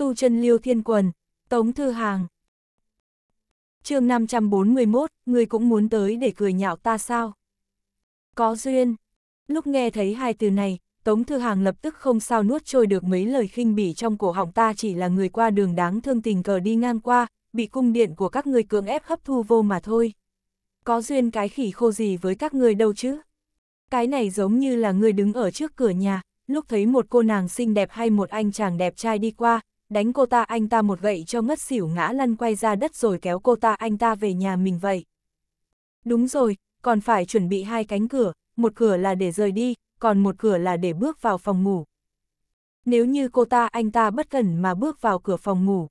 tu chân liêu thiên quần, tống thư hàng. chương 541, người cũng muốn tới để cười nhạo ta sao? Có duyên. Lúc nghe thấy hai từ này, Tống Thư Hàng lập tức không sao nuốt trôi được mấy lời khinh bỉ trong cổ họng ta chỉ là người qua đường đáng thương tình cờ đi ngang qua, bị cung điện của các người cưỡng ép hấp thu vô mà thôi. Có duyên cái khỉ khô gì với các người đâu chứ? Cái này giống như là người đứng ở trước cửa nhà, lúc thấy một cô nàng xinh đẹp hay một anh chàng đẹp trai đi qua, đánh cô ta anh ta một gậy cho ngất xỉu ngã lăn quay ra đất rồi kéo cô ta anh ta về nhà mình vậy. Đúng rồi, còn phải chuẩn bị hai cánh cửa, một cửa là để rời đi, còn một cửa là để bước vào phòng ngủ. Nếu như cô ta anh ta bất cẩn mà bước vào cửa phòng ngủ.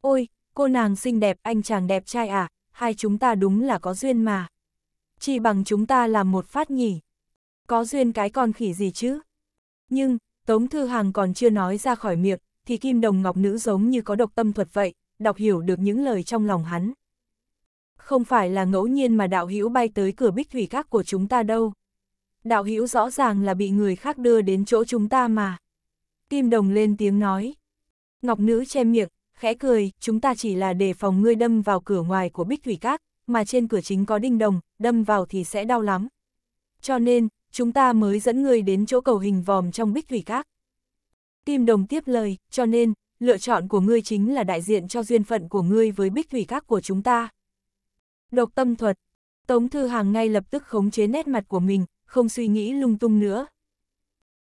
Ôi, cô nàng xinh đẹp anh chàng đẹp trai à, hai chúng ta đúng là có duyên mà. Chỉ bằng chúng ta làm một phát nhỉ. Có duyên cái con khỉ gì chứ? Nhưng, Tống Thư Hàng còn chưa nói ra khỏi miệng, thì kim đồng ngọc nữ giống như có độc tâm thuật vậy, đọc hiểu được những lời trong lòng hắn. Không phải là ngẫu nhiên mà đạo hữu bay tới cửa bích thủy các của chúng ta đâu. Đạo hữu rõ ràng là bị người khác đưa đến chỗ chúng ta mà. Kim đồng lên tiếng nói. Ngọc nữ che miệng, khẽ cười, chúng ta chỉ là để phòng ngươi đâm vào cửa ngoài của bích thủy các, mà trên cửa chính có đinh đồng, đâm vào thì sẽ đau lắm. Cho nên, chúng ta mới dẫn ngươi đến chỗ cầu hình vòm trong bích thủy các. Tim đồng tiếp lời, cho nên, lựa chọn của ngươi chính là đại diện cho duyên phận của ngươi với bích thủy các của chúng ta. Độc tâm thuật, Tống Thư Hàng ngay lập tức khống chế nét mặt của mình, không suy nghĩ lung tung nữa.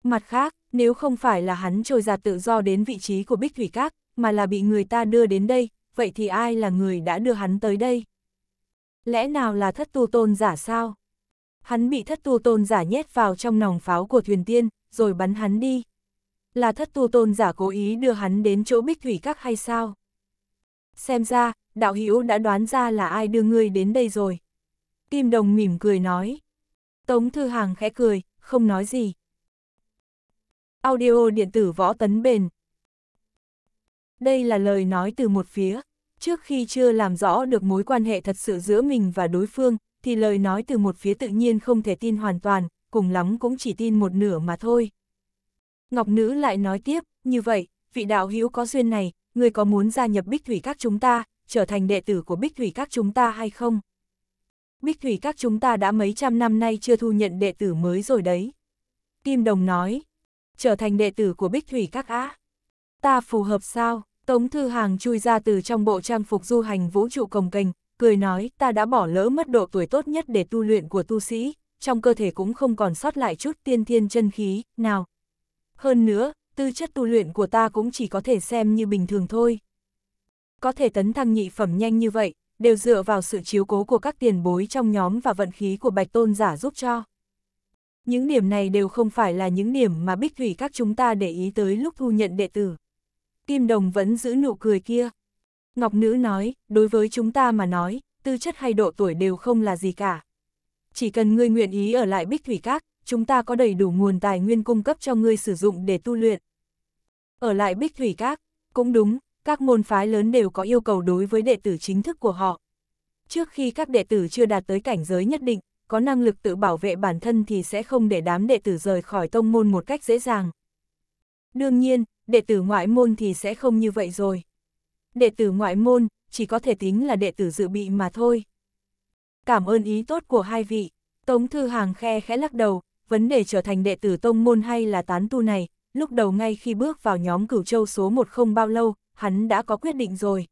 Mặt khác, nếu không phải là hắn trôi giạt tự do đến vị trí của bích thủy các, mà là bị người ta đưa đến đây, vậy thì ai là người đã đưa hắn tới đây? Lẽ nào là thất tu tôn giả sao? Hắn bị thất tu tôn giả nhét vào trong nòng pháo của thuyền tiên, rồi bắn hắn đi là thất tu tôn giả cố ý đưa hắn đến chỗ bích thủy các hay sao? Xem ra, đạo hữu đã đoán ra là ai đưa ngươi đến đây rồi. Kim Đồng mỉm cười nói. Tống Thư Hàng khẽ cười, không nói gì. Audio điện tử võ tấn bền. Đây là lời nói từ một phía. Trước khi chưa làm rõ được mối quan hệ thật sự giữa mình và đối phương, thì lời nói từ một phía tự nhiên không thể tin hoàn toàn, cùng lắm cũng chỉ tin một nửa mà thôi. Ngọc Nữ lại nói tiếp, như vậy, vị đạo hữu có duyên này, người có muốn gia nhập Bích Thủy Các chúng ta, trở thành đệ tử của Bích Thủy Các chúng ta hay không? Bích Thủy Các chúng ta đã mấy trăm năm nay chưa thu nhận đệ tử mới rồi đấy. Kim Đồng nói, trở thành đệ tử của Bích Thủy Các á. Ta phù hợp sao? Tống Thư Hàng chui ra từ trong bộ trang phục du hành vũ trụ cồng kềnh, cười nói ta đã bỏ lỡ mất độ tuổi tốt nhất để tu luyện của tu sĩ, trong cơ thể cũng không còn sót lại chút tiên thiên chân khí, nào, hơn nữa, tư chất tu luyện của ta cũng chỉ có thể xem như bình thường thôi. Có thể tấn thăng nhị phẩm nhanh như vậy, đều dựa vào sự chiếu cố của các tiền bối trong nhóm và vận khí của bạch tôn giả giúp cho. Những điểm này đều không phải là những điểm mà bích thủy các chúng ta để ý tới lúc thu nhận đệ tử. Kim Đồng vẫn giữ nụ cười kia. Ngọc Nữ nói, đối với chúng ta mà nói, tư chất hay độ tuổi đều không là gì cả. Chỉ cần ngươi nguyện ý ở lại bích thủy các, chúng ta có đầy đủ nguồn tài nguyên cung cấp cho ngươi sử dụng để tu luyện. Ở lại Bích Thủy Các, cũng đúng, các môn phái lớn đều có yêu cầu đối với đệ tử chính thức của họ. Trước khi các đệ tử chưa đạt tới cảnh giới nhất định, có năng lực tự bảo vệ bản thân thì sẽ không để đám đệ tử rời khỏi tông môn một cách dễ dàng. Đương nhiên, đệ tử ngoại môn thì sẽ không như vậy rồi. Đệ tử ngoại môn chỉ có thể tính là đệ tử dự bị mà thôi. Cảm ơn ý tốt của hai vị. Tống Thư Hàng khe khẽ lắc đầu, vấn đề trở thành đệ tử tông môn hay là tán tu này, lúc đầu ngay khi bước vào nhóm cửu châu số 10 bao lâu, hắn đã có quyết định rồi.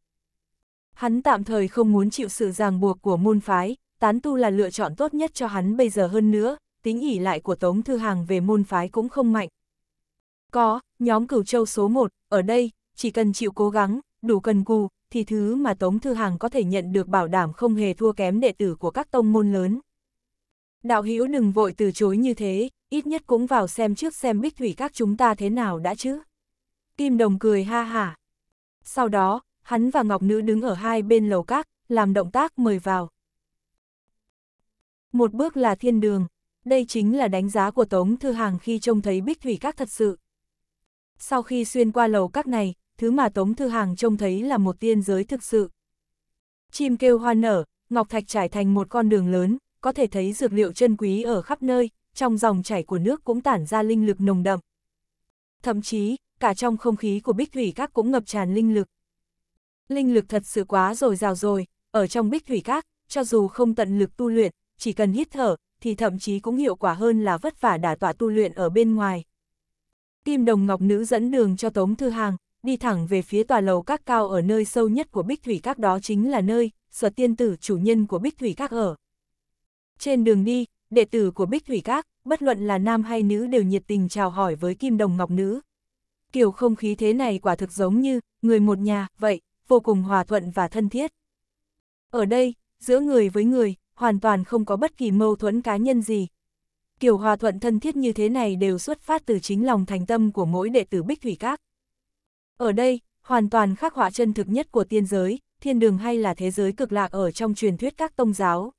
Hắn tạm thời không muốn chịu sự ràng buộc của môn phái, tán tu là lựa chọn tốt nhất cho hắn bây giờ hơn nữa, tính ỉ lại của Tống Thư Hàng về môn phái cũng không mạnh. Có, nhóm cửu châu số 1, ở đây, chỉ cần chịu cố gắng, đủ cần cù, thì thứ mà Tống Thư Hàng có thể nhận được bảo đảm không hề thua kém đệ tử của các tông môn lớn. Đạo hữu đừng vội từ chối như thế, ít nhất cũng vào xem trước xem bích thủy các chúng ta thế nào đã chứ. Kim đồng cười ha hả. Sau đó, hắn và Ngọc Nữ đứng ở hai bên lầu các, làm động tác mời vào. Một bước là thiên đường, đây chính là đánh giá của Tống Thư Hàng khi trông thấy bích thủy các thật sự. Sau khi xuyên qua lầu các này, thứ mà Tống Thư Hàng trông thấy là một tiên giới thực sự. Chim kêu hoa nở, Ngọc Thạch trải thành một con đường lớn, có thể thấy dược liệu chân quý ở khắp nơi, trong dòng chảy của nước cũng tản ra linh lực nồng đậm. Thậm chí, cả trong không khí của bích thủy các cũng ngập tràn linh lực. Linh lực thật sự quá rồi rào rồi, ở trong bích thủy các, cho dù không tận lực tu luyện, chỉ cần hít thở, thì thậm chí cũng hiệu quả hơn là vất vả đả tỏa tu luyện ở bên ngoài. Kim đồng ngọc nữ dẫn đường cho Tống Thư Hàng, đi thẳng về phía tòa lầu các cao ở nơi sâu nhất của bích thủy các đó chính là nơi, sở tiên tử chủ nhân của bích thủy các ở. Trên đường đi, đệ tử của Bích Thủy Các, bất luận là nam hay nữ đều nhiệt tình chào hỏi với Kim Đồng Ngọc Nữ. Kiểu không khí thế này quả thực giống như người một nhà, vậy, vô cùng hòa thuận và thân thiết. Ở đây, giữa người với người, hoàn toàn không có bất kỳ mâu thuẫn cá nhân gì. Kiểu hòa thuận thân thiết như thế này đều xuất phát từ chính lòng thành tâm của mỗi đệ tử Bích Thủy Các. Ở đây, hoàn toàn khắc họa chân thực nhất của tiên giới, thiên đường hay là thế giới cực lạc ở trong truyền thuyết các tông giáo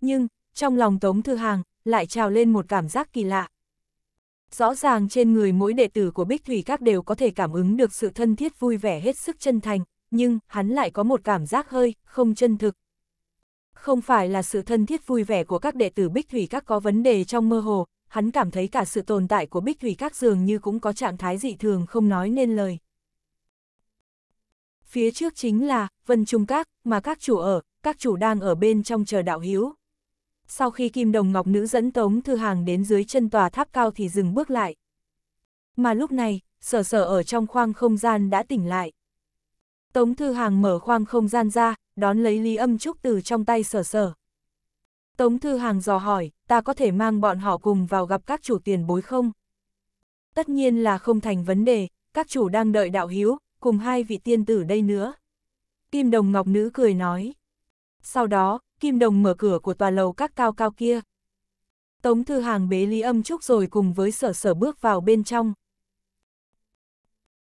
nhưng trong lòng Tống Thư Hàng lại trào lên một cảm giác kỳ lạ. Rõ ràng trên người mỗi đệ tử của Bích Thủy Các đều có thể cảm ứng được sự thân thiết vui vẻ hết sức chân thành, nhưng hắn lại có một cảm giác hơi không chân thực. Không phải là sự thân thiết vui vẻ của các đệ tử Bích Thủy Các có vấn đề trong mơ hồ, hắn cảm thấy cả sự tồn tại của Bích Thủy Các dường như cũng có trạng thái dị thường không nói nên lời. Phía trước chính là Vân Trung Các, mà các chủ ở, các chủ đang ở bên trong chờ đạo hiếu sau khi kim đồng ngọc nữ dẫn Tống Thư Hàng đến dưới chân tòa tháp cao thì dừng bước lại. Mà lúc này, sở sở ở trong khoang không gian đã tỉnh lại. Tống Thư Hàng mở khoang không gian ra, đón lấy Lý Âm Trúc từ trong tay sở sở. Tống Thư Hàng dò hỏi, ta có thể mang bọn họ cùng vào gặp các chủ tiền bối không? Tất nhiên là không thành vấn đề, các chủ đang đợi đạo hiếu, cùng hai vị tiên tử đây nữa. Kim Đồng Ngọc Nữ cười nói. Sau đó, kim đồng mở cửa của tòa lầu các cao cao kia. Tống Thư Hàng bế Lý Âm Trúc rồi cùng với sở sở bước vào bên trong.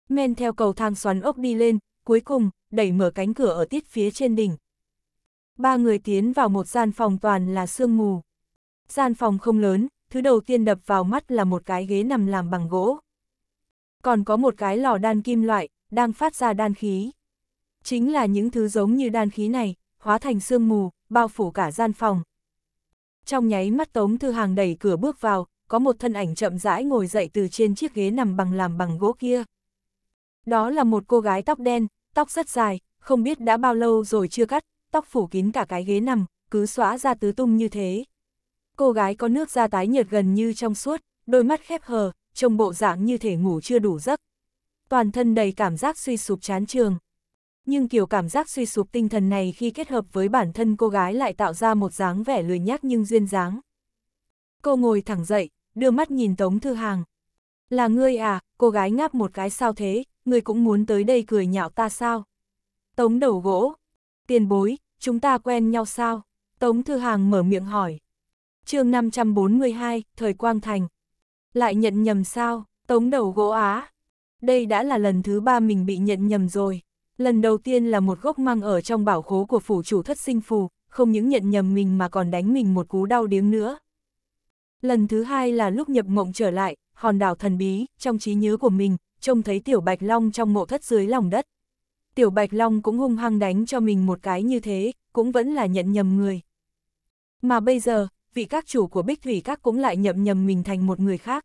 Men theo cầu thang xoắn ốc đi lên, cuối cùng, đẩy mở cánh cửa ở tiết phía trên đỉnh. Ba người tiến vào một gian phòng toàn là sương mù. Gian phòng không lớn, thứ đầu tiên đập vào mắt là một cái ghế nằm làm bằng gỗ. Còn có một cái lò đan kim loại, đang phát ra đan khí. Chính là những thứ giống như đan khí này, hóa thành sương mù, bao phủ cả gian phòng. Trong nháy mắt Tống Thư Hàng đẩy cửa bước vào, có một thân ảnh chậm rãi ngồi dậy từ trên chiếc ghế nằm bằng làm bằng gỗ kia. Đó là một cô gái tóc đen, tóc rất dài, không biết đã bao lâu rồi chưa cắt, tóc phủ kín cả cái ghế nằm, cứ xóa ra tứ tung như thế. Cô gái có nước da tái nhợt gần như trong suốt, đôi mắt khép hờ, trông bộ dạng như thể ngủ chưa đủ giấc. Toàn thân đầy cảm giác suy sụp chán trường nhưng kiểu cảm giác suy sụp tinh thần này khi kết hợp với bản thân cô gái lại tạo ra một dáng vẻ lười nhác nhưng duyên dáng. Cô ngồi thẳng dậy, đưa mắt nhìn Tống Thư Hàng. Là ngươi à, cô gái ngáp một cái sao thế, ngươi cũng muốn tới đây cười nhạo ta sao? Tống đầu gỗ. Tiền bối, chúng ta quen nhau sao? Tống Thư Hàng mở miệng hỏi. chương 542, Thời Quang Thành. Lại nhận nhầm sao, Tống đầu gỗ á? Đây đã là lần thứ ba mình bị nhận nhầm rồi. Lần đầu tiên là một gốc măng ở trong bảo khố của phủ chủ thất sinh phù, không những nhận nhầm mình mà còn đánh mình một cú đau điếng nữa. Lần thứ hai là lúc nhập mộng trở lại, hòn đảo thần bí, trong trí nhớ của mình, trông thấy tiểu bạch long trong mộ thất dưới lòng đất. Tiểu bạch long cũng hung hăng đánh cho mình một cái như thế, cũng vẫn là nhận nhầm người. Mà bây giờ, vị các chủ của Bích Thủy Các cũng lại nhậm nhầm mình thành một người khác.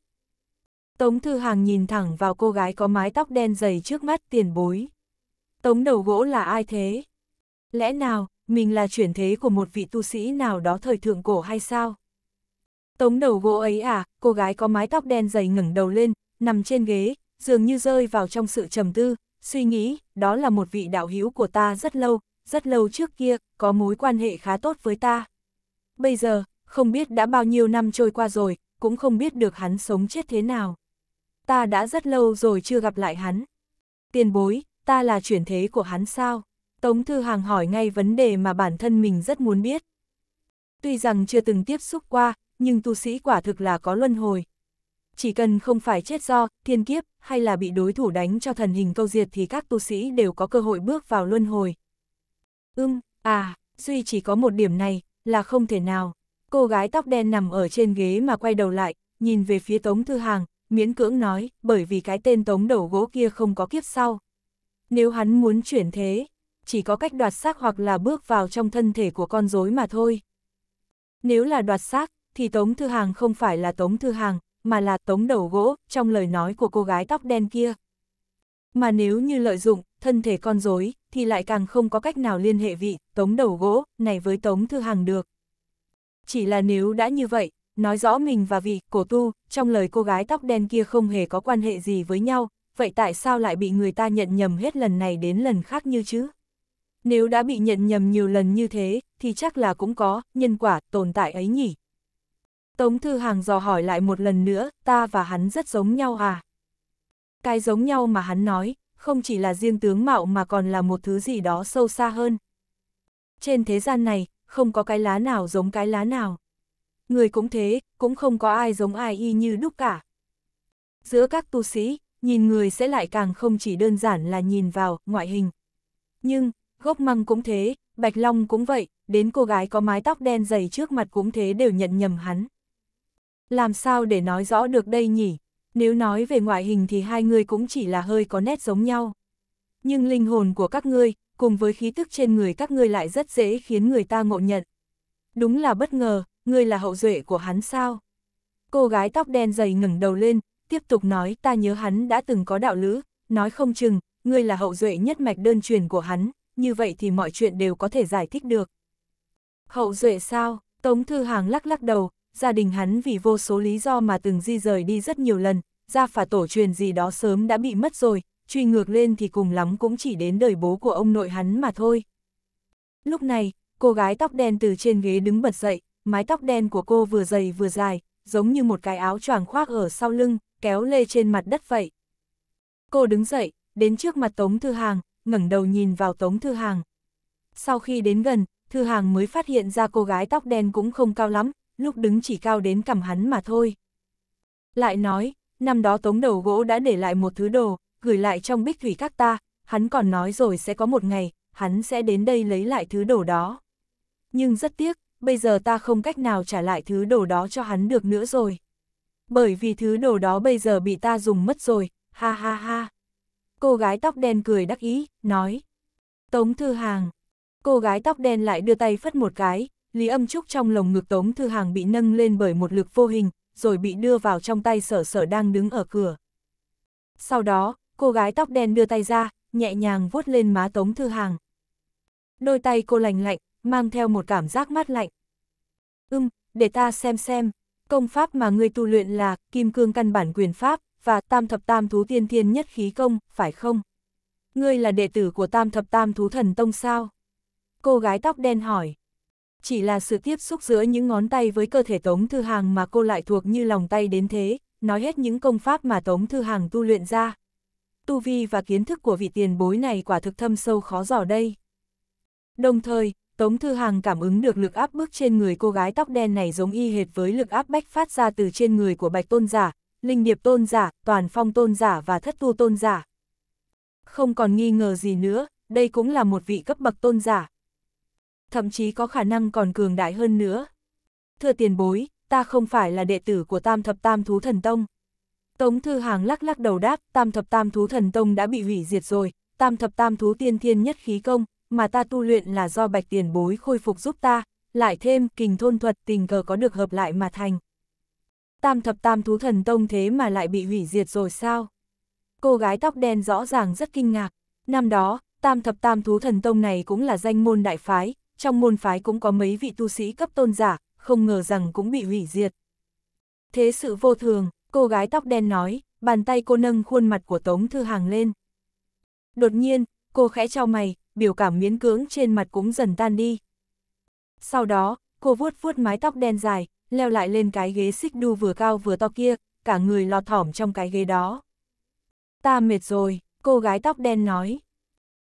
Tống Thư Hàng nhìn thẳng vào cô gái có mái tóc đen dày trước mắt tiền bối. Tống đầu gỗ là ai thế? Lẽ nào, mình là chuyển thế của một vị tu sĩ nào đó thời thượng cổ hay sao? Tống đầu gỗ ấy à, cô gái có mái tóc đen dày ngẩng đầu lên, nằm trên ghế, dường như rơi vào trong sự trầm tư, suy nghĩ, đó là một vị đạo hữu của ta rất lâu, rất lâu trước kia, có mối quan hệ khá tốt với ta. Bây giờ, không biết đã bao nhiêu năm trôi qua rồi, cũng không biết được hắn sống chết thế nào. Ta đã rất lâu rồi chưa gặp lại hắn. Tiền bối, ta là chuyển thế của hắn sao? Tống Thư Hàng hỏi ngay vấn đề mà bản thân mình rất muốn biết. Tuy rằng chưa từng tiếp xúc qua, nhưng tu sĩ quả thực là có luân hồi. Chỉ cần không phải chết do, thiên kiếp, hay là bị đối thủ đánh cho thần hình câu diệt thì các tu sĩ đều có cơ hội bước vào luân hồi. Ưm, à, duy chỉ có một điểm này, là không thể nào. Cô gái tóc đen nằm ở trên ghế mà quay đầu lại, nhìn về phía Tống Thư Hàng, miễn cưỡng nói, bởi vì cái tên Tống đầu gỗ kia không có kiếp sau. Nếu hắn muốn chuyển thế, chỉ có cách đoạt xác hoặc là bước vào trong thân thể của con rối mà thôi. Nếu là đoạt xác, thì Tống Thư Hàng không phải là Tống Thư Hàng, mà là Tống Đầu Gỗ, trong lời nói của cô gái tóc đen kia. Mà nếu như lợi dụng, thân thể con rối thì lại càng không có cách nào liên hệ vị Tống Đầu Gỗ này với Tống Thư Hàng được. Chỉ là nếu đã như vậy, nói rõ mình và vị cổ tu, trong lời cô gái tóc đen kia không hề có quan hệ gì với nhau, vậy tại sao lại bị người ta nhận nhầm hết lần này đến lần khác như chứ? Nếu đã bị nhận nhầm nhiều lần như thế, thì chắc là cũng có, nhân quả, tồn tại ấy nhỉ? Tống Thư Hàng dò hỏi lại một lần nữa, ta và hắn rất giống nhau à? Cái giống nhau mà hắn nói, không chỉ là riêng tướng mạo mà còn là một thứ gì đó sâu xa hơn. Trên thế gian này, không có cái lá nào giống cái lá nào. Người cũng thế, cũng không có ai giống ai y như đúc cả. Giữa các tu sĩ, nhìn người sẽ lại càng không chỉ đơn giản là nhìn vào, ngoại hình. Nhưng, gốc măng cũng thế, bạch long cũng vậy, đến cô gái có mái tóc đen dày trước mặt cũng thế đều nhận nhầm hắn. Làm sao để nói rõ được đây nhỉ? Nếu nói về ngoại hình thì hai người cũng chỉ là hơi có nét giống nhau. Nhưng linh hồn của các ngươi, cùng với khí tức trên người các ngươi lại rất dễ khiến người ta ngộ nhận. Đúng là bất ngờ, ngươi là hậu duệ của hắn sao? Cô gái tóc đen dày ngẩng đầu lên, tiếp tục nói ta nhớ hắn đã từng có đạo lữ, nói không chừng, ngươi là hậu duệ nhất mạch đơn truyền của hắn, như vậy thì mọi chuyện đều có thể giải thích được. Hậu duệ sao? Tống Thư Hàng lắc lắc đầu, gia đình hắn vì vô số lý do mà từng di rời đi rất nhiều lần, gia phả tổ truyền gì đó sớm đã bị mất rồi, truy ngược lên thì cùng lắm cũng chỉ đến đời bố của ông nội hắn mà thôi. Lúc này, cô gái tóc đen từ trên ghế đứng bật dậy, mái tóc đen của cô vừa dày vừa dài, giống như một cái áo choàng khoác ở sau lưng, kéo lê trên mặt đất vậy. Cô đứng dậy, đến trước mặt Tống Thư Hàng, ngẩng đầu nhìn vào Tống Thư Hàng. Sau khi đến gần, Thư Hàng mới phát hiện ra cô gái tóc đen cũng không cao lắm, lúc đứng chỉ cao đến cằm hắn mà thôi. Lại nói, năm đó Tống Đầu Gỗ đã để lại một thứ đồ, gửi lại trong bích thủy các ta, hắn còn nói rồi sẽ có một ngày, hắn sẽ đến đây lấy lại thứ đồ đó. Nhưng rất tiếc, bây giờ ta không cách nào trả lại thứ đồ đó cho hắn được nữa rồi bởi vì thứ đồ đó bây giờ bị ta dùng mất rồi, ha ha ha. Cô gái tóc đen cười đắc ý, nói. Tống Thư Hàng. Cô gái tóc đen lại đưa tay phất một cái, Lý âm trúc trong lồng ngực Tống Thư Hàng bị nâng lên bởi một lực vô hình, rồi bị đưa vào trong tay sở sở đang đứng ở cửa. Sau đó, cô gái tóc đen đưa tay ra, nhẹ nhàng vuốt lên má Tống Thư Hàng. Đôi tay cô lành lạnh, mang theo một cảm giác mát lạnh. ừm để ta xem xem, Công pháp mà ngươi tu luyện là Kim Cương Căn Bản Quyền Pháp và Tam Thập Tam Thú Tiên Thiên Nhất Khí Công, phải không? Ngươi là đệ tử của Tam Thập Tam Thú Thần Tông sao? Cô gái tóc đen hỏi. Chỉ là sự tiếp xúc giữa những ngón tay với cơ thể Tống Thư Hàng mà cô lại thuộc như lòng tay đến thế, nói hết những công pháp mà Tống Thư Hàng tu luyện ra. Tu vi và kiến thức của vị tiền bối này quả thực thâm sâu khó dò đây. Đồng thời, Tống Thư Hàng cảm ứng được lực áp bức trên người cô gái tóc đen này giống y hệt với lực áp bách phát ra từ trên người của Bạch Tôn Giả, Linh Điệp Tôn Giả, Toàn Phong Tôn Giả và Thất Tu Tôn Giả. Không còn nghi ngờ gì nữa, đây cũng là một vị cấp bậc tôn giả. Thậm chí có khả năng còn cường đại hơn nữa. Thưa tiền bối, ta không phải là đệ tử của Tam Thập Tam Thú Thần Tông. Tống Thư Hàng lắc lắc đầu đáp, Tam Thập Tam Thú Thần Tông đã bị hủy diệt rồi, Tam Thập Tam Thú Tiên Thiên Nhất Khí Công, mà ta tu luyện là do bạch tiền bối khôi phục giúp ta, lại thêm kình thôn thuật tình cờ có được hợp lại mà thành. Tam thập tam thú thần tông thế mà lại bị hủy diệt rồi sao? Cô gái tóc đen rõ ràng rất kinh ngạc. Năm đó, tam thập tam thú thần tông này cũng là danh môn đại phái, trong môn phái cũng có mấy vị tu sĩ cấp tôn giả, không ngờ rằng cũng bị hủy diệt. Thế sự vô thường, cô gái tóc đen nói, bàn tay cô nâng khuôn mặt của Tống Thư Hàng lên. Đột nhiên, cô khẽ trao mày, biểu cảm miễn cưỡng trên mặt cũng dần tan đi. Sau đó, cô vuốt vuốt mái tóc đen dài, leo lại lên cái ghế xích đu vừa cao vừa to kia, cả người lọt thỏm trong cái ghế đó. Ta mệt rồi, cô gái tóc đen nói.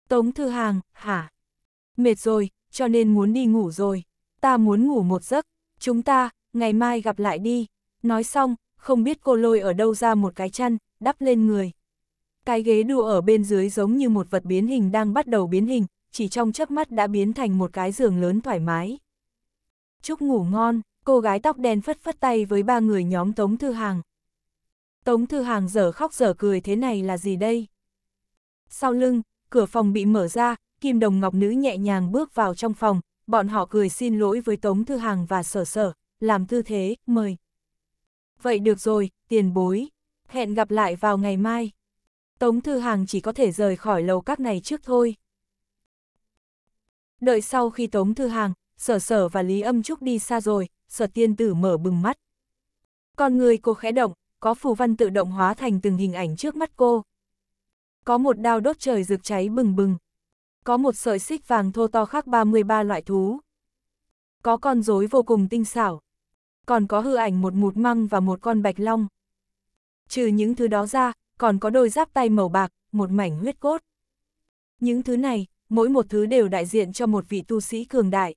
Tống Thư Hàng, hả? Mệt rồi, cho nên muốn đi ngủ rồi. Ta muốn ngủ một giấc, chúng ta, ngày mai gặp lại đi. Nói xong, không biết cô lôi ở đâu ra một cái chăn, đắp lên người. Cái ghế đua ở bên dưới giống như một vật biến hình đang bắt đầu biến hình, chỉ trong chớp mắt đã biến thành một cái giường lớn thoải mái. Chúc ngủ ngon, cô gái tóc đen phất phất tay với ba người nhóm Tống Thư Hàng. Tống Thư Hàng dở khóc dở cười thế này là gì đây? Sau lưng, cửa phòng bị mở ra, Kim Đồng Ngọc Nữ nhẹ nhàng bước vào trong phòng, bọn họ cười xin lỗi với Tống Thư Hàng và sở sở, làm tư thế, mời. Vậy được rồi, tiền bối, hẹn gặp lại vào ngày mai. Tống Thư Hàng chỉ có thể rời khỏi lầu các này trước thôi. Đợi sau khi Tống Thư Hàng, Sở Sở và Lý Âm Trúc đi xa rồi, Sở Tiên Tử mở bừng mắt. Con người cô khẽ động, có phù văn tự động hóa thành từng hình ảnh trước mắt cô. Có một đao đốt trời rực cháy bừng bừng. Có một sợi xích vàng thô to khác 33 loại thú. Có con rối vô cùng tinh xảo. Còn có hư ảnh một mụt măng và một con bạch long. Trừ những thứ đó ra, còn có đôi giáp tay màu bạc, một mảnh huyết cốt. Những thứ này, mỗi một thứ đều đại diện cho một vị tu sĩ cường đại.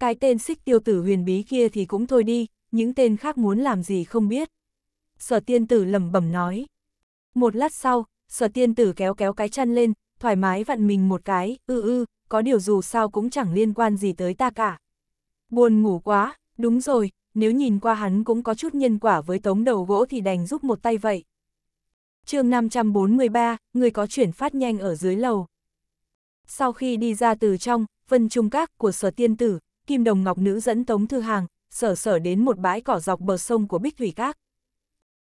Cái tên xích tiêu tử huyền bí kia thì cũng thôi đi, những tên khác muốn làm gì không biết. Sở tiên tử lầm bẩm nói. Một lát sau, sở tiên tử kéo kéo cái chăn lên, thoải mái vặn mình một cái, ư ư, có điều dù sao cũng chẳng liên quan gì tới ta cả. Buồn ngủ quá, đúng rồi, nếu nhìn qua hắn cũng có chút nhân quả với tống đầu gỗ thì đành giúp một tay vậy chương 543, người có chuyển phát nhanh ở dưới lầu. Sau khi đi ra từ trong, vân trung các của sở tiên tử, kim đồng ngọc nữ dẫn tống thư hàng, sở sở đến một bãi cỏ dọc bờ sông của Bích Thủy Các.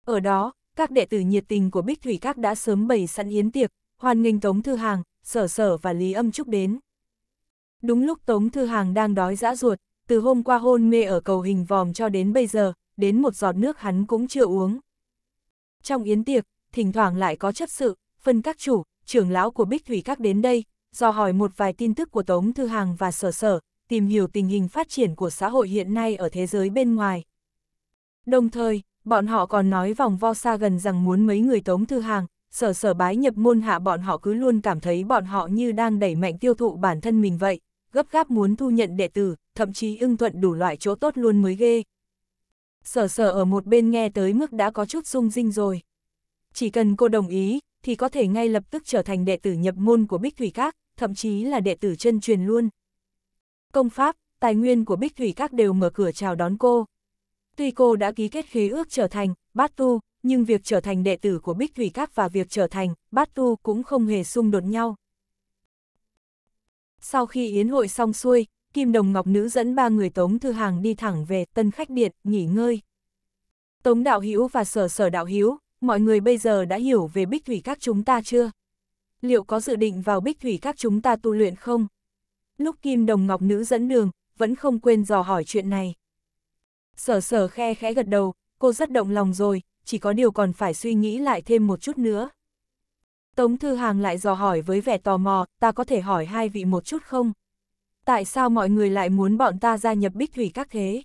Ở đó, các đệ tử nhiệt tình của Bích Thủy Các đã sớm bày sẵn yến tiệc, hoan nghênh Tống Thư Hàng, Sở Sở và Lý Âm Trúc đến. Đúng lúc Tống Thư Hàng đang đói dã ruột, từ hôm qua hôn mê ở cầu hình vòm cho đến bây giờ, đến một giọt nước hắn cũng chưa uống. Trong yến tiệc, thỉnh thoảng lại có chấp sự, phân các chủ, trưởng lão của Bích Thủy Các đến đây, do hỏi một vài tin tức của Tống Thư Hàng và Sở Sở, tìm hiểu tình hình phát triển của xã hội hiện nay ở thế giới bên ngoài. Đồng thời, bọn họ còn nói vòng vo xa gần rằng muốn mấy người Tống Thư Hàng, Sở Sở bái nhập môn hạ bọn họ cứ luôn cảm thấy bọn họ như đang đẩy mạnh tiêu thụ bản thân mình vậy, gấp gáp muốn thu nhận đệ tử, thậm chí ưng thuận đủ loại chỗ tốt luôn mới ghê. Sở sở ở một bên nghe tới mức đã có chút sung rinh rồi. Chỉ cần cô đồng ý, thì có thể ngay lập tức trở thành đệ tử nhập môn của Bích Thủy Các, thậm chí là đệ tử chân truyền luôn. Công pháp, tài nguyên của Bích Thủy Các đều mở cửa chào đón cô. Tuy cô đã ký kết khế ước trở thành bát tu, nhưng việc trở thành đệ tử của Bích Thủy Các và việc trở thành bát tu cũng không hề xung đột nhau. Sau khi yến hội xong xuôi, Kim Đồng Ngọc Nữ dẫn ba người Tống Thư Hàng đi thẳng về Tân Khách Điện, nghỉ ngơi. Tống Đạo Hữu và Sở Sở Đạo Hữu mọi người bây giờ đã hiểu về bích thủy các chúng ta chưa? Liệu có dự định vào bích thủy các chúng ta tu luyện không? Lúc Kim Đồng Ngọc Nữ dẫn đường, vẫn không quên dò hỏi chuyện này. Sở sở khe khẽ gật đầu, cô rất động lòng rồi, chỉ có điều còn phải suy nghĩ lại thêm một chút nữa. Tống Thư Hàng lại dò hỏi với vẻ tò mò, ta có thể hỏi hai vị một chút không? Tại sao mọi người lại muốn bọn ta gia nhập Bích Thủy Các thế?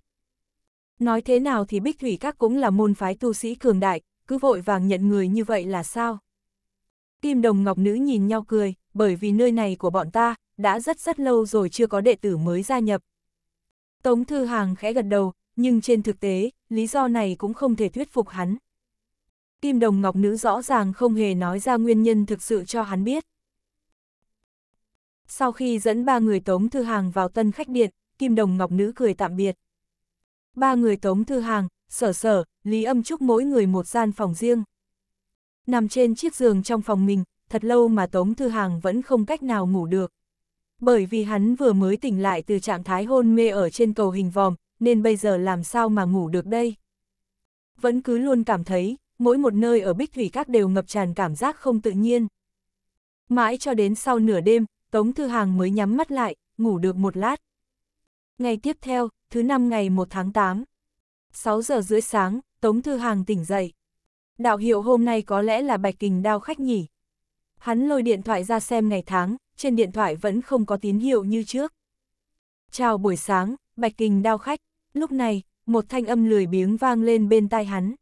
Nói thế nào thì Bích Thủy Các cũng là môn phái tu sĩ cường đại, cứ vội vàng nhận người như vậy là sao? Kim đồng ngọc nữ nhìn nhau cười, bởi vì nơi này của bọn ta, đã rất rất lâu rồi chưa có đệ tử mới gia nhập. Tống Thư Hàng khẽ gật đầu, nhưng trên thực tế, lý do này cũng không thể thuyết phục hắn. Kim đồng ngọc nữ rõ ràng không hề nói ra nguyên nhân thực sự cho hắn biết. Sau khi dẫn ba người Tống Thư Hàng vào tân khách điện, Kim đồng ngọc nữ cười tạm biệt. Ba người Tống Thư Hàng, sở sở, Lý Âm Trúc mỗi người một gian phòng riêng. Nằm trên chiếc giường trong phòng mình, thật lâu mà Tống Thư Hàng vẫn không cách nào ngủ được. Bởi vì hắn vừa mới tỉnh lại từ trạng thái hôn mê ở trên cầu hình vòm, nên bây giờ làm sao mà ngủ được đây? Vẫn cứ luôn cảm thấy, mỗi một nơi ở Bích Thủy Các đều ngập tràn cảm giác không tự nhiên. Mãi cho đến sau nửa đêm, Tống Thư Hàng mới nhắm mắt lại, ngủ được một lát. Ngày tiếp theo, thứ năm ngày 1 tháng 8. 6 giờ rưỡi sáng, Tống Thư Hàng tỉnh dậy. Đạo hiệu hôm nay có lẽ là bạch kình đao khách nhỉ. Hắn lôi điện thoại ra xem ngày tháng, trên điện thoại vẫn không có tín hiệu như trước. Chào buổi sáng, bạch kình đao khách. Lúc này, một thanh âm lười biếng vang lên bên tai hắn.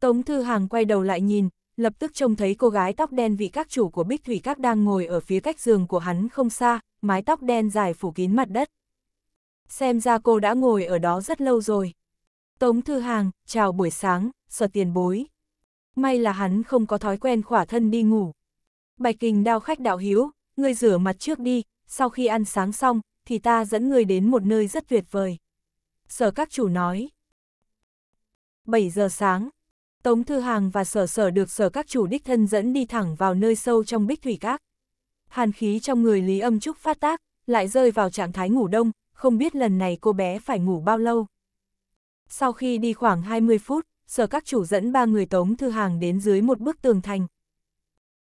Tống Thư Hàng quay đầu lại nhìn, lập tức trông thấy cô gái tóc đen vị các chủ của Bích Thủy Các đang ngồi ở phía cách giường của hắn không xa, mái tóc đen dài phủ kín mặt đất. Xem ra cô đã ngồi ở đó rất lâu rồi. Tống Thư Hàng, chào buổi sáng, sợ tiền bối. May là hắn không có thói quen khỏa thân đi ngủ. Bạch Kình đao khách đạo hiếu, ngươi rửa mặt trước đi, sau khi ăn sáng xong, thì ta dẫn ngươi đến một nơi rất tuyệt vời. Sở các chủ nói. 7 giờ sáng, Tống Thư Hàng và sở sở được sở các chủ đích thân dẫn đi thẳng vào nơi sâu trong bích thủy các. Hàn khí trong người Lý Âm Trúc phát tác, lại rơi vào trạng thái ngủ đông, không biết lần này cô bé phải ngủ bao lâu. Sau khi đi khoảng 20 phút, sở các chủ dẫn ba người tống thư hàng đến dưới một bức tường thành.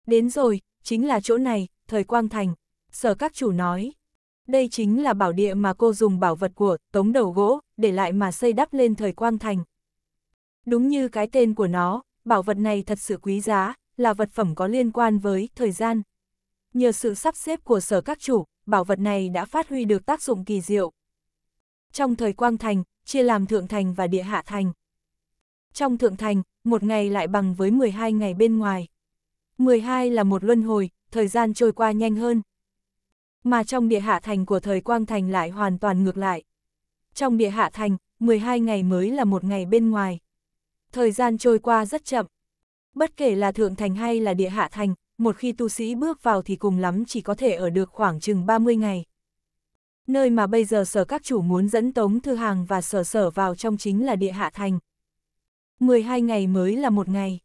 Đến rồi, chính là chỗ này, thời quang thành. Sở các chủ nói, đây chính là bảo địa mà cô dùng bảo vật của tống đầu gỗ để lại mà xây đắp lên thời quang thành. Đúng như cái tên của nó, bảo vật này thật sự quý giá, là vật phẩm có liên quan với thời gian. Nhờ sự sắp xếp của sở các chủ, bảo vật này đã phát huy được tác dụng kỳ diệu. Trong thời quang thành, chia làm thượng thành và địa hạ thành. Trong thượng thành, một ngày lại bằng với 12 ngày bên ngoài. 12 là một luân hồi, thời gian trôi qua nhanh hơn. Mà trong địa hạ thành của thời Quang Thành lại hoàn toàn ngược lại. Trong địa hạ thành, 12 ngày mới là một ngày bên ngoài. Thời gian trôi qua rất chậm. Bất kể là thượng thành hay là địa hạ thành, một khi tu sĩ bước vào thì cùng lắm chỉ có thể ở được khoảng chừng 30 ngày. Nơi mà bây giờ sở các chủ muốn dẫn Tống Thư Hàng và sở sở vào trong chính là địa hạ thành. 12 ngày mới là một ngày.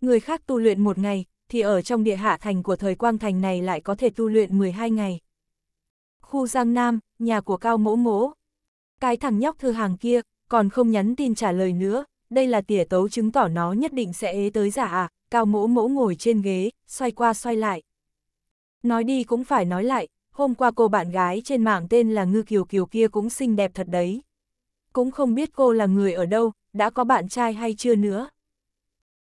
Người khác tu luyện một ngày, thì ở trong địa hạ thành của thời Quang Thành này lại có thể tu luyện 12 ngày. Khu Giang Nam, nhà của Cao Mỗ Mỗ. Cái thằng nhóc Thư Hàng kia, còn không nhắn tin trả lời nữa, đây là tỉa tấu chứng tỏ nó nhất định sẽ ế tới giả à, Cao Mỗ Mỗ ngồi trên ghế, xoay qua xoay lại. Nói đi cũng phải nói lại, hôm qua cô bạn gái trên mạng tên là Ngư Kiều Kiều kia cũng xinh đẹp thật đấy. Cũng không biết cô là người ở đâu, đã có bạn trai hay chưa nữa.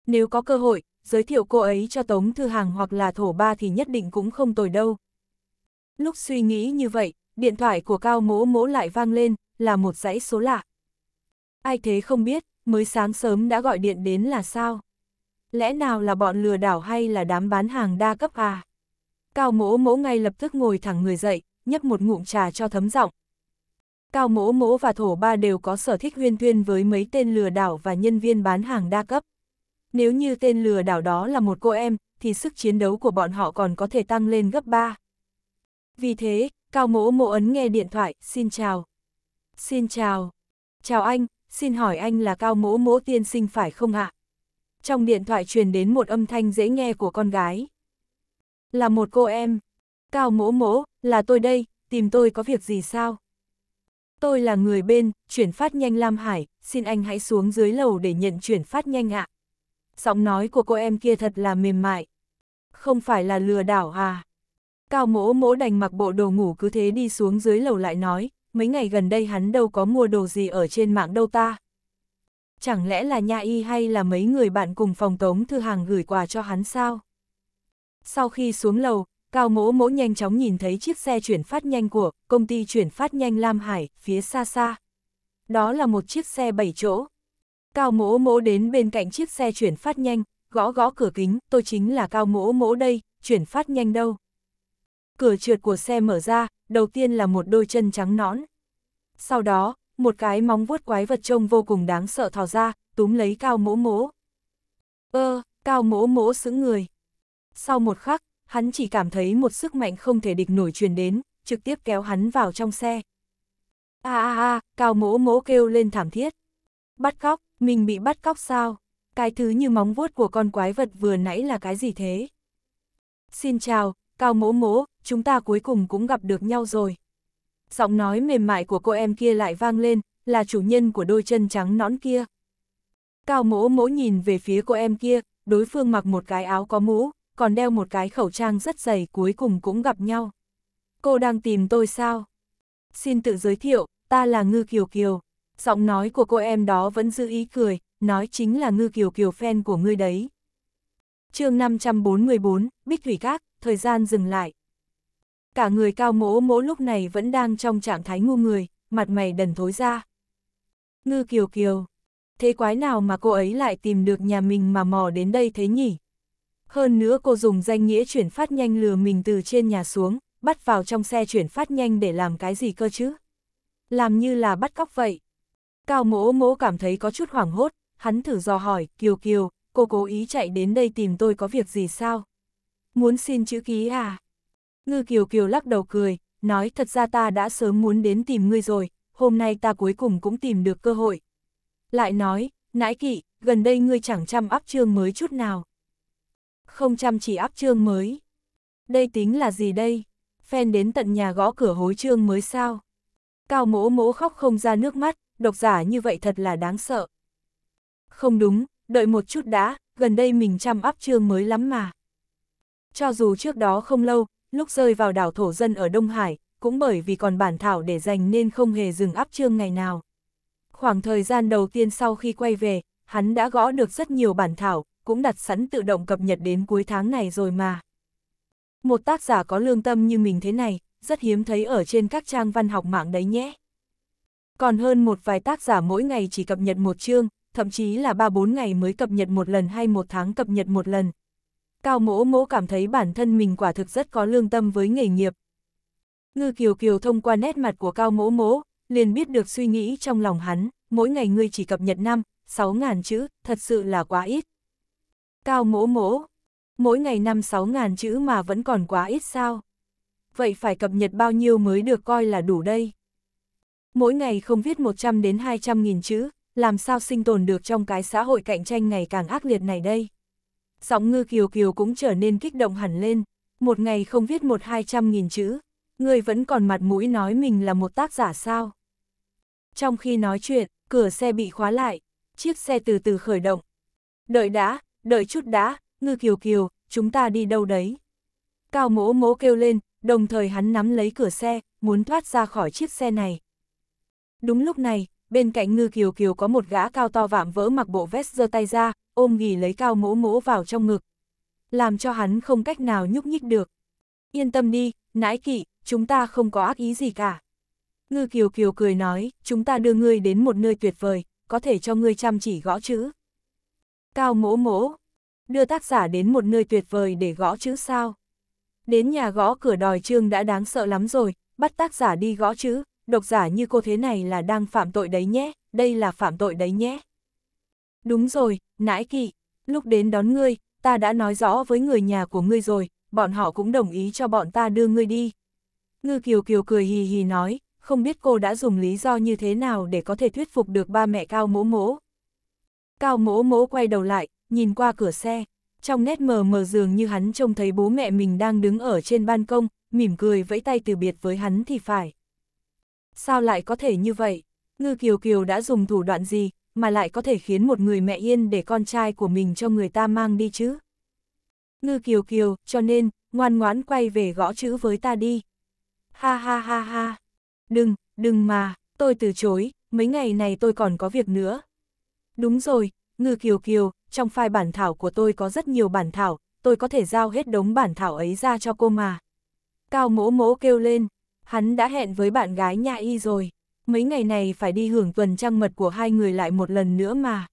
Nếu có cơ hội, giới thiệu cô ấy cho Tống Thư Hàng hoặc là Thổ Ba thì nhất định cũng không tồi đâu. Lúc suy nghĩ như vậy, điện thoại của Cao Mỗ Mỗ lại vang lên, là một dãy số lạ. Ai thế không biết, mới sáng sớm đã gọi điện đến là sao? Lẽ nào là bọn lừa đảo hay là đám bán hàng đa cấp à? Cao mỗ mỗ ngay lập tức ngồi thẳng người dậy, nhấp một ngụm trà cho thấm giọng. Cao mỗ mỗ và thổ ba đều có sở thích huyên thuyên với mấy tên lừa đảo và nhân viên bán hàng đa cấp. Nếu như tên lừa đảo đó là một cô em, thì sức chiến đấu của bọn họ còn có thể tăng lên gấp 3. Vì thế, Cao mỗ mỗ ấn nghe điện thoại, xin chào. Xin chào. Chào anh, xin hỏi anh là Cao mỗ mỗ tiên sinh phải không ạ? Trong điện thoại truyền đến một âm thanh dễ nghe của con gái là một cô em. Cao mỗ mỗ, là tôi đây, tìm tôi có việc gì sao? Tôi là người bên, chuyển phát nhanh Lam Hải, xin anh hãy xuống dưới lầu để nhận chuyển phát nhanh ạ. Giọng nói của cô em kia thật là mềm mại. Không phải là lừa đảo à? Cao mỗ mỗ đành mặc bộ đồ ngủ cứ thế đi xuống dưới lầu lại nói, mấy ngày gần đây hắn đâu có mua đồ gì ở trên mạng đâu ta. Chẳng lẽ là nhà y hay là mấy người bạn cùng phòng tống thư hàng gửi quà cho hắn sao? Sau khi xuống lầu, Cao Mỗ Mỗ nhanh chóng nhìn thấy chiếc xe chuyển phát nhanh của công ty chuyển phát nhanh Lam Hải phía xa xa. Đó là một chiếc xe 7 chỗ. Cao Mỗ Mỗ đến bên cạnh chiếc xe chuyển phát nhanh, gõ gõ cửa kính, tôi chính là Cao Mỗ Mỗ đây, chuyển phát nhanh đâu. Cửa trượt của xe mở ra, đầu tiên là một đôi chân trắng nõn. Sau đó, một cái móng vuốt quái vật trông vô cùng đáng sợ thò ra, túm lấy Cao Mỗ Mỗ. Ơ, ờ, Cao Mỗ Mỗ sững người. Sau một khắc, hắn chỉ cảm thấy một sức mạnh không thể địch nổi truyền đến, trực tiếp kéo hắn vào trong xe. a a a, cao mỗ mỗ kêu lên thảm thiết. Bắt cóc, mình bị bắt cóc sao? Cái thứ như móng vuốt của con quái vật vừa nãy là cái gì thế? Xin chào, cao mỗ mỗ, chúng ta cuối cùng cũng gặp được nhau rồi. Giọng nói mềm mại của cô em kia lại vang lên, là chủ nhân của đôi chân trắng nõn kia. Cao mỗ mỗ nhìn về phía cô em kia, đối phương mặc một cái áo có mũ, còn đeo một cái khẩu trang rất dày cuối cùng cũng gặp nhau. Cô đang tìm tôi sao? Xin tự giới thiệu, ta là Ngư Kiều Kiều. Giọng nói của cô em đó vẫn giữ ý cười, nói chính là Ngư Kiều Kiều fan của ngươi đấy. chương 544, Bích Thủy Các, thời gian dừng lại. Cả người cao mỗ mỗ lúc này vẫn đang trong trạng thái ngu người, mặt mày đần thối ra. Ngư Kiều Kiều, thế quái nào mà cô ấy lại tìm được nhà mình mà mò đến đây thế nhỉ? Hơn nữa cô dùng danh nghĩa chuyển phát nhanh lừa mình từ trên nhà xuống, bắt vào trong xe chuyển phát nhanh để làm cái gì cơ chứ? Làm như là bắt cóc vậy. Cao mỗ mỗ cảm thấy có chút hoảng hốt, hắn thử dò hỏi, Kiều Kiều, cô cố ý chạy đến đây tìm tôi có việc gì sao? Muốn xin chữ ký à? Ngư Kiều Kiều lắc đầu cười, nói thật ra ta đã sớm muốn đến tìm ngươi rồi, hôm nay ta cuối cùng cũng tìm được cơ hội. Lại nói, nãi kỵ, gần đây ngươi chẳng chăm áp trương mới chút nào không chăm chỉ áp trương mới. Đây tính là gì đây? Phen đến tận nhà gõ cửa hối trương mới sao? Cao mỗ mỗ khóc không ra nước mắt, độc giả như vậy thật là đáng sợ. Không đúng, đợi một chút đã, gần đây mình chăm áp trương mới lắm mà. Cho dù trước đó không lâu, lúc rơi vào đảo thổ dân ở Đông Hải, cũng bởi vì còn bản thảo để dành nên không hề dừng áp trương ngày nào. Khoảng thời gian đầu tiên sau khi quay về, hắn đã gõ được rất nhiều bản thảo, cũng đặt sẵn tự động cập nhật đến cuối tháng này rồi mà. Một tác giả có lương tâm như mình thế này, rất hiếm thấy ở trên các trang văn học mạng đấy nhé. Còn hơn một vài tác giả mỗi ngày chỉ cập nhật một chương, thậm chí là 3-4 ngày mới cập nhật một lần hay một tháng cập nhật một lần. Cao mỗ mỗ cảm thấy bản thân mình quả thực rất có lương tâm với nghề nghiệp. Ngư Kiều Kiều thông qua nét mặt của Cao mỗ mỗ, liền biết được suy nghĩ trong lòng hắn, mỗi ngày ngươi chỉ cập nhật 5, 6 ngàn chữ, thật sự là quá ít. Cao mỗ mỗ, mỗi ngày 5-6 ngàn chữ mà vẫn còn quá ít sao? Vậy phải cập nhật bao nhiêu mới được coi là đủ đây? Mỗi ngày không viết 100 đến 200 nghìn chữ, làm sao sinh tồn được trong cái xã hội cạnh tranh ngày càng ác liệt này đây? Giọng ngư kiều kiều cũng trở nên kích động hẳn lên, một ngày không viết một hai trăm nghìn chữ, người vẫn còn mặt mũi nói mình là một tác giả sao? Trong khi nói chuyện, cửa xe bị khóa lại, chiếc xe từ từ khởi động. Đợi đã, đợi chút đã, ngư kiều kiều, chúng ta đi đâu đấy? Cao mỗ mỗ kêu lên, đồng thời hắn nắm lấy cửa xe, muốn thoát ra khỏi chiếc xe này. Đúng lúc này, bên cạnh ngư kiều kiều có một gã cao to vạm vỡ mặc bộ vest giơ tay ra, ôm ghì lấy cao mỗ mỗ vào trong ngực. Làm cho hắn không cách nào nhúc nhích được. Yên tâm đi, nãi kỵ, chúng ta không có ác ý gì cả. Ngư kiều kiều cười nói, chúng ta đưa ngươi đến một nơi tuyệt vời, có thể cho ngươi chăm chỉ gõ chữ. Cao mỗ mỗ, đưa tác giả đến một nơi tuyệt vời để gõ chữ sao. Đến nhà gõ cửa đòi trương đã đáng sợ lắm rồi, bắt tác giả đi gõ chữ, độc giả như cô thế này là đang phạm tội đấy nhé, đây là phạm tội đấy nhé. Đúng rồi, nãi kỵ, lúc đến đón ngươi, ta đã nói rõ với người nhà của ngươi rồi, bọn họ cũng đồng ý cho bọn ta đưa ngươi đi. Ngư Kiều Kiều cười hì hì nói, không biết cô đã dùng lý do như thế nào để có thể thuyết phục được ba mẹ cao mỗ mỗ, Cao mỗ mỗ quay đầu lại, nhìn qua cửa xe. Trong nét mờ mờ dường như hắn trông thấy bố mẹ mình đang đứng ở trên ban công, mỉm cười vẫy tay từ biệt với hắn thì phải. Sao lại có thể như vậy? Ngư Kiều Kiều đã dùng thủ đoạn gì, mà lại có thể khiến một người mẹ yên để con trai của mình cho người ta mang đi chứ? Ngư Kiều Kiều, cho nên, ngoan ngoãn quay về gõ chữ với ta đi. Ha ha ha ha. Đừng, đừng mà, tôi từ chối, mấy ngày này tôi còn có việc nữa. Đúng rồi, ngư kiều kiều, trong file bản thảo của tôi có rất nhiều bản thảo, tôi có thể giao hết đống bản thảo ấy ra cho cô mà. Cao mỗ mỗ kêu lên, hắn đã hẹn với bạn gái nhà y rồi, mấy ngày này phải đi hưởng tuần trăng mật của hai người lại một lần nữa mà.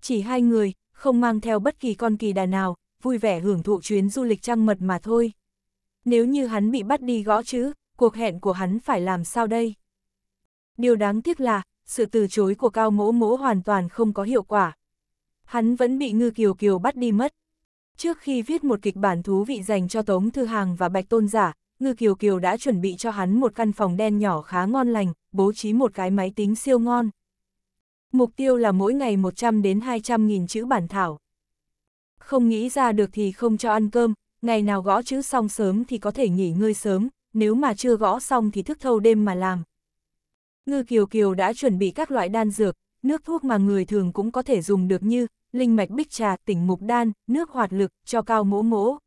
Chỉ hai người, không mang theo bất kỳ con kỳ đà nào, vui vẻ hưởng thụ chuyến du lịch trăng mật mà thôi. Nếu như hắn bị bắt đi gõ chứ cuộc hẹn của hắn phải làm sao đây? Điều đáng tiếc là, sự từ chối của cao mỗ mỗ hoàn toàn không có hiệu quả. Hắn vẫn bị ngư kiều kiều bắt đi mất. Trước khi viết một kịch bản thú vị dành cho Tống Thư Hàng và Bạch Tôn Giả, Ngư Kiều Kiều đã chuẩn bị cho hắn một căn phòng đen nhỏ khá ngon lành, bố trí một cái máy tính siêu ngon. Mục tiêu là mỗi ngày 100 đến 200 nghìn chữ bản thảo. Không nghĩ ra được thì không cho ăn cơm, ngày nào gõ chữ xong sớm thì có thể nghỉ ngơi sớm, nếu mà chưa gõ xong thì thức thâu đêm mà làm. Ngư Kiều Kiều đã chuẩn bị các loại đan dược, nước thuốc mà người thường cũng có thể dùng được như linh mạch bích trà, tỉnh mục đan, nước hoạt lực, cho cao mỗ mỗ.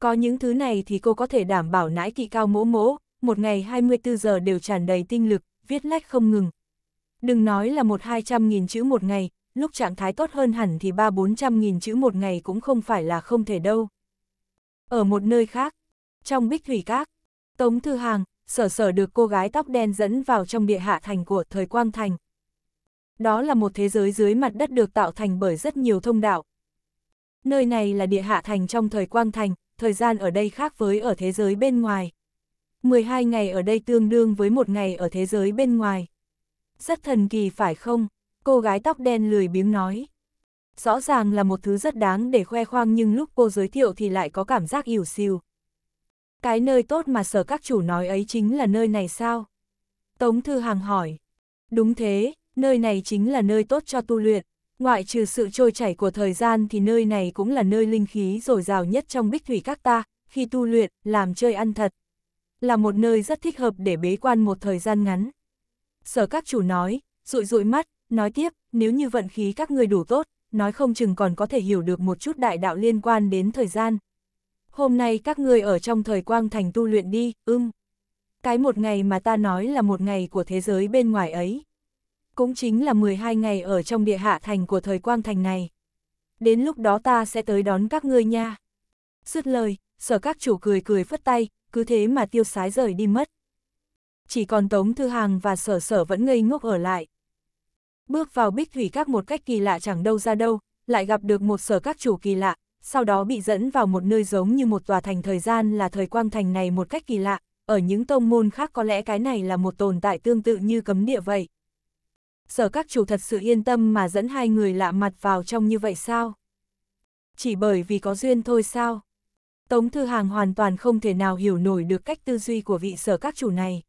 Có những thứ này thì cô có thể đảm bảo nãi kỵ cao mỗ mỗ, một ngày 24 giờ đều tràn đầy tinh lực, viết lách không ngừng. Đừng nói là một hai trăm nghìn chữ một ngày, lúc trạng thái tốt hơn hẳn thì ba bốn trăm nghìn chữ một ngày cũng không phải là không thể đâu. Ở một nơi khác, trong bích thủy các, Tống Thư Hàng, sở sở được cô gái tóc đen dẫn vào trong địa hạ thành của thời Quang Thành. Đó là một thế giới dưới mặt đất được tạo thành bởi rất nhiều thông đạo. Nơi này là địa hạ thành trong thời Quang Thành, thời gian ở đây khác với ở thế giới bên ngoài. 12 ngày ở đây tương đương với một ngày ở thế giới bên ngoài. Rất thần kỳ phải không? Cô gái tóc đen lười biếng nói. Rõ ràng là một thứ rất đáng để khoe khoang nhưng lúc cô giới thiệu thì lại có cảm giác ỉu xìu cái nơi tốt mà sở các chủ nói ấy chính là nơi này sao? Tống Thư Hàng hỏi. Đúng thế, nơi này chính là nơi tốt cho tu luyện. Ngoại trừ sự trôi chảy của thời gian thì nơi này cũng là nơi linh khí dồi dào nhất trong bích thủy các ta, khi tu luyện, làm chơi ăn thật. Là một nơi rất thích hợp để bế quan một thời gian ngắn. Sở các chủ nói, rụi rụi mắt, nói tiếp, nếu như vận khí các người đủ tốt, nói không chừng còn có thể hiểu được một chút đại đạo liên quan đến thời gian, hôm nay các ngươi ở trong thời quang thành tu luyện đi, ưng. Cái một ngày mà ta nói là một ngày của thế giới bên ngoài ấy. Cũng chính là 12 ngày ở trong địa hạ thành của thời quang thành này. Đến lúc đó ta sẽ tới đón các ngươi nha. Dứt lời, sở các chủ cười cười phất tay, cứ thế mà tiêu sái rời đi mất. Chỉ còn Tống Thư Hàng và sở sở vẫn ngây ngốc ở lại. Bước vào bích thủy các một cách kỳ lạ chẳng đâu ra đâu, lại gặp được một sở các chủ kỳ lạ, sau đó bị dẫn vào một nơi giống như một tòa thành thời gian là thời quang thành này một cách kỳ lạ, ở những tông môn khác có lẽ cái này là một tồn tại tương tự như cấm địa vậy. Sở các chủ thật sự yên tâm mà dẫn hai người lạ mặt vào trong như vậy sao? Chỉ bởi vì có duyên thôi sao? Tống Thư Hàng hoàn toàn không thể nào hiểu nổi được cách tư duy của vị sở các chủ này.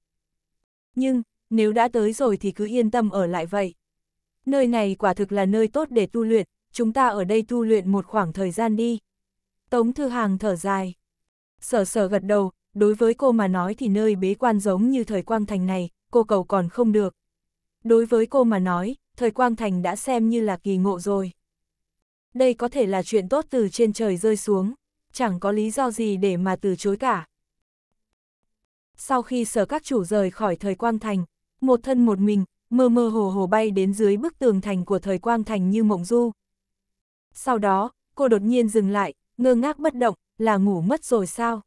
Nhưng, nếu đã tới rồi thì cứ yên tâm ở lại vậy. Nơi này quả thực là nơi tốt để tu luyện, chúng ta ở đây tu luyện một khoảng thời gian đi. Tống Thư Hàng thở dài. Sở sở gật đầu, đối với cô mà nói thì nơi bế quan giống như thời quang thành này, cô cầu còn không được. Đối với cô mà nói, thời quang thành đã xem như là kỳ ngộ rồi. Đây có thể là chuyện tốt từ trên trời rơi xuống, chẳng có lý do gì để mà từ chối cả. Sau khi sở các chủ rời khỏi thời quang thành, một thân một mình, mơ mơ hồ hồ bay đến dưới bức tường thành của thời quang thành như mộng du, sau đó, cô đột nhiên dừng lại, ngơ ngác bất động, là ngủ mất rồi sao?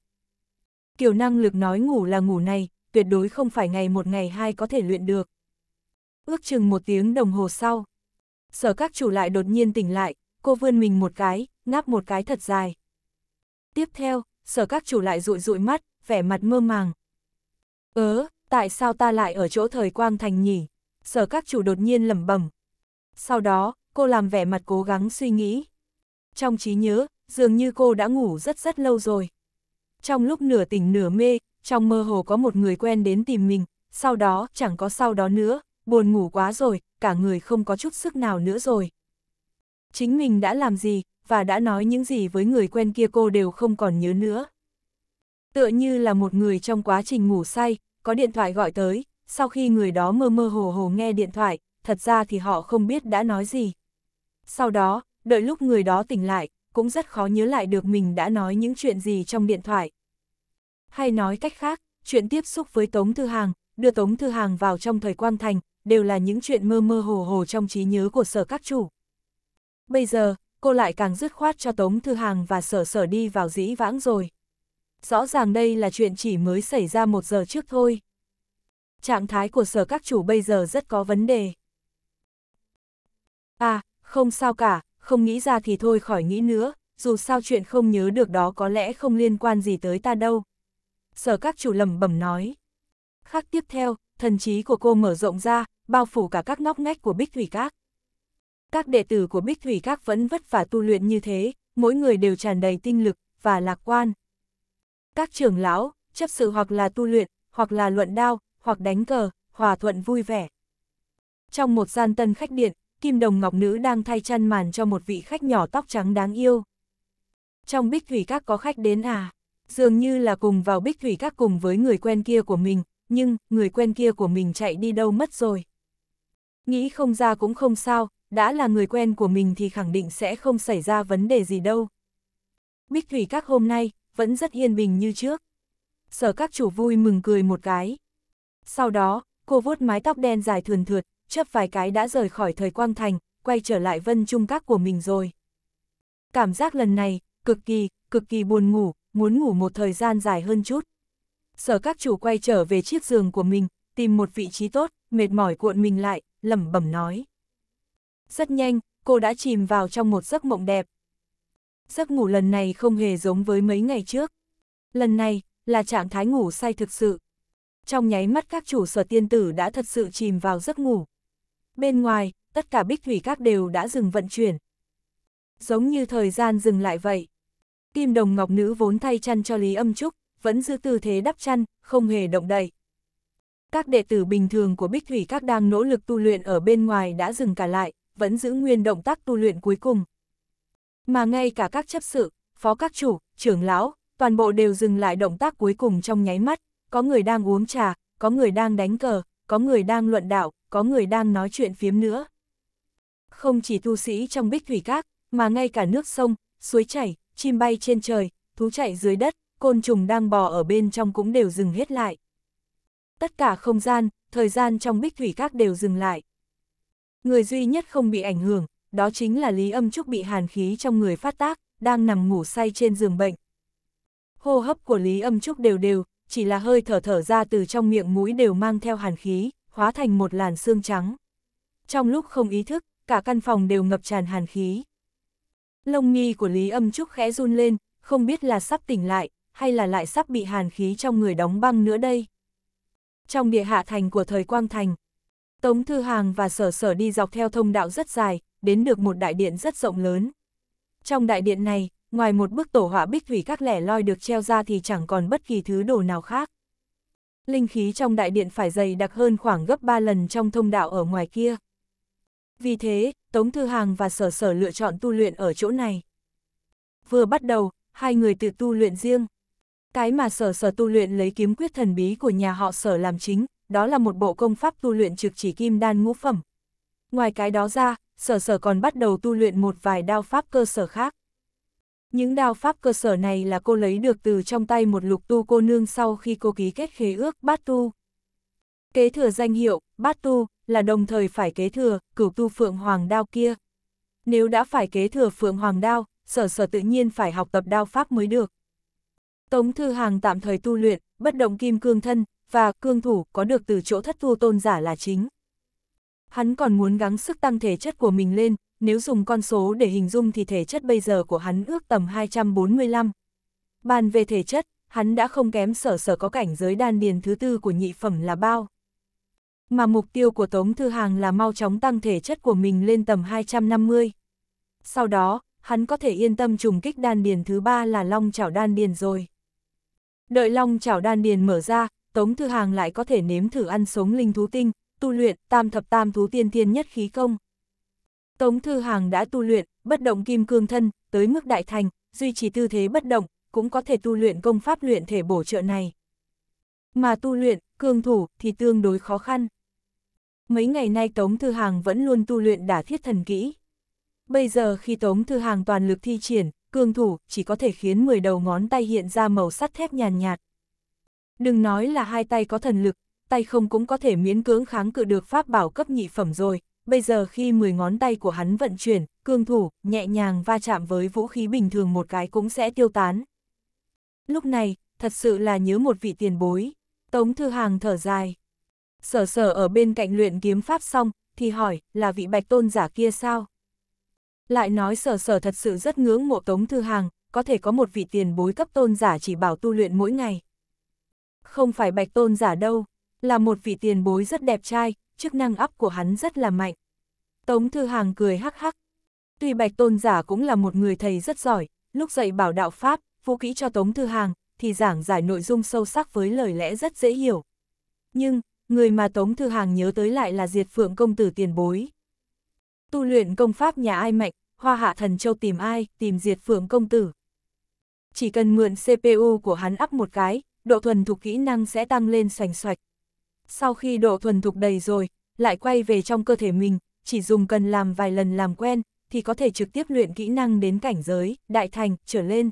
Kiểu năng lực nói ngủ là ngủ này, tuyệt đối không phải ngày một ngày hai có thể luyện được. Ước chừng một tiếng đồng hồ sau, sở các chủ lại đột nhiên tỉnh lại, cô vươn mình một cái, ngáp một cái thật dài. Tiếp theo, sở các chủ lại rụi rụi mắt, vẻ mặt mơ màng. Ớ, tại sao ta lại ở chỗ thời quang thành nhỉ? Sở các chủ đột nhiên lẩm bẩm. Sau đó, cô làm vẻ mặt cố gắng suy nghĩ. Trong trí nhớ, dường như cô đã ngủ rất rất lâu rồi. Trong lúc nửa tỉnh nửa mê, trong mơ hồ có một người quen đến tìm mình, sau đó chẳng có sau đó nữa, buồn ngủ quá rồi, cả người không có chút sức nào nữa rồi. Chính mình đã làm gì, và đã nói những gì với người quen kia cô đều không còn nhớ nữa. Tựa như là một người trong quá trình ngủ say, có điện thoại gọi tới, sau khi người đó mơ mơ hồ hồ nghe điện thoại, thật ra thì họ không biết đã nói gì. Sau đó, đợi lúc người đó tỉnh lại, cũng rất khó nhớ lại được mình đã nói những chuyện gì trong điện thoại. Hay nói cách khác, chuyện tiếp xúc với Tống Thư Hàng, đưa Tống Thư Hàng vào trong thời Quang Thành, đều là những chuyện mơ mơ hồ hồ trong trí nhớ của sở các chủ. Bây giờ, cô lại càng dứt khoát cho Tống Thư Hàng và sở sở đi vào dĩ vãng rồi. Rõ ràng đây là chuyện chỉ mới xảy ra một giờ trước thôi. Trạng thái của sở các chủ bây giờ rất có vấn đề. À, không sao cả, không nghĩ ra thì thôi khỏi nghĩ nữa, dù sao chuyện không nhớ được đó có lẽ không liên quan gì tới ta đâu. Sở các chủ lầm bẩm nói. khắc tiếp theo, thần trí của cô mở rộng ra, bao phủ cả các ngóc ngách của Bích Thủy Các. Các đệ tử của Bích Thủy Các vẫn vất vả tu luyện như thế, mỗi người đều tràn đầy tinh lực và lạc quan. Các trưởng lão, chấp sự hoặc là tu luyện, hoặc là luận đao, hoặc đánh cờ, hòa thuận vui vẻ. Trong một gian tân khách điện, kim đồng ngọc nữ đang thay chăn màn cho một vị khách nhỏ tóc trắng đáng yêu. Trong bích thủy các có khách đến à? Dường như là cùng vào bích thủy các cùng với người quen kia của mình, nhưng người quen kia của mình chạy đi đâu mất rồi. Nghĩ không ra cũng không sao, đã là người quen của mình thì khẳng định sẽ không xảy ra vấn đề gì đâu. Bích thủy các hôm nay vẫn rất yên bình như trước. Sở các chủ vui mừng cười một cái. Sau đó, cô vuốt mái tóc đen dài thườn thượt, chấp vài cái đã rời khỏi thời Quang Thành, quay trở lại vân trung các của mình rồi. Cảm giác lần này, cực kỳ, cực kỳ buồn ngủ, muốn ngủ một thời gian dài hơn chút. Sở các chủ quay trở về chiếc giường của mình, tìm một vị trí tốt, mệt mỏi cuộn mình lại, lẩm bẩm nói. Rất nhanh, cô đã chìm vào trong một giấc mộng đẹp. Giấc ngủ lần này không hề giống với mấy ngày trước. Lần này, là trạng thái ngủ say thực sự. Trong nháy mắt các chủ sở tiên tử đã thật sự chìm vào giấc ngủ, Bên ngoài, tất cả bích thủy các đều đã dừng vận chuyển. Giống như thời gian dừng lại vậy. Kim đồng ngọc nữ vốn thay chăn cho Lý Âm Trúc, vẫn giữ tư thế đắp chăn, không hề động đậy. Các đệ tử bình thường của bích thủy các đang nỗ lực tu luyện ở bên ngoài đã dừng cả lại, vẫn giữ nguyên động tác tu luyện cuối cùng. Mà ngay cả các chấp sự, phó các chủ, trưởng lão, toàn bộ đều dừng lại động tác cuối cùng trong nháy mắt, có người đang uống trà, có người đang đánh cờ, có người đang luận đạo, có người đang nói chuyện phiếm nữa. Không chỉ tu sĩ trong bích thủy các, mà ngay cả nước sông, suối chảy, chim bay trên trời, thú chạy dưới đất, côn trùng đang bò ở bên trong cũng đều dừng hết lại. Tất cả không gian, thời gian trong bích thủy các đều dừng lại. Người duy nhất không bị ảnh hưởng, đó chính là Lý Âm Trúc bị hàn khí trong người phát tác, đang nằm ngủ say trên giường bệnh. Hô hấp của Lý Âm Trúc đều đều, chỉ là hơi thở thở ra từ trong miệng mũi đều mang theo hàn khí hóa thành một làn xương trắng. Trong lúc không ý thức, cả căn phòng đều ngập tràn hàn khí. Lông nghi của Lý Âm Trúc khẽ run lên, không biết là sắp tỉnh lại, hay là lại sắp bị hàn khí trong người đóng băng nữa đây. Trong địa hạ thành của thời Quang Thành, Tống Thư Hàng và Sở Sở đi dọc theo thông đạo rất dài, đến được một đại điện rất rộng lớn. Trong đại điện này, ngoài một bức tổ họa bích thủy các lẻ loi được treo ra thì chẳng còn bất kỳ thứ đồ nào khác linh khí trong đại điện phải dày đặc hơn khoảng gấp 3 lần trong thông đạo ở ngoài kia. Vì thế, Tống Thư Hàng và Sở Sở lựa chọn tu luyện ở chỗ này. Vừa bắt đầu, hai người tự tu luyện riêng. Cái mà Sở Sở tu luyện lấy kiếm quyết thần bí của nhà họ Sở làm chính, đó là một bộ công pháp tu luyện trực chỉ kim đan ngũ phẩm. Ngoài cái đó ra, Sở Sở còn bắt đầu tu luyện một vài đao pháp cơ sở khác. Những đao pháp cơ sở này là cô lấy được từ trong tay một lục tu cô nương sau khi cô ký kết khế ước bát tu. Kế thừa danh hiệu, bát tu, là đồng thời phải kế thừa, cửu tu phượng hoàng đao kia. Nếu đã phải kế thừa phượng hoàng đao, sở sở tự nhiên phải học tập đao pháp mới được. Tống Thư Hàng tạm thời tu luyện, bất động kim cương thân, và cương thủ có được từ chỗ thất tu tôn giả là chính. Hắn còn muốn gắng sức tăng thể chất của mình lên, nếu dùng con số để hình dung thì thể chất bây giờ của hắn ước tầm 245. Bàn về thể chất, hắn đã không kém sở sở có cảnh giới đan điền thứ tư của nhị phẩm là bao. Mà mục tiêu của Tống Thư Hàng là mau chóng tăng thể chất của mình lên tầm 250. Sau đó, hắn có thể yên tâm trùng kích đan điền thứ ba là long chảo đan điền rồi. Đợi long chảo đan điền mở ra, Tống Thư Hàng lại có thể nếm thử ăn sống linh thú tinh, tu luyện tam thập tam thú tiên tiên nhất khí công. Tống Thư Hàng đã tu luyện, bất động kim cương thân, tới mức đại thành, duy trì tư thế bất động, cũng có thể tu luyện công pháp luyện thể bổ trợ này. Mà tu luyện, cương thủ thì tương đối khó khăn. Mấy ngày nay Tống Thư Hàng vẫn luôn tu luyện đả thiết thần kỹ. Bây giờ khi Tống Thư Hàng toàn lực thi triển, cương thủ chỉ có thể khiến 10 đầu ngón tay hiện ra màu sắt thép nhàn nhạt, nhạt. Đừng nói là hai tay có thần lực, tay không cũng có thể miễn cưỡng kháng cự được pháp bảo cấp nhị phẩm rồi, bây giờ khi 10 ngón tay của hắn vận chuyển, cương thủ, nhẹ nhàng va chạm với vũ khí bình thường một cái cũng sẽ tiêu tán. Lúc này, thật sự là nhớ một vị tiền bối. Tống Thư Hàng thở dài. Sở sở ở bên cạnh luyện kiếm pháp xong, thì hỏi, là vị bạch tôn giả kia sao? Lại nói sở sở thật sự rất ngưỡng mộ Tống Thư Hàng, có thể có một vị tiền bối cấp tôn giả chỉ bảo tu luyện mỗi ngày. Không phải bạch tôn giả đâu, là một vị tiền bối rất đẹp trai, chức năng ấp của hắn rất là mạnh. Tống Thư Hàng cười hắc hắc. Tuy Bạch Tôn giả cũng là một người thầy rất giỏi, lúc dạy bảo đạo Pháp, vũ kỹ cho Tống Thư Hàng, thì giảng giải nội dung sâu sắc với lời lẽ rất dễ hiểu. Nhưng, người mà Tống Thư Hàng nhớ tới lại là Diệt Phượng Công Tử tiền bối. Tu luyện công pháp nhà ai mạnh, Hoa Hạ Thần Châu tìm ai, tìm Diệt Phượng Công Tử. Chỉ cần mượn CPU của hắn ấp một cái, độ thuần thuộc kỹ năng sẽ tăng lên xoành xoạch sau khi độ thuần thục đầy rồi, lại quay về trong cơ thể mình, chỉ dùng cần làm vài lần làm quen, thì có thể trực tiếp luyện kỹ năng đến cảnh giới, đại thành, trở lên.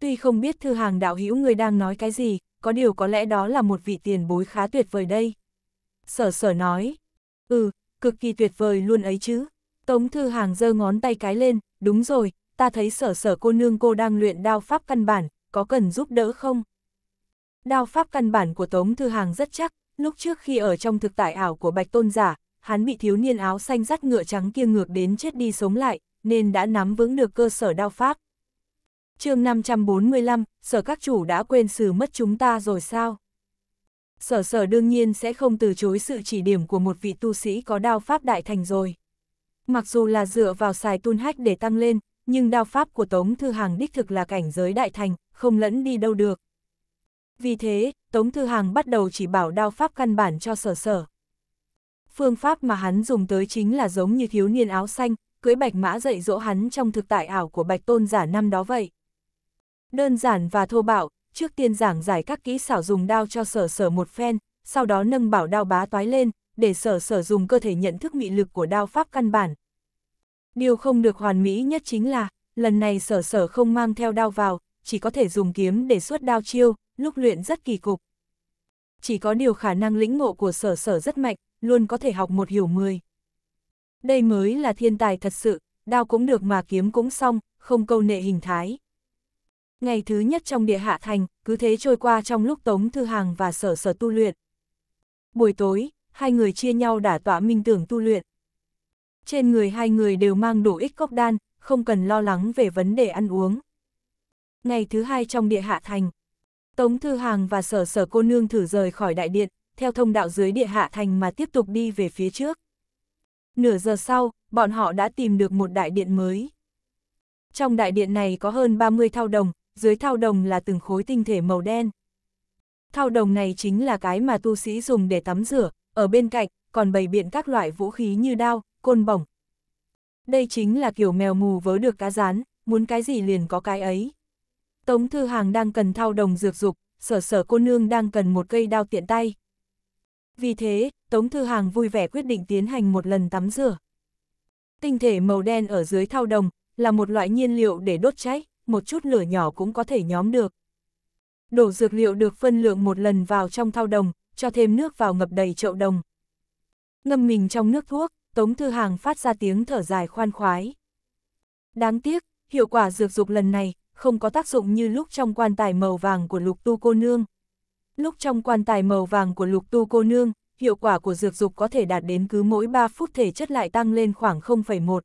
Tuy không biết thư hàng đạo hữu người đang nói cái gì, có điều có lẽ đó là một vị tiền bối khá tuyệt vời đây. Sở sở nói, ừ, cực kỳ tuyệt vời luôn ấy chứ. Tống thư hàng giơ ngón tay cái lên, đúng rồi, ta thấy sở sở cô nương cô đang luyện đao pháp căn bản, có cần giúp đỡ không? Đao pháp căn bản của Tống Thư Hàng rất chắc, lúc trước khi ở trong thực tại ảo của Bạch Tôn Giả, hắn bị thiếu niên áo xanh dắt ngựa trắng kia ngược đến chết đi sống lại, nên đã nắm vững được cơ sở đao pháp. chương 545, sở các chủ đã quên sử mất chúng ta rồi sao? Sở sở đương nhiên sẽ không từ chối sự chỉ điểm của một vị tu sĩ có đao pháp đại thành rồi. Mặc dù là dựa vào xài tun hách để tăng lên, nhưng đao pháp của Tống Thư Hàng đích thực là cảnh giới đại thành, không lẫn đi đâu được. Vì thế, Tống Thư Hàng bắt đầu chỉ bảo đao pháp căn bản cho sở sở. Phương pháp mà hắn dùng tới chính là giống như thiếu niên áo xanh, cưới bạch mã dạy dỗ hắn trong thực tại ảo của bạch tôn giả năm đó vậy. Đơn giản và thô bạo, trước tiên giảng giải các kỹ xảo dùng đao cho sở sở một phen, sau đó nâng bảo đao bá toái lên, để sở sở dùng cơ thể nhận thức mị lực của đao pháp căn bản. Điều không được hoàn mỹ nhất chính là, lần này sở sở không mang theo đao vào, chỉ có thể dùng kiếm để xuất đao chiêu, lúc luyện rất kỳ cục. Chỉ có điều khả năng lĩnh ngộ của sở sở rất mạnh, luôn có thể học một hiểu mười. Đây mới là thiên tài thật sự, đao cũng được mà kiếm cũng xong, không câu nệ hình thái. Ngày thứ nhất trong địa hạ thành, cứ thế trôi qua trong lúc Tống Thư Hàng và sở sở tu luyện. Buổi tối, hai người chia nhau đả tỏa minh tưởng tu luyện. Trên người hai người đều mang đủ ít cốc đan, không cần lo lắng về vấn đề ăn uống. Ngày thứ hai trong địa hạ thành, Tống Thư Hàng và sở sở cô nương thử rời khỏi đại điện, theo thông đạo dưới địa hạ thành mà tiếp tục đi về phía trước. Nửa giờ sau, bọn họ đã tìm được một đại điện mới. Trong đại điện này có hơn 30 thao đồng, dưới thao đồng là từng khối tinh thể màu đen. Thao đồng này chính là cái mà tu sĩ dùng để tắm rửa, ở bên cạnh còn bày biện các loại vũ khí như đao, côn bổng. Đây chính là kiểu mèo mù vớ được cá rán, muốn cái gì liền có cái ấy. Tống Thư Hàng đang cần thao đồng dược dục, sở sở cô nương đang cần một cây đao tiện tay. Vì thế, Tống Thư Hàng vui vẻ quyết định tiến hành một lần tắm rửa. Tinh thể màu đen ở dưới thao đồng là một loại nhiên liệu để đốt cháy, một chút lửa nhỏ cũng có thể nhóm được. Đổ dược liệu được phân lượng một lần vào trong thao đồng, cho thêm nước vào ngập đầy chậu đồng. Ngâm mình trong nước thuốc, Tống Thư Hàng phát ra tiếng thở dài khoan khoái. Đáng tiếc, hiệu quả dược dục lần này không có tác dụng như lúc trong quan tài màu vàng của lục tu cô nương. Lúc trong quan tài màu vàng của lục tu cô nương, hiệu quả của dược dục có thể đạt đến cứ mỗi 3 phút thể chất lại tăng lên khoảng 0,1.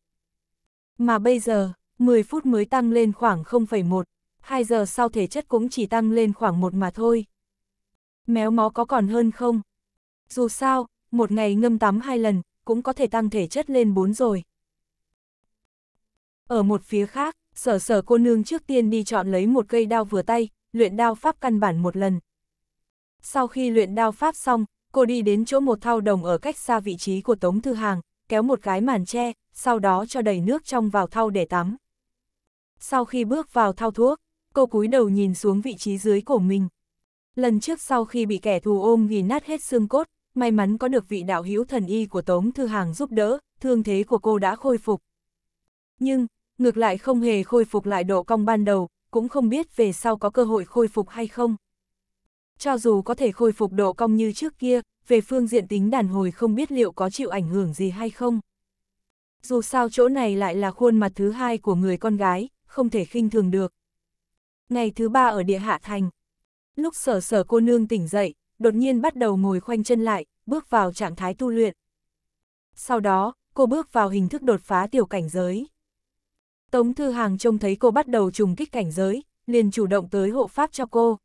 Mà bây giờ, 10 phút mới tăng lên khoảng 0,1, 2 giờ sau thể chất cũng chỉ tăng lên khoảng một mà thôi. Méo mó có còn hơn không? Dù sao, một ngày ngâm tắm hai lần, cũng có thể tăng thể chất lên 4 rồi. Ở một phía khác, Sở sở cô nương trước tiên đi chọn lấy một cây đao vừa tay, luyện đao pháp căn bản một lần. Sau khi luyện đao pháp xong, cô đi đến chỗ một thao đồng ở cách xa vị trí của Tống Thư Hàng, kéo một cái màn tre, sau đó cho đầy nước trong vào thau để tắm. Sau khi bước vào thau thuốc, cô cúi đầu nhìn xuống vị trí dưới cổ mình. Lần trước sau khi bị kẻ thù ôm ghi nát hết xương cốt, may mắn có được vị đạo hữu thần y của Tống Thư Hàng giúp đỡ, thương thế của cô đã khôi phục. Nhưng, ngược lại không hề khôi phục lại độ cong ban đầu, cũng không biết về sau có cơ hội khôi phục hay không. Cho dù có thể khôi phục độ cong như trước kia, về phương diện tính đàn hồi không biết liệu có chịu ảnh hưởng gì hay không. Dù sao chỗ này lại là khuôn mặt thứ hai của người con gái, không thể khinh thường được. Ngày thứ ba ở địa hạ thành. Lúc sở sở cô nương tỉnh dậy, đột nhiên bắt đầu ngồi khoanh chân lại, bước vào trạng thái tu luyện. Sau đó, cô bước vào hình thức đột phá tiểu cảnh giới. Tống Thư Hàng trông thấy cô bắt đầu trùng kích cảnh giới, liền chủ động tới hộ pháp cho cô.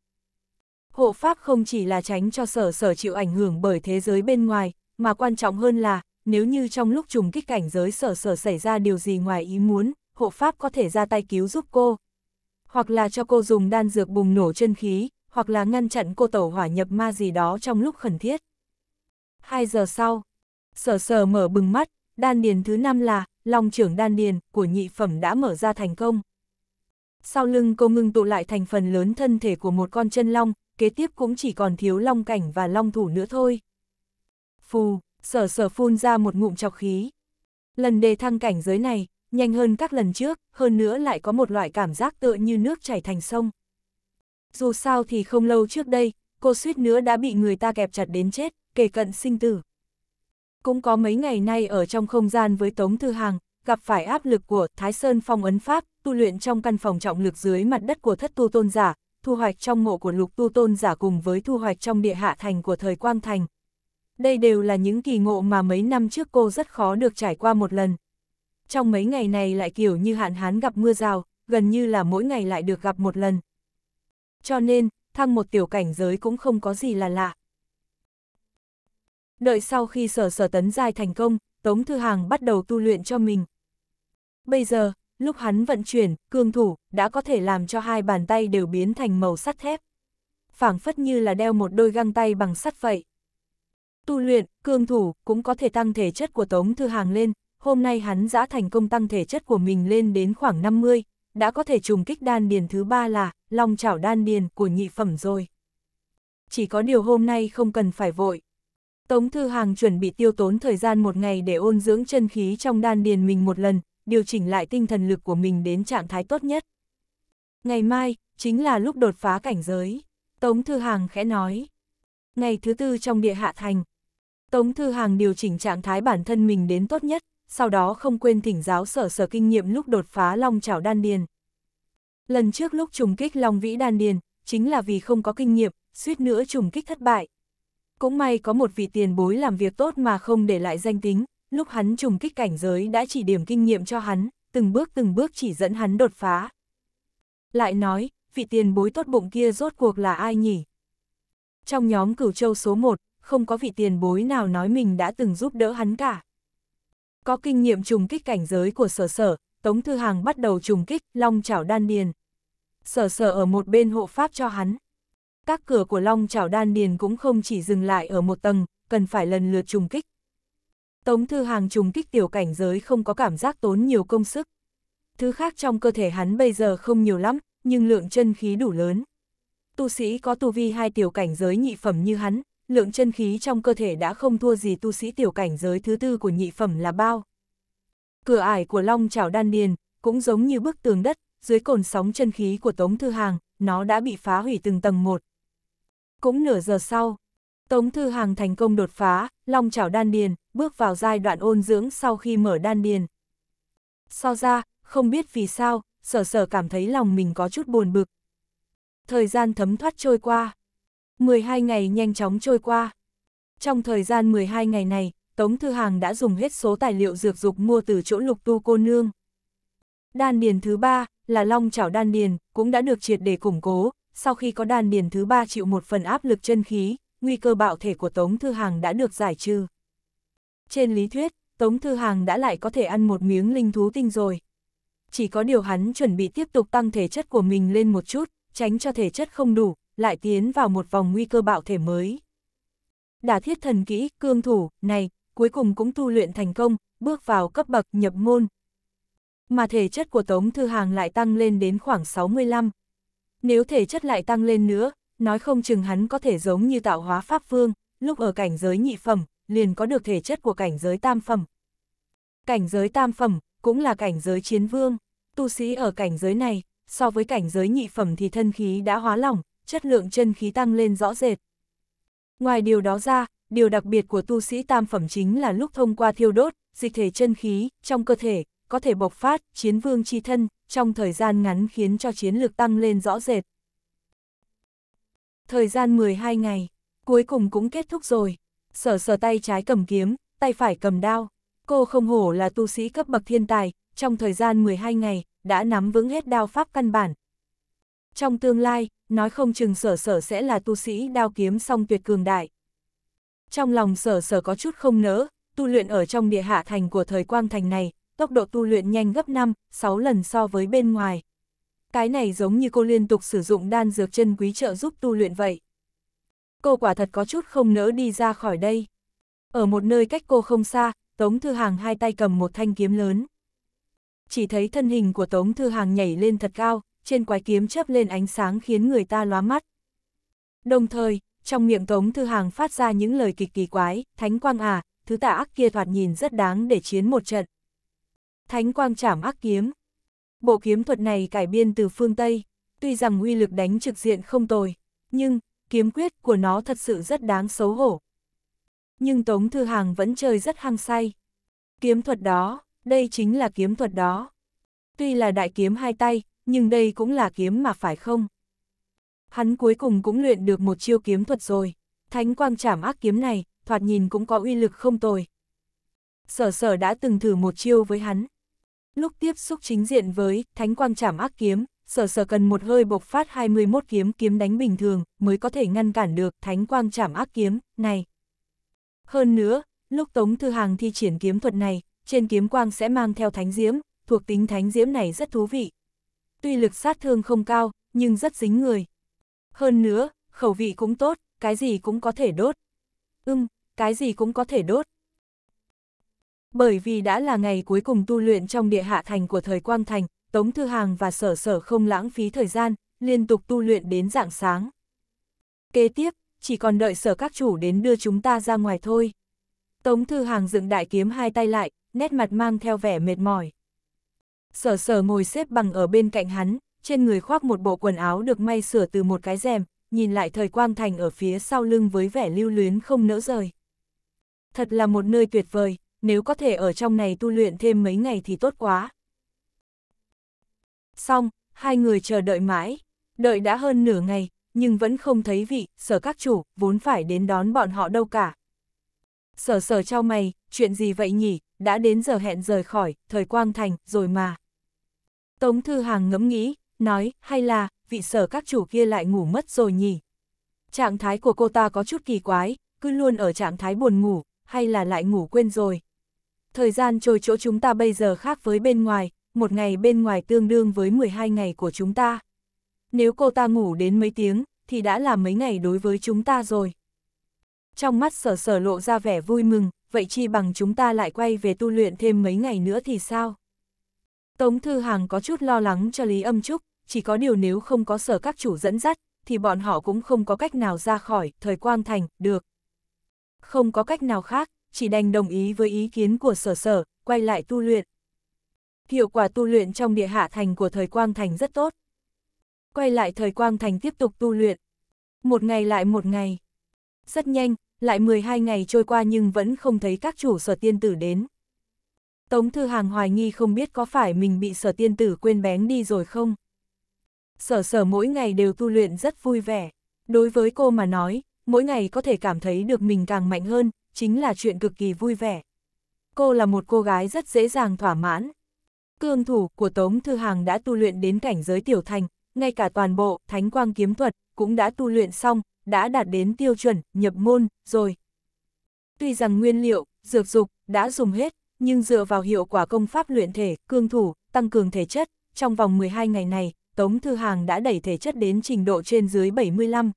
Hộ pháp không chỉ là tránh cho sở sở chịu ảnh hưởng bởi thế giới bên ngoài, mà quan trọng hơn là, nếu như trong lúc trùng kích cảnh giới sở sở xảy ra điều gì ngoài ý muốn, hộ pháp có thể ra tay cứu giúp cô. Hoặc là cho cô dùng đan dược bùng nổ chân khí, hoặc là ngăn chặn cô tẩu hỏa nhập ma gì đó trong lúc khẩn thiết. Hai giờ sau, sở sở mở bừng mắt, đan điền thứ năm là, long trưởng đan điền của nhị phẩm đã mở ra thành công. Sau lưng cô ngưng tụ lại thành phần lớn thân thể của một con chân long, kế tiếp cũng chỉ còn thiếu long cảnh và long thủ nữa thôi. Phù, sở sở phun ra một ngụm chọc khí. Lần đề thăng cảnh giới này, nhanh hơn các lần trước, hơn nữa lại có một loại cảm giác tựa như nước chảy thành sông. Dù sao thì không lâu trước đây, cô suýt nữa đã bị người ta kẹp chặt đến chết, kể cận sinh tử cũng có mấy ngày nay ở trong không gian với Tống Thư Hàng, gặp phải áp lực của Thái Sơn phong ấn Pháp, tu luyện trong căn phòng trọng lực dưới mặt đất của thất tu tôn giả, thu hoạch trong ngộ của lục tu tôn giả cùng với thu hoạch trong địa hạ thành của thời Quang Thành. Đây đều là những kỳ ngộ mà mấy năm trước cô rất khó được trải qua một lần. Trong mấy ngày này lại kiểu như hạn hán gặp mưa rào, gần như là mỗi ngày lại được gặp một lần. Cho nên, thăng một tiểu cảnh giới cũng không có gì là lạ. Đợi sau khi sở sở tấn giai thành công, Tống Thư Hàng bắt đầu tu luyện cho mình. Bây giờ, lúc hắn vận chuyển, cương thủ, đã có thể làm cho hai bàn tay đều biến thành màu sắt thép. phảng phất như là đeo một đôi găng tay bằng sắt vậy. Tu luyện, cương thủ, cũng có thể tăng thể chất của Tống Thư Hàng lên, hôm nay hắn đã thành công tăng thể chất của mình lên đến khoảng 50, đã có thể trùng kích đan điền thứ ba là long chảo đan điền của nhị phẩm rồi. Chỉ có điều hôm nay không cần phải vội, Tống Thư Hàng chuẩn bị tiêu tốn thời gian một ngày để ôn dưỡng chân khí trong đan điền mình một lần, điều chỉnh lại tinh thần lực của mình đến trạng thái tốt nhất. Ngày mai, chính là lúc đột phá cảnh giới. Tống Thư Hàng khẽ nói. Ngày thứ tư trong địa hạ thành. Tống Thư Hàng điều chỉnh trạng thái bản thân mình đến tốt nhất, sau đó không quên thỉnh giáo sở sở kinh nghiệm lúc đột phá long trảo đan điền. Lần trước lúc trùng kích long vĩ đan điền, chính là vì không có kinh nghiệm, suýt nữa trùng kích thất bại. Cũng may có một vị tiền bối làm việc tốt mà không để lại danh tính, lúc hắn trùng kích cảnh giới đã chỉ điểm kinh nghiệm cho hắn, từng bước từng bước chỉ dẫn hắn đột phá. Lại nói, vị tiền bối tốt bụng kia rốt cuộc là ai nhỉ? Trong nhóm cửu châu số 1, không có vị tiền bối nào nói mình đã từng giúp đỡ hắn cả. Có kinh nghiệm trùng kích cảnh giới của sở sở, Tống Thư Hàng bắt đầu trùng kích, long chảo đan điền. Sở sở ở một bên hộ pháp cho hắn các cửa của long Trảo đan điền cũng không chỉ dừng lại ở một tầng, cần phải lần lượt trùng kích. Tống Thư Hàng trùng kích tiểu cảnh giới không có cảm giác tốn nhiều công sức. Thứ khác trong cơ thể hắn bây giờ không nhiều lắm, nhưng lượng chân khí đủ lớn. Tu sĩ có tu vi hai tiểu cảnh giới nhị phẩm như hắn, lượng chân khí trong cơ thể đã không thua gì tu sĩ tiểu cảnh giới thứ tư của nhị phẩm là bao. Cửa ải của Long Trảo Đan Điền cũng giống như bức tường đất, dưới cồn sóng chân khí của Tống Thư Hàng, nó đã bị phá hủy từng tầng một, cũng nửa giờ sau, Tống Thư Hàng thành công đột phá, long chảo đan điền, bước vào giai đoạn ôn dưỡng sau khi mở đan điền. So ra, không biết vì sao, sở sở cảm thấy lòng mình có chút buồn bực. Thời gian thấm thoát trôi qua. 12 ngày nhanh chóng trôi qua. Trong thời gian 12 ngày này, Tống Thư Hàng đã dùng hết số tài liệu dược dục mua từ chỗ lục tu cô nương. Đan điền thứ ba là long chảo đan điền, cũng đã được triệt để củng cố, sau khi có đan điền thứ ba chịu một phần áp lực chân khí, nguy cơ bạo thể của Tống Thư Hàng đã được giải trừ. Trên lý thuyết, Tống Thư Hàng đã lại có thể ăn một miếng linh thú tinh rồi. Chỉ có điều hắn chuẩn bị tiếp tục tăng thể chất của mình lên một chút, tránh cho thể chất không đủ, lại tiến vào một vòng nguy cơ bạo thể mới. Đả thiết thần kỹ, cương thủ, này, cuối cùng cũng tu luyện thành công, bước vào cấp bậc nhập môn. Mà thể chất của Tống Thư Hàng lại tăng lên đến khoảng 65, nếu thể chất lại tăng lên nữa, nói không chừng hắn có thể giống như tạo hóa pháp vương, lúc ở cảnh giới nhị phẩm, liền có được thể chất của cảnh giới tam phẩm. Cảnh giới tam phẩm, cũng là cảnh giới chiến vương. Tu sĩ ở cảnh giới này, so với cảnh giới nhị phẩm thì thân khí đã hóa lỏng, chất lượng chân khí tăng lên rõ rệt. Ngoài điều đó ra, điều đặc biệt của tu sĩ tam phẩm chính là lúc thông qua thiêu đốt, dịch thể chân khí trong cơ thể có thể bộc phát, chiến vương chi thân, trong thời gian ngắn khiến cho chiến lược tăng lên rõ rệt. Thời gian 12 ngày, cuối cùng cũng kết thúc rồi. Sở sở tay trái cầm kiếm, tay phải cầm đao. Cô không hổ là tu sĩ cấp bậc thiên tài, trong thời gian 12 ngày, đã nắm vững hết đao pháp căn bản. Trong tương lai, nói không chừng sở sở sẽ là tu sĩ đao kiếm song tuyệt cường đại. Trong lòng sở sở có chút không nỡ, tu luyện ở trong địa hạ thành của thời quang thành này, tốc độ tu luyện nhanh gấp 5, 6 lần so với bên ngoài. Cái này giống như cô liên tục sử dụng đan dược chân quý trợ giúp tu luyện vậy. Cô quả thật có chút không nỡ đi ra khỏi đây. Ở một nơi cách cô không xa, Tống Thư Hàng hai tay cầm một thanh kiếm lớn. Chỉ thấy thân hình của Tống Thư Hàng nhảy lên thật cao, trên quái kiếm chớp lên ánh sáng khiến người ta lóa mắt. Đồng thời, trong miệng Tống Thư Hàng phát ra những lời kỳ kỳ quái, thánh quang à, thứ tà ác kia thoạt nhìn rất đáng để chiến một trận. Thánh quang trảm ác kiếm. Bộ kiếm thuật này cải biên từ phương Tây, tuy rằng uy lực đánh trực diện không tồi, nhưng kiếm quyết của nó thật sự rất đáng xấu hổ. Nhưng Tống Thư Hàng vẫn chơi rất hăng say. Kiếm thuật đó, đây chính là kiếm thuật đó. Tuy là đại kiếm hai tay, nhưng đây cũng là kiếm mà phải không? Hắn cuối cùng cũng luyện được một chiêu kiếm thuật rồi. Thánh quang trảm ác kiếm này, thoạt nhìn cũng có uy lực không tồi. Sở sở đã từng thử một chiêu với hắn, Lúc tiếp xúc chính diện với Thánh Quang Trảm Ác Kiếm, sở sở cần một hơi bộc phát 21 kiếm kiếm đánh bình thường mới có thể ngăn cản được Thánh Quang Trảm Ác Kiếm này. Hơn nữa, lúc Tống Thư Hàng thi triển kiếm thuật này, trên kiếm quang sẽ mang theo thánh diễm, thuộc tính thánh diễm này rất thú vị. Tuy lực sát thương không cao, nhưng rất dính người. Hơn nữa, khẩu vị cũng tốt, cái gì cũng có thể đốt. Ưm, cái gì cũng có thể đốt bởi vì đã là ngày cuối cùng tu luyện trong địa hạ thành của thời Quang Thành, Tống Thư Hàng và Sở Sở không lãng phí thời gian, liên tục tu luyện đến dạng sáng. Kế tiếp, chỉ còn đợi Sở các chủ đến đưa chúng ta ra ngoài thôi. Tống Thư Hàng dựng đại kiếm hai tay lại, nét mặt mang theo vẻ mệt mỏi. Sở Sở ngồi xếp bằng ở bên cạnh hắn, trên người khoác một bộ quần áo được may sửa từ một cái rèm, nhìn lại thời Quang Thành ở phía sau lưng với vẻ lưu luyến không nỡ rời. Thật là một nơi tuyệt vời, nếu có thể ở trong này tu luyện thêm mấy ngày thì tốt quá. Xong, hai người chờ đợi mãi, đợi đã hơn nửa ngày, nhưng vẫn không thấy vị, sở các chủ, vốn phải đến đón bọn họ đâu cả. Sở sở trao mày, chuyện gì vậy nhỉ, đã đến giờ hẹn rời khỏi, thời quang thành, rồi mà. Tống Thư Hàng ngẫm nghĩ, nói, hay là, vị sở các chủ kia lại ngủ mất rồi nhỉ. Trạng thái của cô ta có chút kỳ quái, cứ luôn ở trạng thái buồn ngủ, hay là lại ngủ quên rồi. Thời gian trôi chỗ chúng ta bây giờ khác với bên ngoài, một ngày bên ngoài tương đương với 12 ngày của chúng ta. Nếu cô ta ngủ đến mấy tiếng, thì đã là mấy ngày đối với chúng ta rồi. Trong mắt sở sở lộ ra vẻ vui mừng, vậy chi bằng chúng ta lại quay về tu luyện thêm mấy ngày nữa thì sao? Tống Thư Hàng có chút lo lắng cho Lý Âm Trúc, chỉ có điều nếu không có sở các chủ dẫn dắt, thì bọn họ cũng không có cách nào ra khỏi thời quang thành, được. Không có cách nào khác, chỉ đành đồng ý với ý kiến của sở sở, quay lại tu luyện. Hiệu quả tu luyện trong địa hạ thành của thời Quang Thành rất tốt. Quay lại thời Quang Thành tiếp tục tu luyện. Một ngày lại một ngày. Rất nhanh, lại 12 ngày trôi qua nhưng vẫn không thấy các chủ sở tiên tử đến. Tống Thư Hàng hoài nghi không biết có phải mình bị sở tiên tử quên bén đi rồi không. Sở sở mỗi ngày đều tu luyện rất vui vẻ. Đối với cô mà nói, mỗi ngày có thể cảm thấy được mình càng mạnh hơn, chính là chuyện cực kỳ vui vẻ. Cô là một cô gái rất dễ dàng thỏa mãn. Cương thủ của Tống Thư Hàng đã tu luyện đến cảnh giới tiểu thành, ngay cả toàn bộ thánh quang kiếm thuật cũng đã tu luyện xong, đã đạt đến tiêu chuẩn nhập môn rồi. Tuy rằng nguyên liệu, dược dục đã dùng hết, nhưng dựa vào hiệu quả công pháp luyện thể, cương thủ, tăng cường thể chất, trong vòng 12 ngày này, Tống Thư Hàng đã đẩy thể chất đến trình độ trên dưới 75,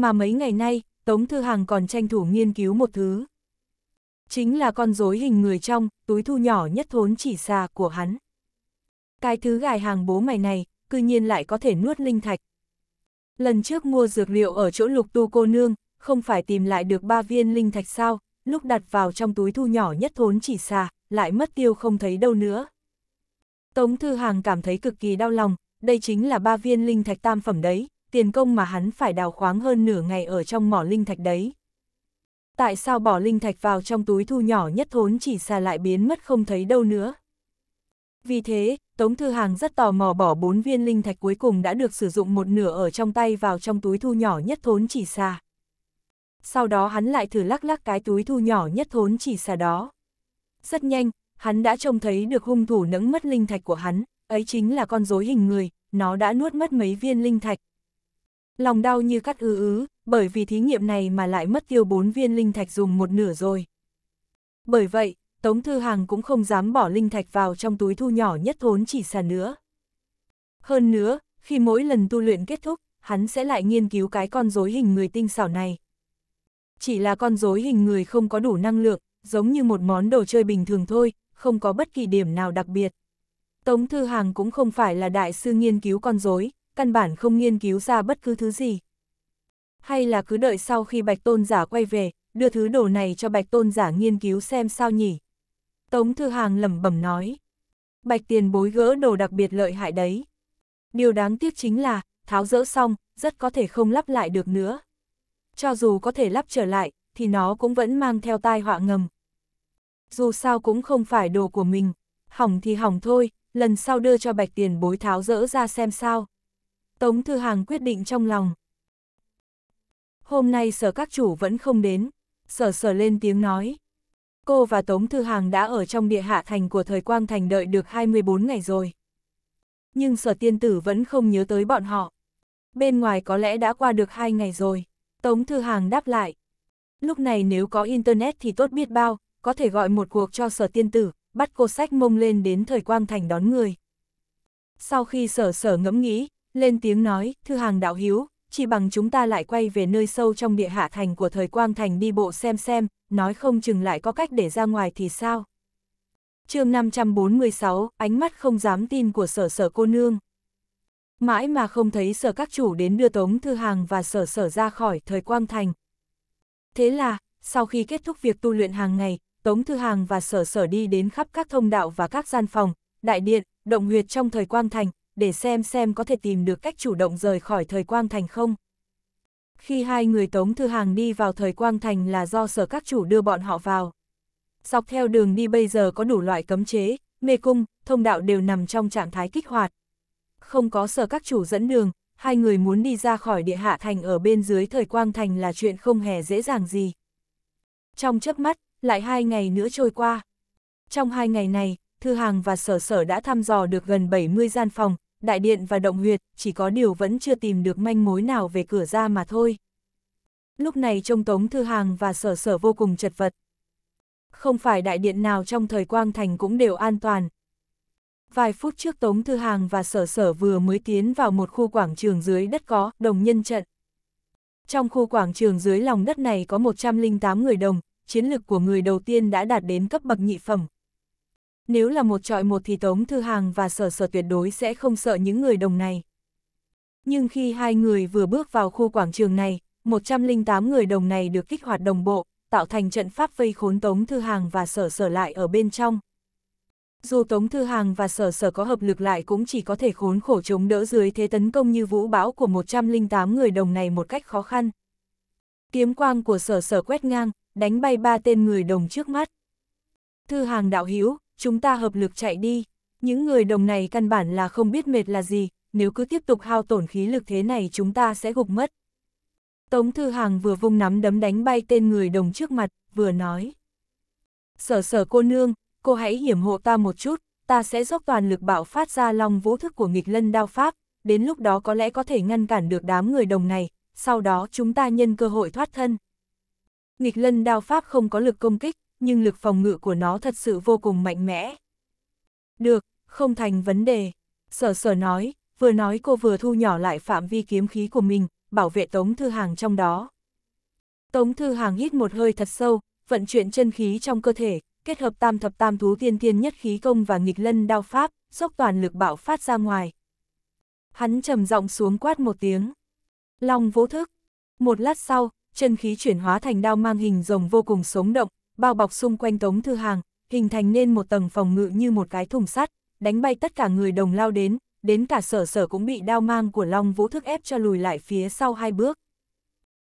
mà mấy ngày nay, Tống Thư Hàng còn tranh thủ nghiên cứu một thứ. Chính là con rối hình người trong, túi thu nhỏ nhất thốn chỉ xa của hắn. Cái thứ gài hàng bố mày này, cư nhiên lại có thể nuốt linh thạch. Lần trước mua dược liệu ở chỗ lục tu cô nương, không phải tìm lại được ba viên linh thạch sao, lúc đặt vào trong túi thu nhỏ nhất thốn chỉ xa lại mất tiêu không thấy đâu nữa. Tống Thư Hàng cảm thấy cực kỳ đau lòng, đây chính là ba viên linh thạch tam phẩm đấy, tiền công mà hắn phải đào khoáng hơn nửa ngày ở trong mỏ linh thạch đấy. Tại sao bỏ linh thạch vào trong túi thu nhỏ nhất thốn chỉ xa lại biến mất không thấy đâu nữa? Vì thế, Tống Thư Hàng rất tò mò bỏ bốn viên linh thạch cuối cùng đã được sử dụng một nửa ở trong tay vào trong túi thu nhỏ nhất thốn chỉ xa. Sau đó hắn lại thử lắc lắc cái túi thu nhỏ nhất thốn chỉ xa đó. Rất nhanh, hắn đã trông thấy được hung thủ nẫng mất linh thạch của hắn, ấy chính là con rối hình người, nó đã nuốt mất mấy viên linh thạch lòng đau như cắt ư ứ, bởi vì thí nghiệm này mà lại mất tiêu bốn viên linh thạch dùng một nửa rồi. Bởi vậy, Tống Thư Hàng cũng không dám bỏ linh thạch vào trong túi thu nhỏ nhất thốn chỉ xà nữa. Hơn nữa, khi mỗi lần tu luyện kết thúc, hắn sẽ lại nghiên cứu cái con rối hình người tinh xảo này. Chỉ là con rối hình người không có đủ năng lượng, giống như một món đồ chơi bình thường thôi, không có bất kỳ điểm nào đặc biệt. Tống Thư Hàng cũng không phải là đại sư nghiên cứu con rối, căn bản không nghiên cứu ra bất cứ thứ gì. Hay là cứ đợi sau khi bạch tôn giả quay về, đưa thứ đồ này cho bạch tôn giả nghiên cứu xem sao nhỉ? Tống Thư Hàng lẩm bẩm nói. Bạch tiền bối gỡ đồ đặc biệt lợi hại đấy. Điều đáng tiếc chính là, tháo dỡ xong, rất có thể không lắp lại được nữa. Cho dù có thể lắp trở lại, thì nó cũng vẫn mang theo tai họa ngầm. Dù sao cũng không phải đồ của mình, hỏng thì hỏng thôi, lần sau đưa cho bạch tiền bối tháo dỡ ra xem sao. Tống Thư Hàng quyết định trong lòng. Hôm nay sở các chủ vẫn không đến, sở sở lên tiếng nói. Cô và Tống Thư Hàng đã ở trong địa hạ thành của thời Quang Thành đợi được 24 ngày rồi. Nhưng sở tiên tử vẫn không nhớ tới bọn họ. Bên ngoài có lẽ đã qua được 2 ngày rồi. Tống Thư Hàng đáp lại. Lúc này nếu có Internet thì tốt biết bao, có thể gọi một cuộc cho sở tiên tử, bắt cô sách mông lên đến thời Quang Thành đón người. Sau khi sở sở ngẫm nghĩ, lên tiếng nói, thư hàng đạo hiếu, chỉ bằng chúng ta lại quay về nơi sâu trong địa hạ thành của thời Quang Thành đi bộ xem xem, nói không chừng lại có cách để ra ngoài thì sao. chương 546, ánh mắt không dám tin của sở sở cô nương. Mãi mà không thấy sở các chủ đến đưa Tống Thư Hàng và sở sở ra khỏi thời Quang Thành. Thế là, sau khi kết thúc việc tu luyện hàng ngày, Tống Thư Hàng và sở sở đi đến khắp các thông đạo và các gian phòng, đại điện, động huyệt trong thời Quang Thành, để xem xem có thể tìm được cách chủ động rời khỏi thời quang thành không. Khi hai người Tống Thư Hàng đi vào thời quang thành là do sở các chủ đưa bọn họ vào. Dọc theo đường đi bây giờ có đủ loại cấm chế, mê cung, thông đạo đều nằm trong trạng thái kích hoạt. Không có sở các chủ dẫn đường, hai người muốn đi ra khỏi địa hạ thành ở bên dưới thời quang thành là chuyện không hề dễ dàng gì. Trong chớp mắt, lại hai ngày nữa trôi qua. Trong hai ngày này, Thư Hàng và Sở Sở đã thăm dò được gần 70 gian phòng, đại điện và động huyệt, chỉ có điều vẫn chưa tìm được manh mối nào về cửa ra mà thôi. Lúc này trông Tống Thư Hàng và sở sở vô cùng chật vật. Không phải đại điện nào trong thời Quang Thành cũng đều an toàn. Vài phút trước Tống Thư Hàng và sở sở vừa mới tiến vào một khu quảng trường dưới đất có đồng nhân trận. Trong khu quảng trường dưới lòng đất này có 108 người đồng, chiến lực của người đầu tiên đã đạt đến cấp bậc nhị phẩm, nếu là một trọi một thì Tống Thư Hàng và Sở Sở tuyệt đối sẽ không sợ những người đồng này. Nhưng khi hai người vừa bước vào khu quảng trường này, 108 người đồng này được kích hoạt đồng bộ, tạo thành trận pháp vây khốn Tống Thư Hàng và Sở Sở lại ở bên trong. Dù Tống Thư Hàng và Sở Sở có hợp lực lại cũng chỉ có thể khốn khổ chống đỡ dưới thế tấn công như vũ bão của 108 người đồng này một cách khó khăn. Kiếm quang của Sở Sở quét ngang, đánh bay ba tên người đồng trước mắt. Thư Hàng đạo hiếu chúng ta hợp lực chạy đi. Những người đồng này căn bản là không biết mệt là gì, nếu cứ tiếp tục hao tổn khí lực thế này chúng ta sẽ gục mất. Tống Thư Hàng vừa vung nắm đấm đánh bay tên người đồng trước mặt, vừa nói. Sở sở cô nương, cô hãy hiểm hộ ta một chút, ta sẽ dốc toàn lực bạo phát ra long vũ thức của nghịch lân đao pháp, đến lúc đó có lẽ có thể ngăn cản được đám người đồng này, sau đó chúng ta nhân cơ hội thoát thân. Nghịch lân đao pháp không có lực công kích, nhưng lực phòng ngự của nó thật sự vô cùng mạnh mẽ. Được, không thành vấn đề. Sở sở nói, vừa nói cô vừa thu nhỏ lại phạm vi kiếm khí của mình, bảo vệ Tống Thư Hàng trong đó. Tống Thư Hàng hít một hơi thật sâu, vận chuyển chân khí trong cơ thể, kết hợp tam thập tam thú tiên tiên nhất khí công và nghịch lân đao pháp, dốc toàn lực bạo phát ra ngoài. Hắn trầm giọng xuống quát một tiếng. Long vỗ thức. Một lát sau, chân khí chuyển hóa thành đao mang hình rồng vô cùng sống động, bao bọc xung quanh Tống Thư Hàng, hình thành nên một tầng phòng ngự như một cái thùng sắt, đánh bay tất cả người đồng lao đến, đến cả sở sở cũng bị đao mang của Long Vũ thức ép cho lùi lại phía sau hai bước.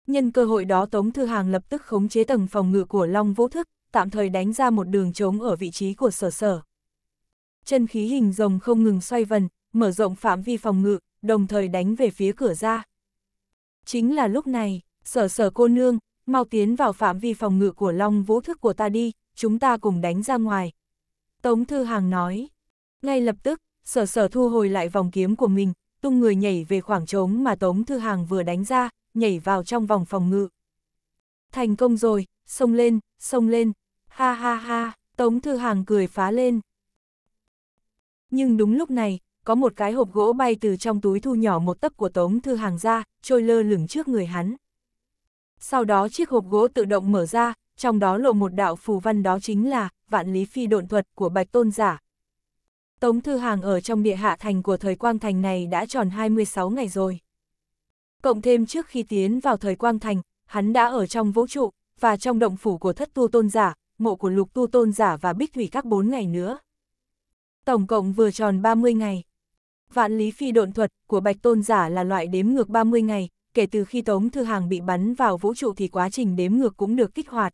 Nhân cơ hội đó Tống Thư Hàng lập tức khống chế tầng phòng ngự của Long Vũ thức, tạm thời đánh ra một đường trống ở vị trí của sở sở. Chân khí hình rồng không ngừng xoay vần, mở rộng phạm vi phòng ngự, đồng thời đánh về phía cửa ra. Chính là lúc này, sở sở cô nương, mau tiến vào phạm vi phòng ngự của Long Vũ Thức của ta đi, chúng ta cùng đánh ra ngoài. Tống Thư Hàng nói, ngay lập tức, sở sở thu hồi lại vòng kiếm của mình, tung người nhảy về khoảng trống mà Tống Thư Hàng vừa đánh ra, nhảy vào trong vòng phòng ngự. Thành công rồi, xông lên, xông lên, ha ha ha, Tống Thư Hàng cười phá lên. Nhưng đúng lúc này, có một cái hộp gỗ bay từ trong túi thu nhỏ một tấc của Tống Thư Hàng ra, trôi lơ lửng trước người hắn. Sau đó chiếc hộp gỗ tự động mở ra, trong đó lộ một đạo phù văn đó chính là Vạn Lý Phi Độn Thuật của Bạch Tôn Giả. Tống Thư Hàng ở trong địa hạ thành của thời Quang Thành này đã tròn 26 ngày rồi. Cộng thêm trước khi tiến vào thời Quang Thành, hắn đã ở trong vũ trụ, và trong động phủ của thất tu tôn giả, mộ của lục tu tôn giả và bích thủy các 4 ngày nữa. Tổng cộng vừa tròn 30 ngày. Vạn lý phi độn thuật của bạch tôn giả là loại đếm ngược 30 ngày, kể từ khi Tống Thư Hàng bị bắn vào vũ trụ thì quá trình đếm ngược cũng được kích hoạt.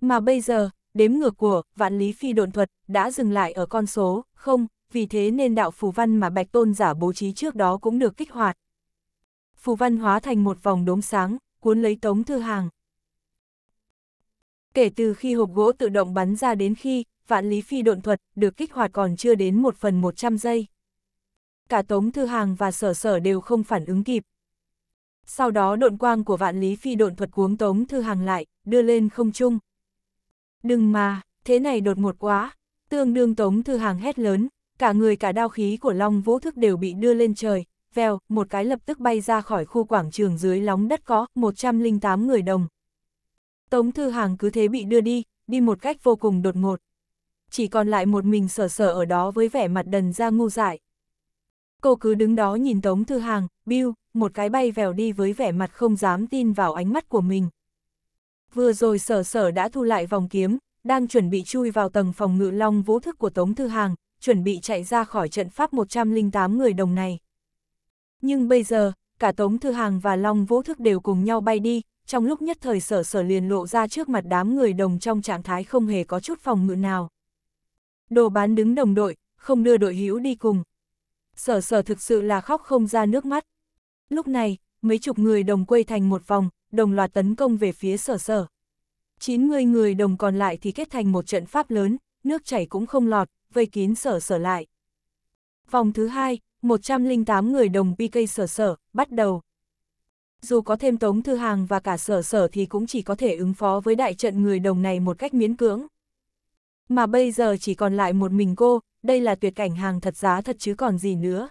Mà bây giờ, đếm ngược của vạn lý phi độn thuật đã dừng lại ở con số không, vì thế nên đạo phù văn mà Bạch Tôn giả bố trí trước đó cũng được kích hoạt. Phù văn hóa thành một vòng đốm sáng, cuốn lấy Tống Thư Hàng. Kể từ khi hộp gỗ tự động bắn ra đến khi vạn lý phi độn thuật được kích hoạt còn chưa đến 1 phần 100 giây. Cả Tống Thư Hàng và Sở Sở đều không phản ứng kịp, sau đó độn quang của vạn lý phi độn thuật cuống tống thư hàng lại, đưa lên không trung. Đừng mà, thế này đột ngột quá, tương đương tống thư hàng hét lớn, cả người cả đao khí của Long Vũ Thức đều bị đưa lên trời, vèo, một cái lập tức bay ra khỏi khu quảng trường dưới lóng đất có 108 người đồng. Tống Thư Hàng cứ thế bị đưa đi, đi một cách vô cùng đột ngột. Chỉ còn lại một mình sở sở ở đó với vẻ mặt đần ra ngu dại. Cô cứ đứng đó nhìn Tống Thư Hàng, Bill, một cái bay vèo đi với vẻ mặt không dám tin vào ánh mắt của mình. Vừa rồi sở sở đã thu lại vòng kiếm, đang chuẩn bị chui vào tầng phòng ngự long vũ thức của Tống Thư Hàng, chuẩn bị chạy ra khỏi trận pháp 108 người đồng này. Nhưng bây giờ, cả Tống Thư Hàng và Long Vũ Thức đều cùng nhau bay đi, trong lúc nhất thời sở sở liền lộ ra trước mặt đám người đồng trong trạng thái không hề có chút phòng ngự nào. Đồ bán đứng đồng đội, không đưa đội hữu đi cùng. Sở sở thực sự là khóc không ra nước mắt, Lúc này, mấy chục người đồng quây thành một vòng, đồng loạt tấn công về phía sở sở. 90 người đồng còn lại thì kết thành một trận pháp lớn, nước chảy cũng không lọt, vây kín sở sở lại. Vòng thứ hai, 108 người đồng PK sở sở, bắt đầu. Dù có thêm tống thư hàng và cả sở sở thì cũng chỉ có thể ứng phó với đại trận người đồng này một cách miễn cưỡng. Mà bây giờ chỉ còn lại một mình cô, đây là tuyệt cảnh hàng thật giá thật chứ còn gì nữa.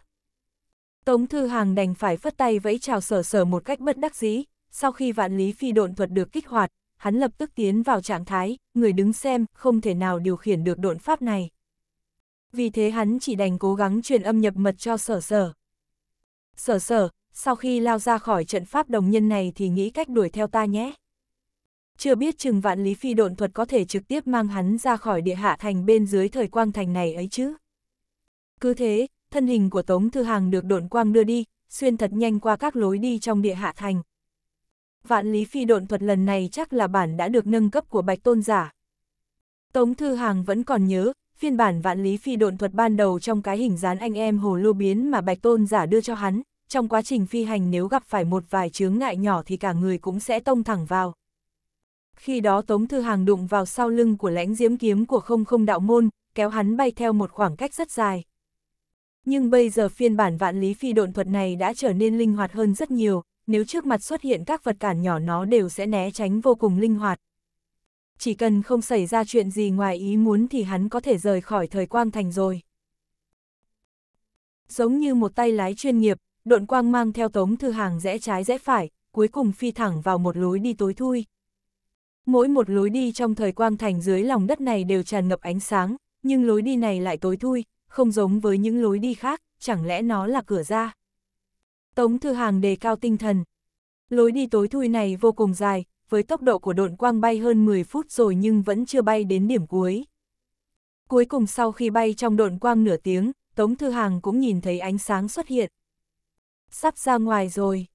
Tống Thư Hàng đành phải phất tay vẫy chào sở sở một cách bất đắc dĩ, sau khi vạn lý phi độn thuật được kích hoạt, hắn lập tức tiến vào trạng thái, người đứng xem, không thể nào điều khiển được độn pháp này. Vì thế hắn chỉ đành cố gắng truyền âm nhập mật cho sở sở. Sở sở, sau khi lao ra khỏi trận pháp đồng nhân này thì nghĩ cách đuổi theo ta nhé. Chưa biết chừng vạn lý phi độn thuật có thể trực tiếp mang hắn ra khỏi địa hạ thành bên dưới thời quang thành này ấy chứ. Cứ thế, thân hình của Tống Thư Hàng được độn quang đưa đi, xuyên thật nhanh qua các lối đi trong địa hạ thành. Vạn lý phi độn thuật lần này chắc là bản đã được nâng cấp của bạch tôn giả. Tống Thư Hàng vẫn còn nhớ, phiên bản vạn lý phi độn thuật ban đầu trong cái hình dán anh em hồ lô biến mà bạch tôn giả đưa cho hắn, trong quá trình phi hành nếu gặp phải một vài chướng ngại nhỏ thì cả người cũng sẽ tông thẳng vào. Khi đó Tống Thư Hàng đụng vào sau lưng của lãnh diễm kiếm của không không đạo môn, kéo hắn bay theo một khoảng cách rất dài nhưng bây giờ phiên bản vạn lý phi độn thuật này đã trở nên linh hoạt hơn rất nhiều, nếu trước mặt xuất hiện các vật cản nhỏ nó đều sẽ né tránh vô cùng linh hoạt. Chỉ cần không xảy ra chuyện gì ngoài ý muốn thì hắn có thể rời khỏi thời quang thành rồi. Giống như một tay lái chuyên nghiệp, độn quang mang theo tống thư hàng rẽ trái rẽ phải, cuối cùng phi thẳng vào một lối đi tối thui. Mỗi một lối đi trong thời quang thành dưới lòng đất này đều tràn ngập ánh sáng, nhưng lối đi này lại tối thui, không giống với những lối đi khác, chẳng lẽ nó là cửa ra. Tống Thư Hàng đề cao tinh thần. Lối đi tối thui này vô cùng dài, với tốc độ của độn quang bay hơn 10 phút rồi nhưng vẫn chưa bay đến điểm cuối. Cuối cùng sau khi bay trong độn quang nửa tiếng, Tống Thư Hàng cũng nhìn thấy ánh sáng xuất hiện. Sắp ra ngoài rồi.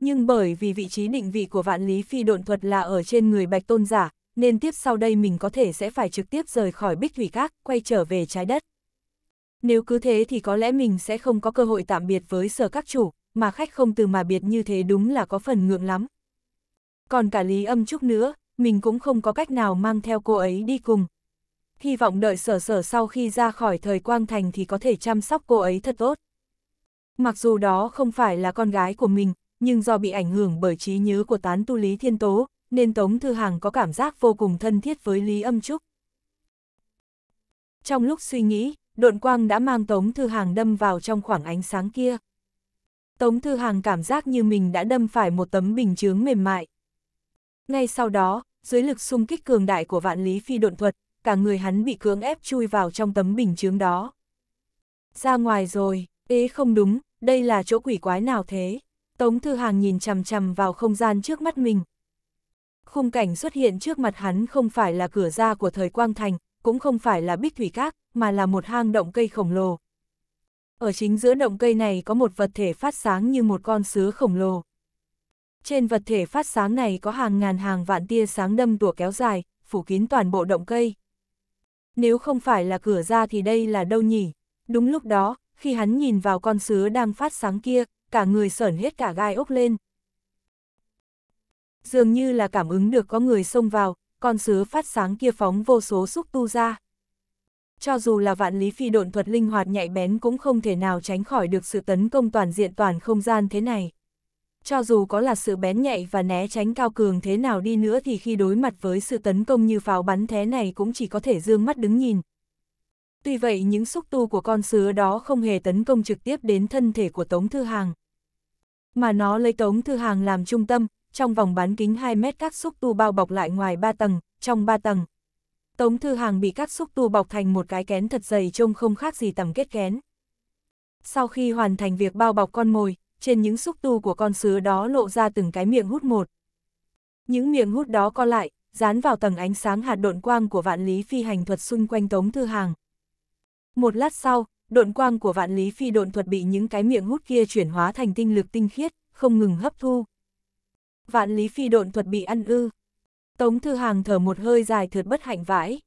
Nhưng bởi vì vị trí định vị của vạn lý phi độn thuật là ở trên người bạch tôn giả, nên tiếp sau đây mình có thể sẽ phải trực tiếp rời khỏi bích thủy các, quay trở về trái đất. Nếu cứ thế thì có lẽ mình sẽ không có cơ hội tạm biệt với sở các chủ, mà khách không từ mà biệt như thế đúng là có phần ngượng lắm. Còn cả Lý Âm Trúc nữa, mình cũng không có cách nào mang theo cô ấy đi cùng. Hy vọng đợi sở sở sau khi ra khỏi thời Quang Thành thì có thể chăm sóc cô ấy thật tốt. Mặc dù đó không phải là con gái của mình, nhưng do bị ảnh hưởng bởi trí nhớ của tán tu Lý Thiên Tố, nên Tống Thư Hàng có cảm giác vô cùng thân thiết với Lý Âm Trúc. Trong lúc suy nghĩ, độn quang đã mang Tống Thư Hàng đâm vào trong khoảng ánh sáng kia. Tống Thư Hàng cảm giác như mình đã đâm phải một tấm bình chướng mềm mại. Ngay sau đó, dưới lực xung kích cường đại của vạn lý phi độn thuật, cả người hắn bị cưỡng ép chui vào trong tấm bình chướng đó. Ra ngoài rồi, ế không đúng, đây là chỗ quỷ quái nào thế? Tống Thư Hàng nhìn chằm chằm vào không gian trước mắt mình. Khung cảnh xuất hiện trước mặt hắn không phải là cửa ra của thời Quang Thành, cũng không phải là Bích Thủy Các, mà là một hang động cây khổng lồ. Ở chính giữa động cây này có một vật thể phát sáng như một con sứa khổng lồ. Trên vật thể phát sáng này có hàng ngàn hàng vạn tia sáng đâm tủa kéo dài, phủ kín toàn bộ động cây. Nếu không phải là cửa ra thì đây là đâu nhỉ? Đúng lúc đó, khi hắn nhìn vào con sứa đang phát sáng kia, cả người sởn hết cả gai ốc lên. Dường như là cảm ứng được có người xông vào, con sứa phát sáng kia phóng vô số xúc tu ra cho dù là vạn lý phi độn thuật linh hoạt nhạy bén cũng không thể nào tránh khỏi được sự tấn công toàn diện toàn không gian thế này. Cho dù có là sự bén nhạy và né tránh cao cường thế nào đi nữa thì khi đối mặt với sự tấn công như pháo bắn thế này cũng chỉ có thể dương mắt đứng nhìn. Tuy vậy những xúc tu của con sứa đó không hề tấn công trực tiếp đến thân thể của Tống Thư Hàng. Mà nó lấy Tống Thư Hàng làm trung tâm, trong vòng bán kính 2 mét các xúc tu bao bọc lại ngoài 3 tầng, trong 3 tầng, Tống Thư Hàng bị các xúc tu bọc thành một cái kén thật dày trông không khác gì tầm kết kén. Sau khi hoàn thành việc bao bọc con mồi, trên những xúc tu của con sứa đó lộ ra từng cái miệng hút một. Những miệng hút đó co lại, dán vào tầng ánh sáng hạt độn quang của vạn lý phi hành thuật xung quanh Tống Thư Hàng. Một lát sau, độn quang của vạn lý phi độn thuật bị những cái miệng hút kia chuyển hóa thành tinh lực tinh khiết, không ngừng hấp thu. Vạn lý phi độn thuật bị ăn ư, Tống Thư Hàng thở một hơi dài thượt bất hạnh vãi.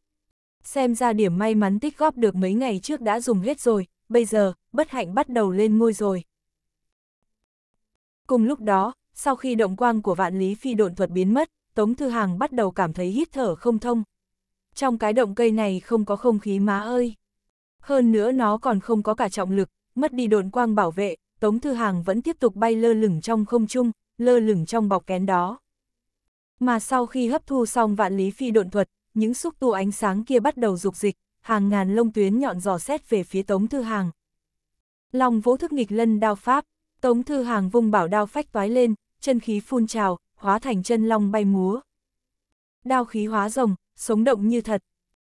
Xem ra điểm may mắn tích góp được mấy ngày trước đã dùng hết rồi, bây giờ, bất hạnh bắt đầu lên ngôi rồi. Cùng lúc đó, sau khi động quang của vạn lý phi độn thuật biến mất, Tống Thư Hàng bắt đầu cảm thấy hít thở không thông. Trong cái động cây này không có không khí má ơi. Hơn nữa nó còn không có cả trọng lực, mất đi độn quang bảo vệ, Tống Thư Hàng vẫn tiếp tục bay lơ lửng trong không trung, lơ lửng trong bọc kén đó. Mà sau khi hấp thu xong vạn lý phi độn thuật, những xúc tu ánh sáng kia bắt đầu dục dịch, hàng ngàn lông tuyến nhọn dò xét về phía Tống Thư Hàng. Long vỗ thức nghịch lân đao pháp, Tống Thư Hàng vung bảo đao phách toái lên, chân khí phun trào, hóa thành chân long bay múa. Đao khí hóa rồng, sống động như thật.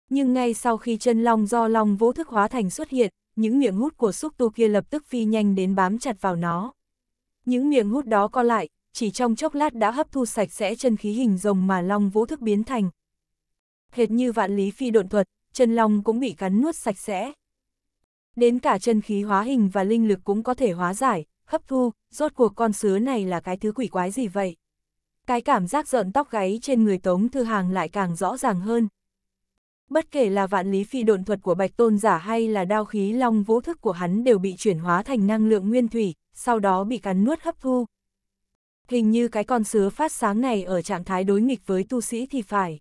Nhưng ngay sau khi chân long do long vỗ thức hóa thành xuất hiện, những miệng hút của xúc tu kia lập tức phi nhanh đến bám chặt vào nó. Những miệng hút đó co lại, chỉ trong chốc lát đã hấp thu sạch sẽ chân khí hình rồng mà long vũ thức biến thành. Hệt như vạn lý phi độn thuật, chân long cũng bị cắn nuốt sạch sẽ. Đến cả chân khí hóa hình và linh lực cũng có thể hóa giải, hấp thu, rốt cuộc con sứa này là cái thứ quỷ quái gì vậy? Cái cảm giác giận tóc gáy trên người Tống Thư Hàng lại càng rõ ràng hơn. Bất kể là vạn lý phi độn thuật của Bạch Tôn giả hay là đao khí long vũ thức của hắn đều bị chuyển hóa thành năng lượng nguyên thủy, sau đó bị cắn nuốt hấp thu, hình như cái con sứa phát sáng này ở trạng thái đối nghịch với tu sĩ thì phải.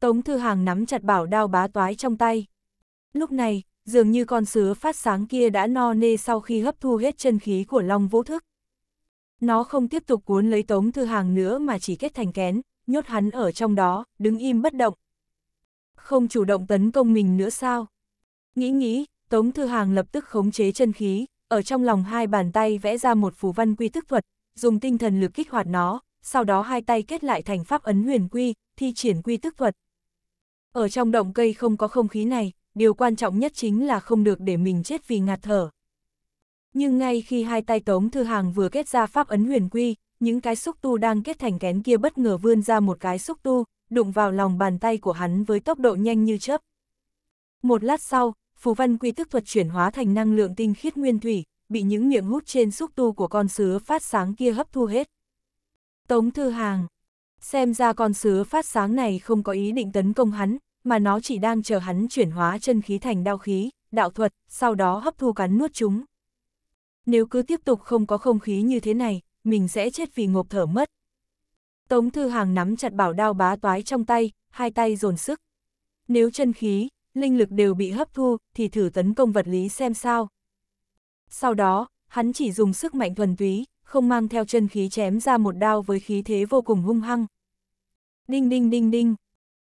Tống Thư Hàng nắm chặt bảo đao bá toái trong tay. Lúc này, dường như con sứa phát sáng kia đã no nê sau khi hấp thu hết chân khí của Long Vũ Thức. Nó không tiếp tục cuốn lấy Tống Thư Hàng nữa mà chỉ kết thành kén, nhốt hắn ở trong đó, đứng im bất động. Không chủ động tấn công mình nữa sao? Nghĩ nghĩ, Tống Thư Hàng lập tức khống chế chân khí, ở trong lòng hai bàn tay vẽ ra một phù văn quy tức thuật, dùng tinh thần lực kích hoạt nó, sau đó hai tay kết lại thành pháp ấn huyền quy, thi triển quy tức thuật. Ở trong động cây không có không khí này, điều quan trọng nhất chính là không được để mình chết vì ngạt thở. Nhưng ngay khi hai tay Tống Thư Hàng vừa kết ra pháp ấn huyền quy, những cái xúc tu đang kết thành kén kia bất ngờ vươn ra một cái xúc tu, đụng vào lòng bàn tay của hắn với tốc độ nhanh như chớp. Một lát sau, phù văn quy tức thuật chuyển hóa thành năng lượng tinh khiết nguyên thủy, bị những miệng hút trên xúc tu của con sứa phát sáng kia hấp thu hết. Tống Thư Hàng Xem ra con sứa phát sáng này không có ý định tấn công hắn, mà nó chỉ đang chờ hắn chuyển hóa chân khí thành đao khí, đạo thuật, sau đó hấp thu cắn nuốt chúng. Nếu cứ tiếp tục không có không khí như thế này, mình sẽ chết vì ngộp thở mất. Tống Thư Hàng nắm chặt bảo đao bá toái trong tay, hai tay dồn sức. Nếu chân khí, linh lực đều bị hấp thu, thì thử tấn công vật lý xem sao. Sau đó, hắn chỉ dùng sức mạnh thuần túy, không mang theo chân khí chém ra một đao với khí thế vô cùng hung hăng. Đinh đinh đinh đinh,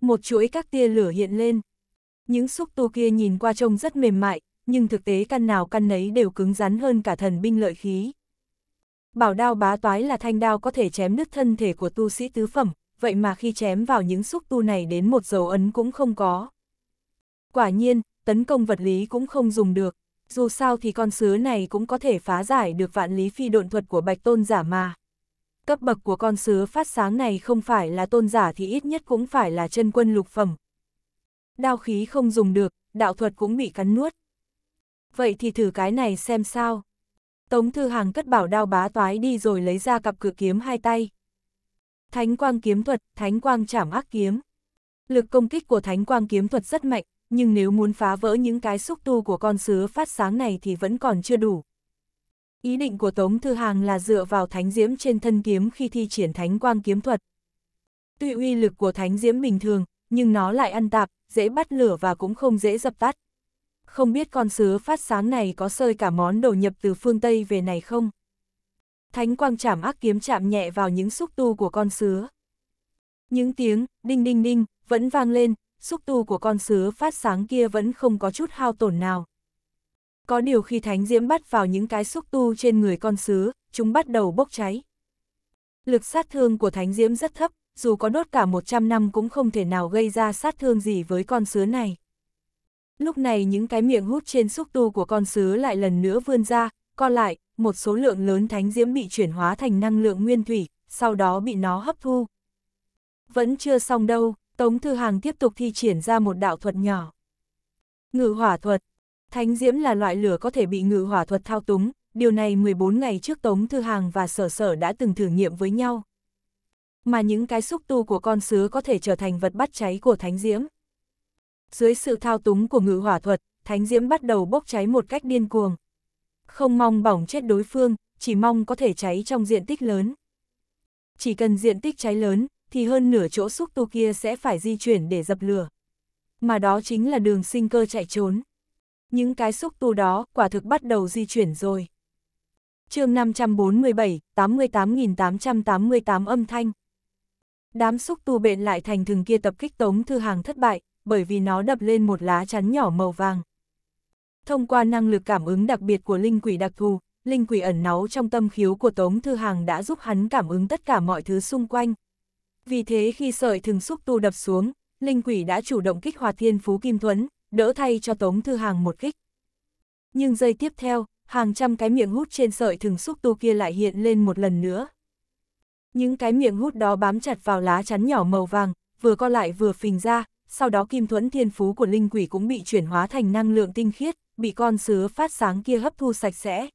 một chuỗi các tia lửa hiện lên. Những xúc tu kia nhìn qua trông rất mềm mại, nhưng thực tế căn nào căn nấy đều cứng rắn hơn cả thần binh lợi khí. Bảo đao bá toái là thanh đao có thể chém nứt thân thể của tu sĩ tứ phẩm, vậy mà khi chém vào những xúc tu này đến một dấu ấn cũng không có. Quả nhiên, tấn công vật lý cũng không dùng được, dù sao thì con sứa này cũng có thể phá giải được vạn lý phi độn thuật của bạch tôn giả mà. Cấp bậc của con sứa phát sáng này không phải là tôn giả thì ít nhất cũng phải là chân quân lục phẩm. Đao khí không dùng được, đạo thuật cũng bị cắn nuốt. Vậy thì thử cái này xem sao. Tống Thư Hàng cất bảo đao bá toái đi rồi lấy ra cặp cửa kiếm hai tay. Thánh quang kiếm thuật, thánh quang chảm ác kiếm. Lực công kích của thánh quang kiếm thuật rất mạnh, nhưng nếu muốn phá vỡ những cái xúc tu của con sứa phát sáng này thì vẫn còn chưa đủ. Ý định của Tống Thư Hàng là dựa vào thánh diễm trên thân kiếm khi thi triển thánh quang kiếm thuật. Tuy uy lực của thánh diễm bình thường, nhưng nó lại ăn tạp, dễ bắt lửa và cũng không dễ dập tắt. Không biết con sứa phát sáng này có sơi cả món đồ nhập từ phương Tây về này không? Thánh quang chạm ác kiếm chạm nhẹ vào những xúc tu của con sứa. Những tiếng, đinh đinh đinh, vẫn vang lên, xúc tu của con sứa phát sáng kia vẫn không có chút hao tổn nào. Có điều khi thánh diễm bắt vào những cái xúc tu trên người con sứa, chúng bắt đầu bốc cháy. Lực sát thương của thánh diễm rất thấp, dù có đốt cả 100 năm cũng không thể nào gây ra sát thương gì với con sứa này. Lúc này những cái miệng hút trên xúc tu của con sứa lại lần nữa vươn ra, còn lại, một số lượng lớn thánh diễm bị chuyển hóa thành năng lượng nguyên thủy, sau đó bị nó hấp thu. Vẫn chưa xong đâu, Tống Thư Hàng tiếp tục thi triển ra một đạo thuật nhỏ. Ngự hỏa thuật. Thánh diễm là loại lửa có thể bị ngự hỏa thuật thao túng, điều này 14 ngày trước Tống Thư Hàng và Sở Sở đã từng thử nghiệm với nhau. Mà những cái xúc tu của con sứa có thể trở thành vật bắt cháy của thánh diễm. Dưới sự thao túng của ngự hỏa thuật, thánh diễm bắt đầu bốc cháy một cách điên cuồng. Không mong bỏng chết đối phương, chỉ mong có thể cháy trong diện tích lớn. Chỉ cần diện tích cháy lớn, thì hơn nửa chỗ xúc tu kia sẽ phải di chuyển để dập lửa. Mà đó chính là đường sinh cơ chạy trốn. Những cái xúc tu đó quả thực bắt đầu di chuyển rồi. chương 547, 88.888 âm thanh. Đám xúc tu bệnh lại thành thường kia tập kích tống thư hàng thất bại, bởi vì nó đập lên một lá chắn nhỏ màu vàng. Thông qua năng lực cảm ứng đặc biệt của linh quỷ đặc thù, linh quỷ ẩn náu trong tâm khiếu của Tống Thư Hàng đã giúp hắn cảm ứng tất cả mọi thứ xung quanh, vì thế khi sợi thừng xúc tu đập xuống, linh quỷ đã chủ động kích hoạt thiên phú kim thuẫn, đỡ thay cho Tống Thư Hàng một kích. Nhưng giây tiếp theo, hàng trăm cái miệng hút trên sợi thừng xúc tu kia lại hiện lên một lần nữa. Những cái miệng hút đó bám chặt vào lá chắn nhỏ màu vàng, vừa co lại vừa phình ra, sau đó kim thuẫn thiên phú của linh quỷ cũng bị chuyển hóa thành năng lượng tinh khiết, bị con sứa phát sáng kia hấp thu sạch sẽ.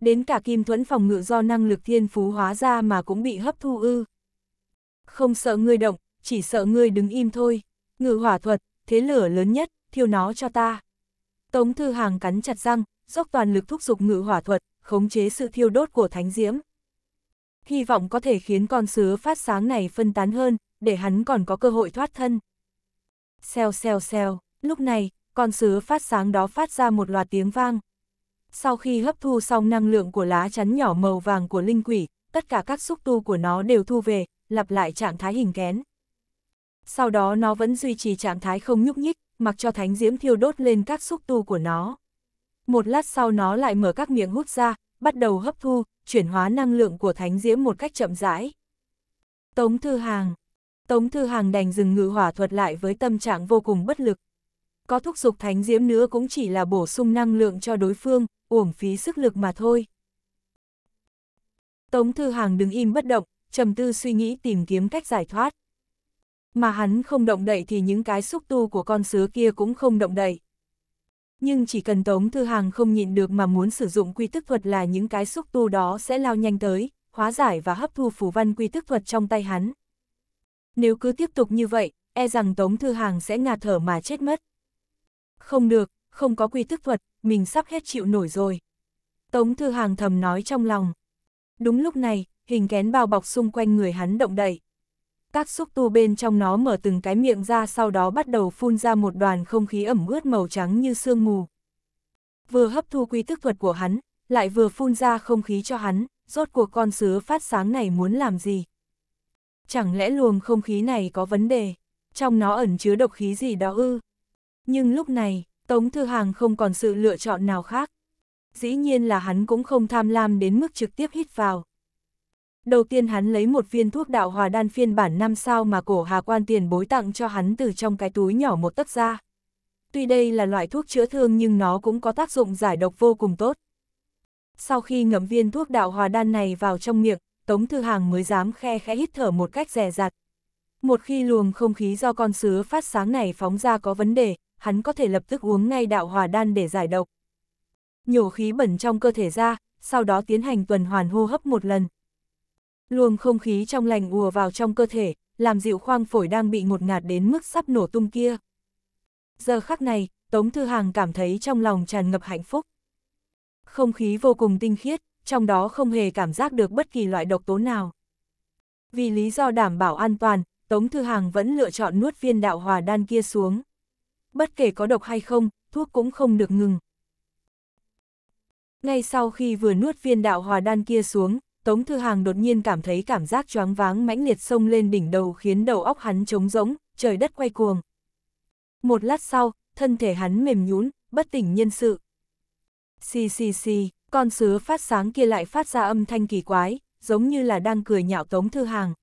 Đến cả kim thuẫn phòng ngự do năng lực thiên phú hóa ra mà cũng bị hấp thu ư không sợ ngươi động, chỉ sợ ngươi đứng im thôi. Ngự hỏa thuật, thế lửa lớn nhất, thiêu nó cho ta. Tống Thư Hàng cắn chặt răng, dốc toàn lực thúc giục ngự hỏa thuật, khống chế sự thiêu đốt của thánh diễm. Hy vọng có thể khiến con sứa phát sáng này phân tán hơn, để hắn còn có cơ hội thoát thân. Xèo xèo xèo, lúc này, con sứa phát sáng đó phát ra một loạt tiếng vang. Sau khi hấp thu xong năng lượng của lá chắn nhỏ màu vàng của linh quỷ, tất cả các xúc tu của nó đều thu về, lặp lại trạng thái hình kén. Sau đó nó vẫn duy trì trạng thái không nhúc nhích, mặc cho thánh diễm thiêu đốt lên các xúc tu của nó. Một lát sau nó lại mở các miệng hút ra, bắt đầu hấp thu, chuyển hóa năng lượng của thánh diễm một cách chậm rãi. Tống Thư Hàng Tống Thư Hàng đành dừng ngự hỏa thuật lại với tâm trạng vô cùng bất lực. Có thúc giục thánh diễm nữa cũng chỉ là bổ sung năng lượng cho đối phương, uổng phí sức lực mà thôi. Tống Thư Hàng đứng im bất động, trầm tư suy nghĩ tìm kiếm cách giải thoát. Mà hắn không động đậy thì những cái xúc tu của con sứa kia cũng không động đậy. Nhưng chỉ cần Tống Thư Hàng không nhịn được mà muốn sử dụng quy tức thuật là những cái xúc tu đó sẽ lao nhanh tới, hóa giải và hấp thu phù văn quy tức thuật trong tay hắn. Nếu cứ tiếp tục như vậy, e rằng Tống Thư Hàng sẽ ngạt thở mà chết mất. Không được, không có quy tức thuật, mình sắp hết chịu nổi rồi. Tống Thư Hàng thầm nói trong lòng. Đúng lúc này, hình kén bao bọc xung quanh người hắn động đậy. Các xúc tu bên trong nó mở từng cái miệng ra sau đó bắt đầu phun ra một đoàn không khí ẩm ướt màu trắng như sương mù. Vừa hấp thu quy tức thuật của hắn, lại vừa phun ra không khí cho hắn, rốt cuộc con sứa phát sáng này muốn làm gì? Chẳng lẽ luồng không khí này có vấn đề? Trong nó ẩn chứa độc khí gì đó ư? Nhưng lúc này, Tống Thư Hàng không còn sự lựa chọn nào khác dĩ nhiên là hắn cũng không tham lam đến mức trực tiếp hít vào. Đầu tiên hắn lấy một viên thuốc đạo hòa đan phiên bản năm sao mà cổ hà quan tiền bối tặng cho hắn từ trong cái túi nhỏ một tấc ra. Tuy đây là loại thuốc chữa thương nhưng nó cũng có tác dụng giải độc vô cùng tốt. Sau khi ngậm viên thuốc đạo hòa đan này vào trong miệng, Tống Thư Hàng mới dám khe khẽ hít thở một cách rè rặt. Một khi luồng không khí do con sứa phát sáng này phóng ra có vấn đề, hắn có thể lập tức uống ngay đạo hòa đan để giải độc nhổ khí bẩn trong cơ thể ra, sau đó tiến hành tuần hoàn hô hấp một lần. Luồng không khí trong lành ùa vào trong cơ thể, làm dịu khoang phổi đang bị ngột ngạt đến mức sắp nổ tung kia. Giờ khắc này, Tống Thư Hàng cảm thấy trong lòng tràn ngập hạnh phúc. Không khí vô cùng tinh khiết, trong đó không hề cảm giác được bất kỳ loại độc tố nào. Vì lý do đảm bảo an toàn, Tống Thư Hàng vẫn lựa chọn nuốt viên đạo hòa đan kia xuống. Bất kể có độc hay không, thuốc cũng không được ngừng. Ngay sau khi vừa nuốt viên đạo hòa đan kia xuống, Tống Thư Hàng đột nhiên cảm thấy cảm giác choáng váng mãnh liệt sông lên đỉnh đầu khiến đầu óc hắn trống rỗng, trời đất quay cuồng. Một lát sau, thân thể hắn mềm nhũn, bất tỉnh nhân sự. Xì xì xì, con sứa phát sáng kia lại phát ra âm thanh kỳ quái, giống như là đang cười nhạo Tống Thư Hàng.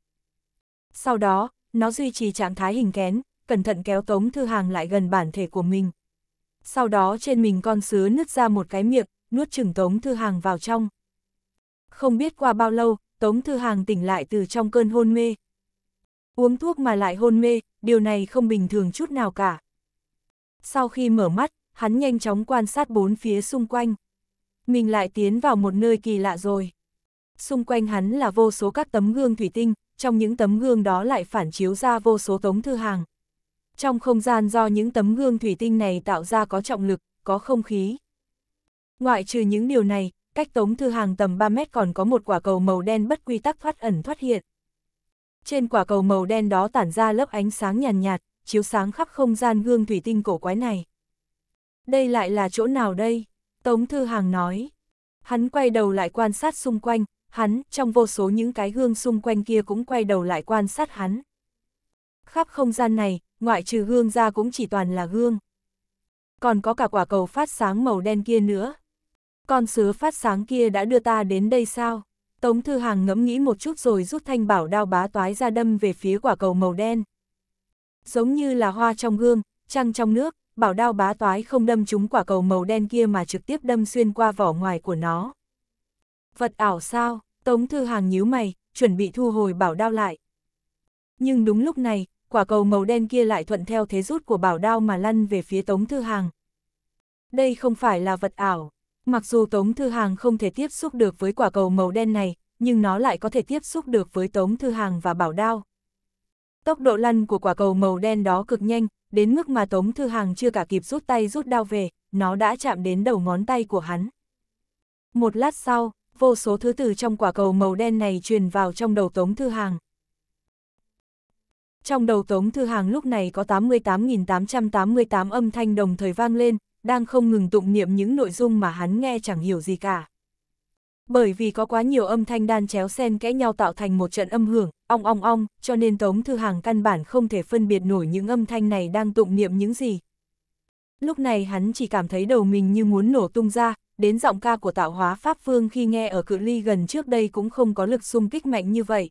Sau đó, nó duy trì trạng thái hình kén, cẩn thận kéo Tống Thư Hàng lại gần bản thể của mình. Sau đó trên mình con sứa nứt ra một cái miệng, nuốt chừng Tống Thư Hàng vào trong. Không biết qua bao lâu, Tống Thư Hàng tỉnh lại từ trong cơn hôn mê. Uống thuốc mà lại hôn mê, điều này không bình thường chút nào cả. Sau khi mở mắt, hắn nhanh chóng quan sát bốn phía xung quanh. Mình lại tiến vào một nơi kỳ lạ rồi. Xung quanh hắn là vô số các tấm gương thủy tinh, trong những tấm gương đó lại phản chiếu ra vô số tống thư hàng. Trong không gian do những tấm gương thủy tinh này tạo ra có trọng lực, có không khí. Ngoại trừ những điều này, cách Tống Thư Hàng tầm 3 mét còn có một quả cầu màu đen bất quy tắc thoát ẩn thoát hiện. Trên quả cầu màu đen đó tản ra lớp ánh sáng nhàn nhạt, nhạt, chiếu sáng khắp không gian gương thủy tinh cổ quái này. Đây lại là chỗ nào đây? Tống Thư Hàng nói. Hắn quay đầu lại quan sát xung quanh, hắn, trong vô số những cái gương xung quanh kia cũng quay đầu lại quan sát hắn. Khắp không gian này, ngoại trừ gương ra cũng chỉ toàn là gương. Còn có cả quả cầu phát sáng màu đen kia nữa. Con sứa phát sáng kia đã đưa ta đến đây sao? Tống Thư Hàng ngẫm nghĩ một chút rồi rút thanh bảo đao bá toái ra đâm về phía quả cầu màu đen. Giống như là hoa trong gương, trăng trong nước, bảo đao bá toái không đâm trúng quả cầu màu đen kia mà trực tiếp đâm xuyên qua vỏ ngoài của nó. Vật ảo sao, Tống Thư Hàng nhíu mày, chuẩn bị thu hồi bảo đao lại. Nhưng đúng lúc này, quả cầu màu đen kia lại thuận theo thế rút của bảo đao mà lăn về phía Tống Thư Hàng. Đây không phải là vật ảo. Mặc dù Tống Thư Hàng không thể tiếp xúc được với quả cầu màu đen này, nhưng nó lại có thể tiếp xúc được với Tống Thư Hàng và Bảo Đao. Tốc độ lăn của quả cầu màu đen đó cực nhanh, đến mức mà Tống Thư Hàng chưa cả kịp rút tay rút đao về, nó đã chạm đến đầu ngón tay của hắn. Một lát sau, vô số thứ từ trong quả cầu màu đen này truyền vào trong đầu Tống Thư Hàng. Trong đầu Tống Thư Hàng lúc này có 88.888 âm thanh đồng thời vang lên, đang không ngừng tụng niệm những nội dung mà hắn nghe chẳng hiểu gì cả. Bởi vì có quá nhiều âm thanh đan chéo xen kẽ nhau tạo thành một trận âm hưởng, ong ong ong, cho nên Tống Thư Hàng căn bản không thể phân biệt nổi những âm thanh này đang tụng niệm những gì. Lúc này hắn chỉ cảm thấy đầu mình như muốn nổ tung ra, đến giọng ca của tạo hóa Pháp Phương khi nghe ở cự ly gần trước đây cũng không có lực xung kích mạnh như vậy.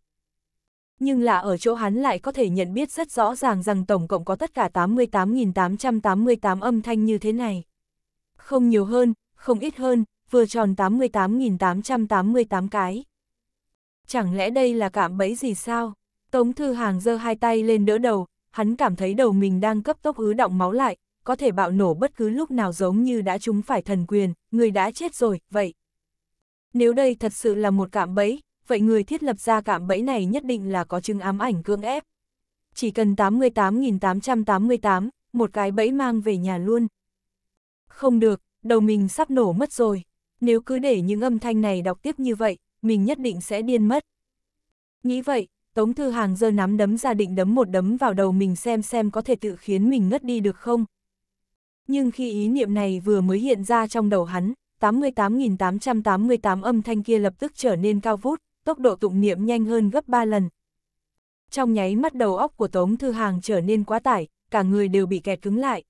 Nhưng là ở chỗ hắn lại có thể nhận biết rất rõ ràng rằng tổng cộng có tất cả 88.888 âm thanh như thế này. Không nhiều hơn, không ít hơn, vừa tròn 88.888 cái. Chẳng lẽ đây là cảm bẫy gì sao? Tống Thư Hàng giơ hai tay lên đỡ đầu, hắn cảm thấy đầu mình đang cấp tốc ứ động máu lại, có thể bạo nổ bất cứ lúc nào giống như đã trúng phải thần quyền, người đã chết rồi, vậy. Nếu đây thật sự là một cạm bẫy, vậy người thiết lập ra cạm bẫy này nhất định là có chứng ám ảnh cưỡng ép. Chỉ cần 88.888, một cái bẫy mang về nhà luôn. Không được, đầu mình sắp nổ mất rồi. Nếu cứ để những âm thanh này đọc tiếp như vậy, mình nhất định sẽ điên mất. Nghĩ vậy, Tống Thư Hàng giơ nắm đấm ra định đấm một đấm vào đầu mình xem xem có thể tự khiến mình ngất đi được không. Nhưng khi ý niệm này vừa mới hiện ra trong đầu hắn, 88.888 âm thanh kia lập tức trở nên cao vút, tốc độ tụng niệm nhanh hơn gấp 3 lần. Trong nháy mắt đầu óc của Tống Thư Hàng trở nên quá tải, cả người đều bị kẹt cứng lại.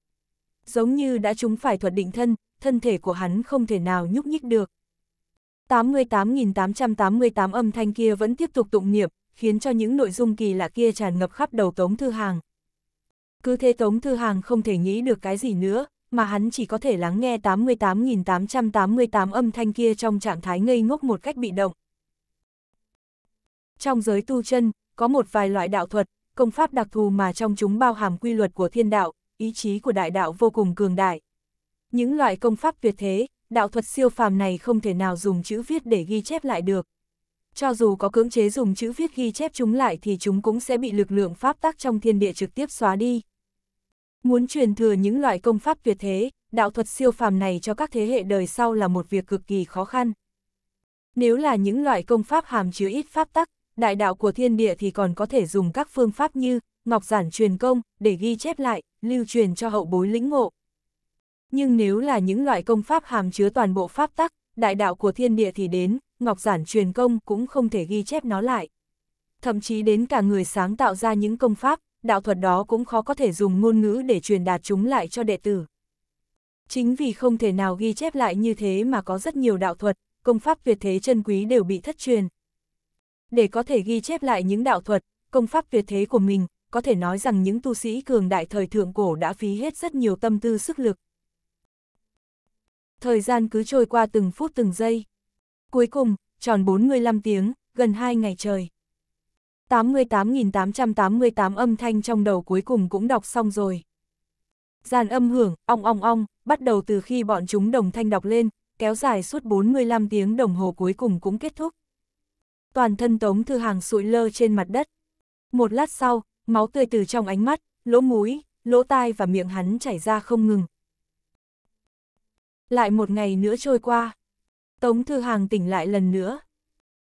Giống như đã trúng phải thuật định thân, thân thể của hắn không thể nào nhúc nhích được. 88.888 âm thanh kia vẫn tiếp tục tụng niệm, khiến cho những nội dung kỳ lạ kia tràn ngập khắp đầu Tống Thư Hàng. Cứ thế Tống Thư Hàng không thể nghĩ được cái gì nữa, mà hắn chỉ có thể lắng nghe 88.888 âm thanh kia trong trạng thái ngây ngốc một cách bị động. Trong giới tu chân, có một vài loại đạo thuật, công pháp đặc thù mà trong chúng bao hàm quy luật của thiên đạo, ý chí của đại đạo vô cùng cường đại. Những loại công pháp tuyệt thế, đạo thuật siêu phàm này không thể nào dùng chữ viết để ghi chép lại được. Cho dù có cưỡng chế dùng chữ viết ghi chép chúng lại thì chúng cũng sẽ bị lực lượng pháp tắc trong thiên địa trực tiếp xóa đi. Muốn truyền thừa những loại công pháp tuyệt thế, đạo thuật siêu phàm này cho các thế hệ đời sau là một việc cực kỳ khó khăn. Nếu là những loại công pháp hàm chứa ít pháp tắc, đại đạo của thiên địa thì còn có thể dùng các phương pháp như ngọc giản truyền công để ghi chép lại, lưu truyền cho hậu bối lĩnh ngộ. Nhưng nếu là những loại công pháp hàm chứa toàn bộ pháp tắc, đại đạo của thiên địa thì đến, ngọc giản truyền công cũng không thể ghi chép nó lại. Thậm chí đến cả người sáng tạo ra những công pháp, đạo thuật đó cũng khó có thể dùng ngôn ngữ để truyền đạt chúng lại cho đệ tử. Chính vì không thể nào ghi chép lại như thế mà có rất nhiều đạo thuật, công pháp tuyệt thế chân quý đều bị thất truyền, để có thể ghi chép lại những đạo thuật, công pháp tuyệt thế của mình, có thể nói rằng những tu sĩ cường đại thời thượng cổ đã phí hết rất nhiều tâm tư sức lực. Thời gian cứ trôi qua từng phút từng giây. Cuối cùng, tròn 45 tiếng, gần 2 ngày trời. 88.888 âm thanh trong đầu cuối cùng cũng đọc xong rồi. Dàn âm hưởng, ong ong ong, bắt đầu từ khi bọn chúng đồng thanh đọc lên, kéo dài suốt 45 tiếng đồng hồ cuối cùng cũng kết thúc toàn thân Tống Thư Hàng sụi lơ trên mặt đất. Một lát sau, máu tươi từ trong ánh mắt, lỗ mũi, lỗ tai và miệng hắn chảy ra không ngừng. Lại một ngày nữa trôi qua, Tống Thư Hàng tỉnh lại lần nữa.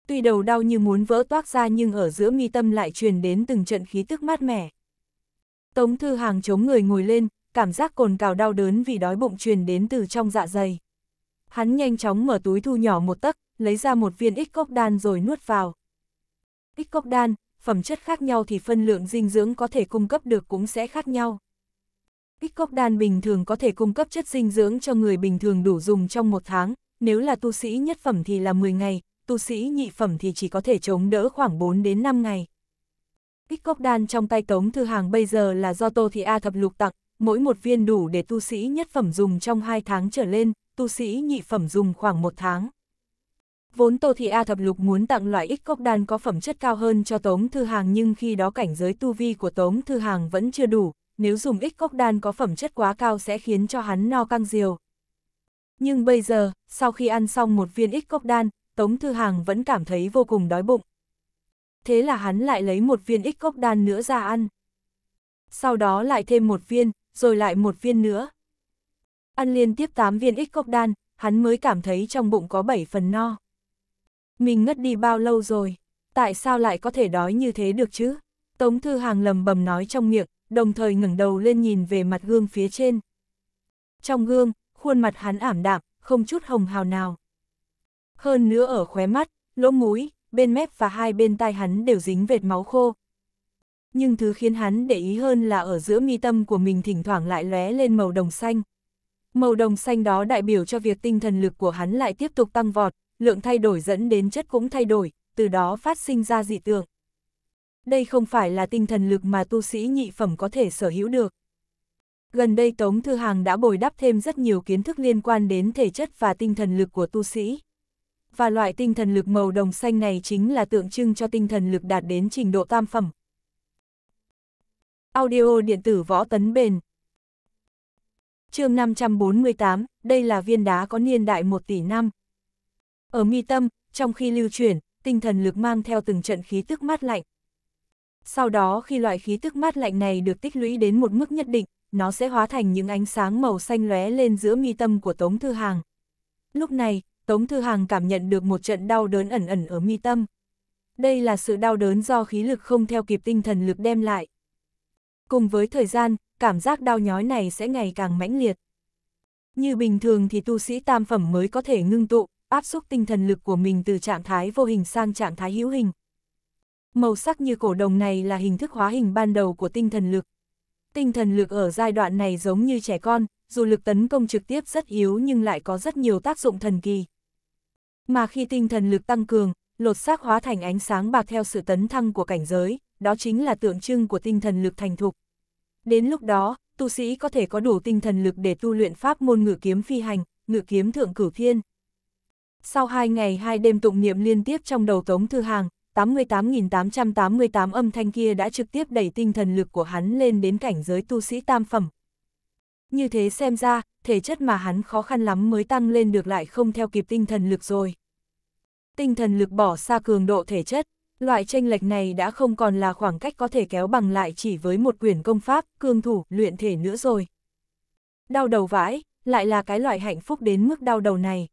Tuy đầu đau như muốn vỡ toác ra nhưng ở giữa mi tâm lại truyền đến từng trận khí tức mát mẻ. Tống Thư Hàng chống người ngồi lên, cảm giác cồn cào đau đớn vì đói bụng truyền đến từ trong dạ dày. Hắn nhanh chóng mở túi thu nhỏ một tấc, lấy ra một viên ích cốc đan rồi nuốt vào. Ích cốc đan, phẩm chất khác nhau thì phân lượng dinh dưỡng có thể cung cấp được cũng sẽ khác nhau. Ích cốc đan bình thường có thể cung cấp chất dinh dưỡng cho người bình thường đủ dùng trong một tháng, nếu là tu sĩ nhất phẩm thì là 10 ngày, tu sĩ nhị phẩm thì chỉ có thể chống đỡ khoảng 4 đến 5 ngày. Ích cốc đan trong tay Tống Thư Hàng bây giờ là do Tô Thị A thập lục tặng, mỗi một viên đủ để tu sĩ nhất phẩm dùng trong 2 tháng trở lên, tu sĩ nhị phẩm dùng khoảng 1 tháng. Vốn Tô Thị A Thập Lục muốn tặng loại ít cốc đan có phẩm chất cao hơn cho Tống Thư Hàng nhưng khi đó cảnh giới tu vi của Tống Thư Hàng vẫn chưa đủ, nếu dùng ít cốc đan có phẩm chất quá cao sẽ khiến cho hắn no căng diều. Nhưng bây giờ, sau khi ăn xong một viên ít cốc đan, Tống Thư Hàng vẫn cảm thấy vô cùng đói bụng. Thế là hắn lại lấy một viên ít cốc đan nữa ra ăn. Sau đó lại thêm một viên, rồi lại một viên nữa. Ăn liên tiếp 8 viên ít cốc đan, hắn mới cảm thấy trong bụng có 7 phần no. Mình ngất đi bao lâu rồi? Tại sao lại có thể đói như thế được chứ? Tống Thư Hàng lầm bầm nói trong miệng, đồng thời ngẩng đầu lên nhìn về mặt gương phía trên. Trong gương, khuôn mặt hắn ảm đạm, không chút hồng hào nào. Hơn nữa ở khóe mắt, lỗ mũi, bên mép và hai bên tai hắn đều dính vệt máu khô. Nhưng thứ khiến hắn để ý hơn là ở giữa mi tâm của mình thỉnh thoảng lại lóe lên màu đồng xanh. Màu đồng xanh đó đại biểu cho việc tinh thần lực của hắn lại tiếp tục tăng vọt, lượng thay đổi dẫn đến chất cũng thay đổi, từ đó phát sinh ra dị tượng. Đây không phải là tinh thần lực mà tu sĩ nhị phẩm có thể sở hữu được. Gần đây Tống Thư Hàng đã bồi đắp thêm rất nhiều kiến thức liên quan đến thể chất và tinh thần lực của tu sĩ. Và loại tinh thần lực màu đồng xanh này chính là tượng trưng cho tinh thần lực đạt đến trình độ tam phẩm. Audio điện tử võ tấn bền chương 548, đây là viên đá có niên đại 1 tỷ năm. Ở mi tâm, trong khi lưu chuyển, tinh thần lực mang theo từng trận khí tức mát lạnh. Sau đó khi loại khí tức mát lạnh này được tích lũy đến một mức nhất định, nó sẽ hóa thành những ánh sáng màu xanh lóe lên giữa mi tâm của Tống Thư Hàng. Lúc này, Tống Thư Hàng cảm nhận được một trận đau đớn ẩn ẩn ở mi tâm. Đây là sự đau đớn do khí lực không theo kịp tinh thần lực đem lại. Cùng với thời gian, cảm giác đau nhói này sẽ ngày càng mãnh liệt. Như bình thường thì tu sĩ tam phẩm mới có thể ngưng tụ, áp xúc tinh thần lực của mình từ trạng thái vô hình sang trạng thái hữu hình. Màu sắc như cổ đồng này là hình thức hóa hình ban đầu của tinh thần lực. Tinh thần lực ở giai đoạn này giống như trẻ con, dù lực tấn công trực tiếp rất yếu nhưng lại có rất nhiều tác dụng thần kỳ. Mà khi tinh thần lực tăng cường, lột xác hóa thành ánh sáng bạc theo sự tấn thăng của cảnh giới, đó chính là tượng trưng của tinh thần lực thành thục. Đến lúc đó, tu sĩ có thể có đủ tinh thần lực để tu luyện pháp môn ngự kiếm phi hành, ngự kiếm thượng cửu thiên. Sau hai ngày hai đêm tụng niệm liên tiếp trong đầu Tống Thư Hàng, 88.888 âm thanh kia đã trực tiếp đẩy tinh thần lực của hắn lên đến cảnh giới tu sĩ tam phẩm. Như thế xem ra, thể chất mà hắn khó khăn lắm mới tăng lên được lại không theo kịp tinh thần lực rồi. Tinh thần lực bỏ xa cường độ thể chất, loại tranh lệch này đã không còn là khoảng cách có thể kéo bằng lại chỉ với một quyển công pháp, cương thủ, luyện thể nữa rồi. Đau đầu vãi, lại là cái loại hạnh phúc đến mức đau đầu này,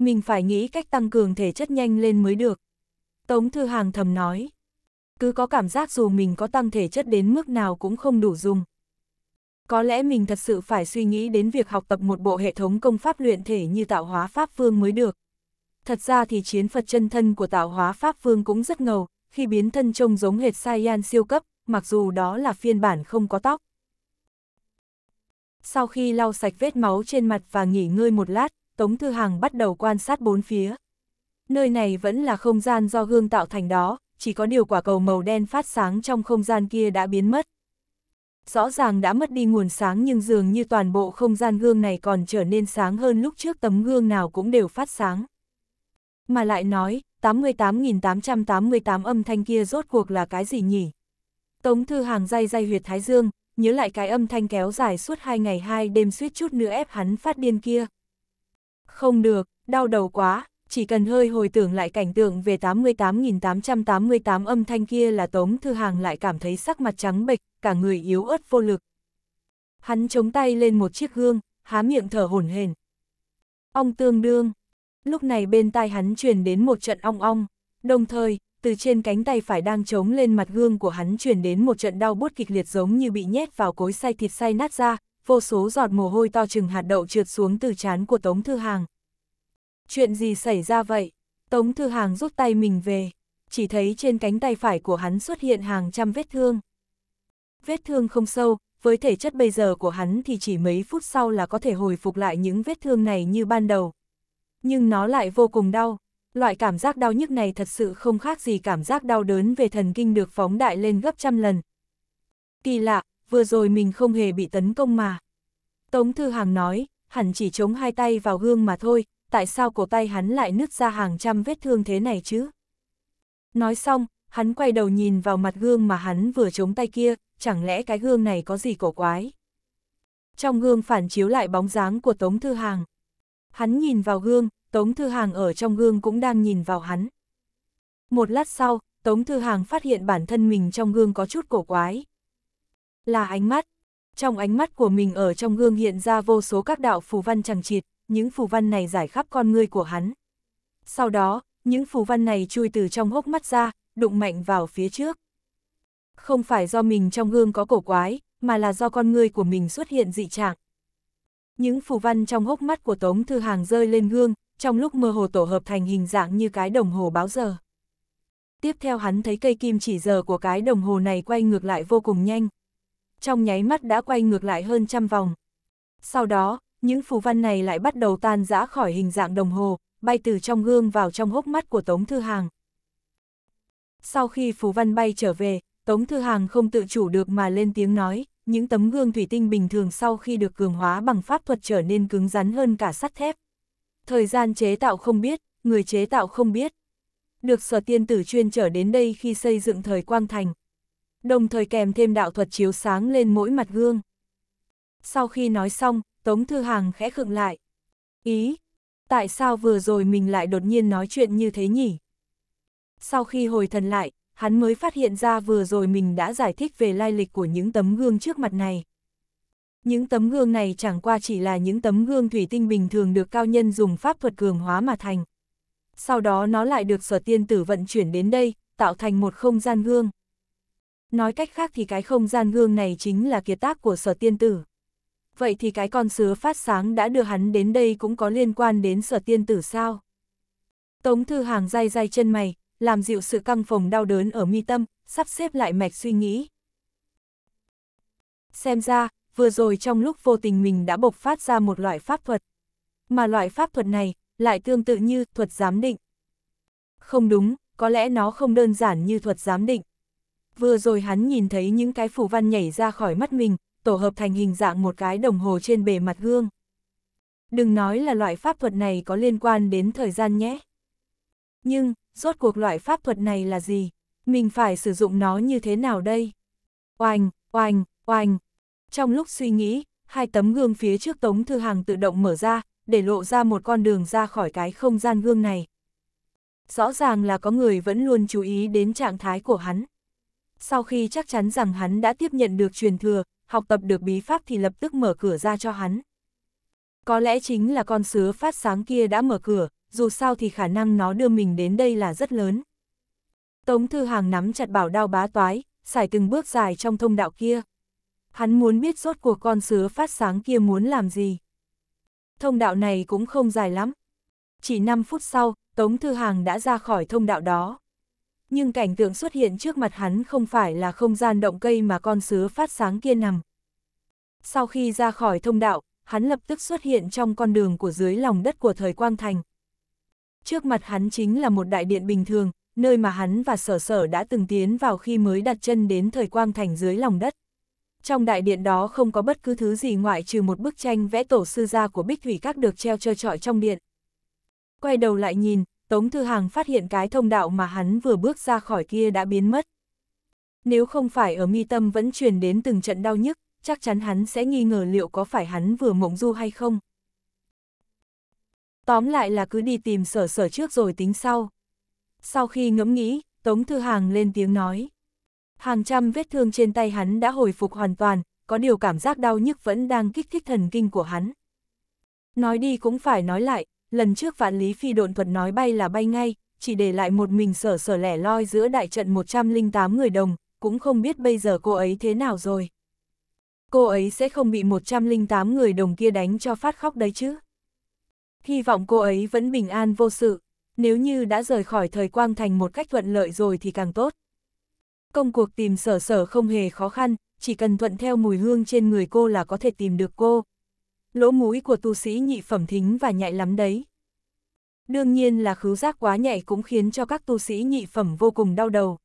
mình phải nghĩ cách tăng cường thể chất nhanh lên mới được. Tống Thư Hàng thầm nói, cứ có cảm giác dù mình có tăng thể chất đến mức nào cũng không đủ dùng. Có lẽ mình thật sự phải suy nghĩ đến việc học tập một bộ hệ thống công pháp luyện thể như tạo hóa pháp vương mới được. Thật ra thì chiến Phật chân thân của tạo hóa pháp vương cũng rất ngầu, khi biến thân trông giống hệt Saiyan siêu cấp, mặc dù đó là phiên bản không có tóc. Sau khi lau sạch vết máu trên mặt và nghỉ ngơi một lát, Tống Thư Hằng bắt đầu quan sát bốn phía. Nơi này vẫn là không gian do gương tạo thành đó, chỉ có điều quả cầu màu đen phát sáng trong không gian kia đã biến mất. Rõ ràng đã mất đi nguồn sáng nhưng dường như toàn bộ không gian gương này còn trở nên sáng hơn lúc trước tấm gương nào cũng đều phát sáng. Mà lại nói, 88.888 âm thanh kia rốt cuộc là cái gì nhỉ? Tống Thư Hàng dây dây huyệt Thái Dương, nhớ lại cái âm thanh kéo dài suốt hai ngày hai đêm suýt chút nữa ép hắn phát điên kia, không được, đau đầu quá, chỉ cần hơi hồi tưởng lại cảnh tượng về 88.888 âm thanh kia là Tống Thư Hàng lại cảm thấy sắc mặt trắng bệch, cả người yếu ớt vô lực. Hắn chống tay lên một chiếc gương, há miệng thở hổn hển. Ong tương đương. Lúc này bên tai hắn truyền đến một trận ong ong, đồng thời, từ trên cánh tay phải đang chống lên mặt gương của hắn truyền đến một trận đau buốt kịch liệt giống như bị nhét vào cối xay thịt xay nát ra, vô số giọt mồ hôi to chừng hạt đậu trượt xuống từ chán của Tống Thư Hàng. Chuyện gì xảy ra vậy? Tống Thư Hàng rút tay mình về, chỉ thấy trên cánh tay phải của hắn xuất hiện hàng trăm vết thương. Vết thương không sâu, với thể chất bây giờ của hắn thì chỉ mấy phút sau là có thể hồi phục lại những vết thương này như ban đầu. Nhưng nó lại vô cùng đau, loại cảm giác đau nhức này thật sự không khác gì cảm giác đau đớn về thần kinh được phóng đại lên gấp trăm lần. Kỳ lạ, vừa rồi mình không hề bị tấn công mà. Tống Thư Hàng nói, hẳn chỉ chống hai tay vào gương mà thôi, tại sao cổ tay hắn lại nứt ra hàng trăm vết thương thế này chứ? Nói xong, hắn quay đầu nhìn vào mặt gương mà hắn vừa chống tay kia, chẳng lẽ cái gương này có gì cổ quái? Trong gương phản chiếu lại bóng dáng của Tống Thư Hàng. Hắn nhìn vào gương, Tống Thư Hàng ở trong gương cũng đang nhìn vào hắn. Một lát sau, Tống Thư Hàng phát hiện bản thân mình trong gương có chút cổ quái, là ánh mắt. Trong ánh mắt của mình ở trong gương hiện ra vô số các đạo phù văn chẳng chịt, những phù văn này giải khắp con ngươi của hắn. Sau đó, những phù văn này chui từ trong hốc mắt ra, đụng mạnh vào phía trước. Không phải do mình trong gương có cổ quái, mà là do con ngươi của mình xuất hiện dị trạng. Những phù văn trong hốc mắt của Tống Thư Hàng rơi lên gương, trong lúc mơ hồ tổ hợp thành hình dạng như cái đồng hồ báo giờ. Tiếp theo hắn thấy cây kim chỉ giờ của cái đồng hồ này quay ngược lại vô cùng nhanh trong nháy mắt đã quay ngược lại hơn trăm vòng. Sau đó, những phù văn này lại bắt đầu tan rã khỏi hình dạng đồng hồ, bay từ trong gương vào trong hốc mắt của Tống Thư Hàng. Sau khi phù văn bay trở về, Tống Thư Hàng không tự chủ được mà lên tiếng nói, những tấm gương thủy tinh bình thường sau khi được cường hóa bằng pháp thuật trở nên cứng rắn hơn cả sắt thép. Thời gian chế tạo không biết, người chế tạo không biết. Được sở tiên tử chuyên trở đến đây khi xây dựng thời Quang Thành, đồng thời kèm thêm đạo thuật chiếu sáng lên mỗi mặt gương. Sau khi nói xong, Tống Thư Hàng khẽ khựng lại. Ý, tại sao vừa rồi mình lại đột nhiên nói chuyện như thế nhỉ? Sau khi hồi thần lại, hắn mới phát hiện ra vừa rồi mình đã giải thích về lai lịch của những tấm gương trước mặt này. Những tấm gương này chẳng qua chỉ là những tấm gương thủy tinh bình thường được cao nhân dùng pháp thuật cường hóa mà thành. Sau đó nó lại được sở tiên tử vận chuyển đến đây, tạo thành một không gian gương. Nói cách khác thì cái không gian gương này chính là kiệt tác của sở tiên tử. Vậy thì cái con sứa phát sáng đã đưa hắn đến đây cũng có liên quan đến sở tiên tử sao? Tống thư hàng dai dai chân mày, làm dịu sự căng phồng đau đớn ở mi tâm, sắp xếp lại mạch suy nghĩ. Xem ra, vừa rồi trong lúc vô tình mình đã bộc phát ra một loại pháp thuật. Mà loại pháp thuật này, lại tương tự như thuật giám định. Không đúng, có lẽ nó không đơn giản như thuật giám định vừa rồi hắn nhìn thấy những cái phủ văn nhảy ra khỏi mắt mình, tổ hợp thành hình dạng một cái đồng hồ trên bề mặt gương. Đừng nói là loại pháp thuật này có liên quan đến thời gian nhé. Nhưng, rốt cuộc loại pháp thuật này là gì? Mình phải sử dụng nó như thế nào đây? Oanh, oanh, oanh. Trong lúc suy nghĩ, hai tấm gương phía trước Tống Thư Hàng tự động mở ra, để lộ ra một con đường ra khỏi cái không gian gương này. Rõ ràng là có người vẫn luôn chú ý đến trạng thái của hắn sau khi chắc chắn rằng hắn đã tiếp nhận được truyền thừa, học tập được bí pháp thì lập tức mở cửa ra cho hắn. Có lẽ chính là con sứa phát sáng kia đã mở cửa, dù sao thì khả năng nó đưa mình đến đây là rất lớn. Tống Thư Hàng nắm chặt bảo đao bá toái, xài từng bước dài trong thông đạo kia. Hắn muốn biết rốt cuộc con sứa phát sáng kia muốn làm gì. Thông đạo này cũng không dài lắm. Chỉ 5 phút sau, Tống Thư Hàng đã ra khỏi thông đạo đó nhưng cảnh tượng xuất hiện trước mặt hắn không phải là không gian động cây mà con sứa phát sáng kia nằm. Sau khi ra khỏi thông đạo, hắn lập tức xuất hiện trong con đường của dưới lòng đất của thời Quang Thành. Trước mặt hắn chính là một đại điện bình thường, nơi mà hắn và sở sở đã từng tiến vào khi mới đặt chân đến thời Quang Thành dưới lòng đất. Trong đại điện đó không có bất cứ thứ gì ngoại trừ một bức tranh vẽ tổ sư gia của Bích Thủy Các được treo trơ trọi trong điện. Quay đầu lại nhìn, Tống Thư Hàng phát hiện cái thông đạo mà hắn vừa bước ra khỏi kia đã biến mất. Nếu không phải ở mi tâm vẫn truyền đến từng trận đau nhức, chắc chắn hắn sẽ nghi ngờ liệu có phải hắn vừa mộng du hay không. Tóm lại là cứ đi tìm sở sở trước rồi tính sau. Sau khi ngẫm nghĩ, Tống Thư Hàng lên tiếng nói. Hàng trăm vết thương trên tay hắn đã hồi phục hoàn toàn, có điều cảm giác đau nhức vẫn đang kích thích thần kinh của hắn. Nói đi cũng phải nói lại, lần trước vạn lý phi độn thuật nói bay là bay ngay, chỉ để lại một mình sở sở lẻ loi giữa đại trận 108 người đồng, cũng không biết bây giờ cô ấy thế nào rồi. Cô ấy sẽ không bị 108 người đồng kia đánh cho phát khóc đấy chứ. Hy vọng cô ấy vẫn bình an vô sự, nếu như đã rời khỏi thời quang thành một cách thuận lợi rồi thì càng tốt. Công cuộc tìm sở sở không hề khó khăn, chỉ cần thuận theo mùi hương trên người cô là có thể tìm được cô lỗ mũi của tu sĩ nhị phẩm thính và nhạy lắm đấy. Đương nhiên là khứu giác quá nhạy cũng khiến cho các tu sĩ nhị phẩm vô cùng đau đầu.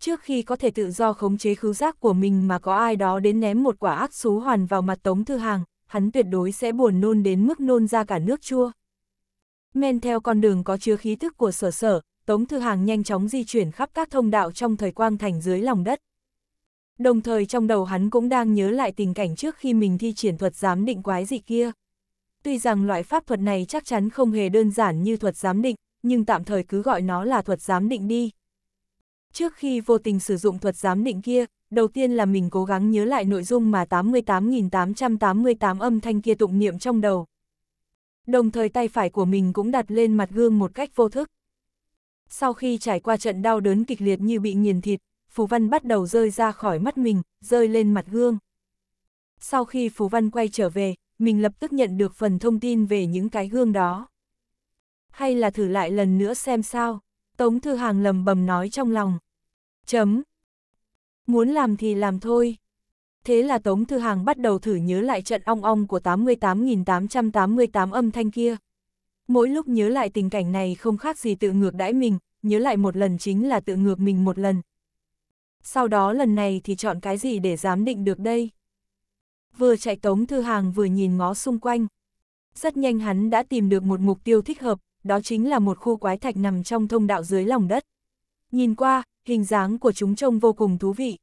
Trước khi có thể tự do khống chế khứu giác của mình mà có ai đó đến ném một quả ác xú hoàn vào mặt Tống Thư Hàng, hắn tuyệt đối sẽ buồn nôn đến mức nôn ra cả nước chua. Men theo con đường có chứa khí thức của sở sở, Tống Thư Hàng nhanh chóng di chuyển khắp các thông đạo trong thời quang thành dưới lòng đất đồng thời trong đầu hắn cũng đang nhớ lại tình cảnh trước khi mình thi triển thuật giám định quái gì kia. Tuy rằng loại pháp thuật này chắc chắn không hề đơn giản như thuật giám định, nhưng tạm thời cứ gọi nó là thuật giám định đi. Trước khi vô tình sử dụng thuật giám định kia, đầu tiên là mình cố gắng nhớ lại nội dung mà 88.888 âm thanh kia tụng niệm trong đầu. Đồng thời tay phải của mình cũng đặt lên mặt gương một cách vô thức. Sau khi trải qua trận đau đớn kịch liệt như bị nghiền thịt, phù văn bắt đầu rơi ra khỏi mắt mình, rơi lên mặt gương. Sau khi phù văn quay trở về, mình lập tức nhận được phần thông tin về những cái gương đó. Hay là thử lại lần nữa xem sao, Tống Thư Hàng lầm bầm nói trong lòng. Chấm. Muốn làm thì làm thôi. Thế là Tống Thư Hàng bắt đầu thử nhớ lại trận ong ong của 88.888 âm thanh kia. Mỗi lúc nhớ lại tình cảnh này không khác gì tự ngược đãi mình, nhớ lại một lần chính là tự ngược mình một lần, sau đó lần này thì chọn cái gì để giám định được đây? Vừa chạy Tống Thư Hàng vừa nhìn ngó xung quanh. Rất nhanh hắn đã tìm được một mục tiêu thích hợp, đó chính là một khu quái thạch nằm trong thông đạo dưới lòng đất. Nhìn qua, hình dáng của chúng trông vô cùng thú vị.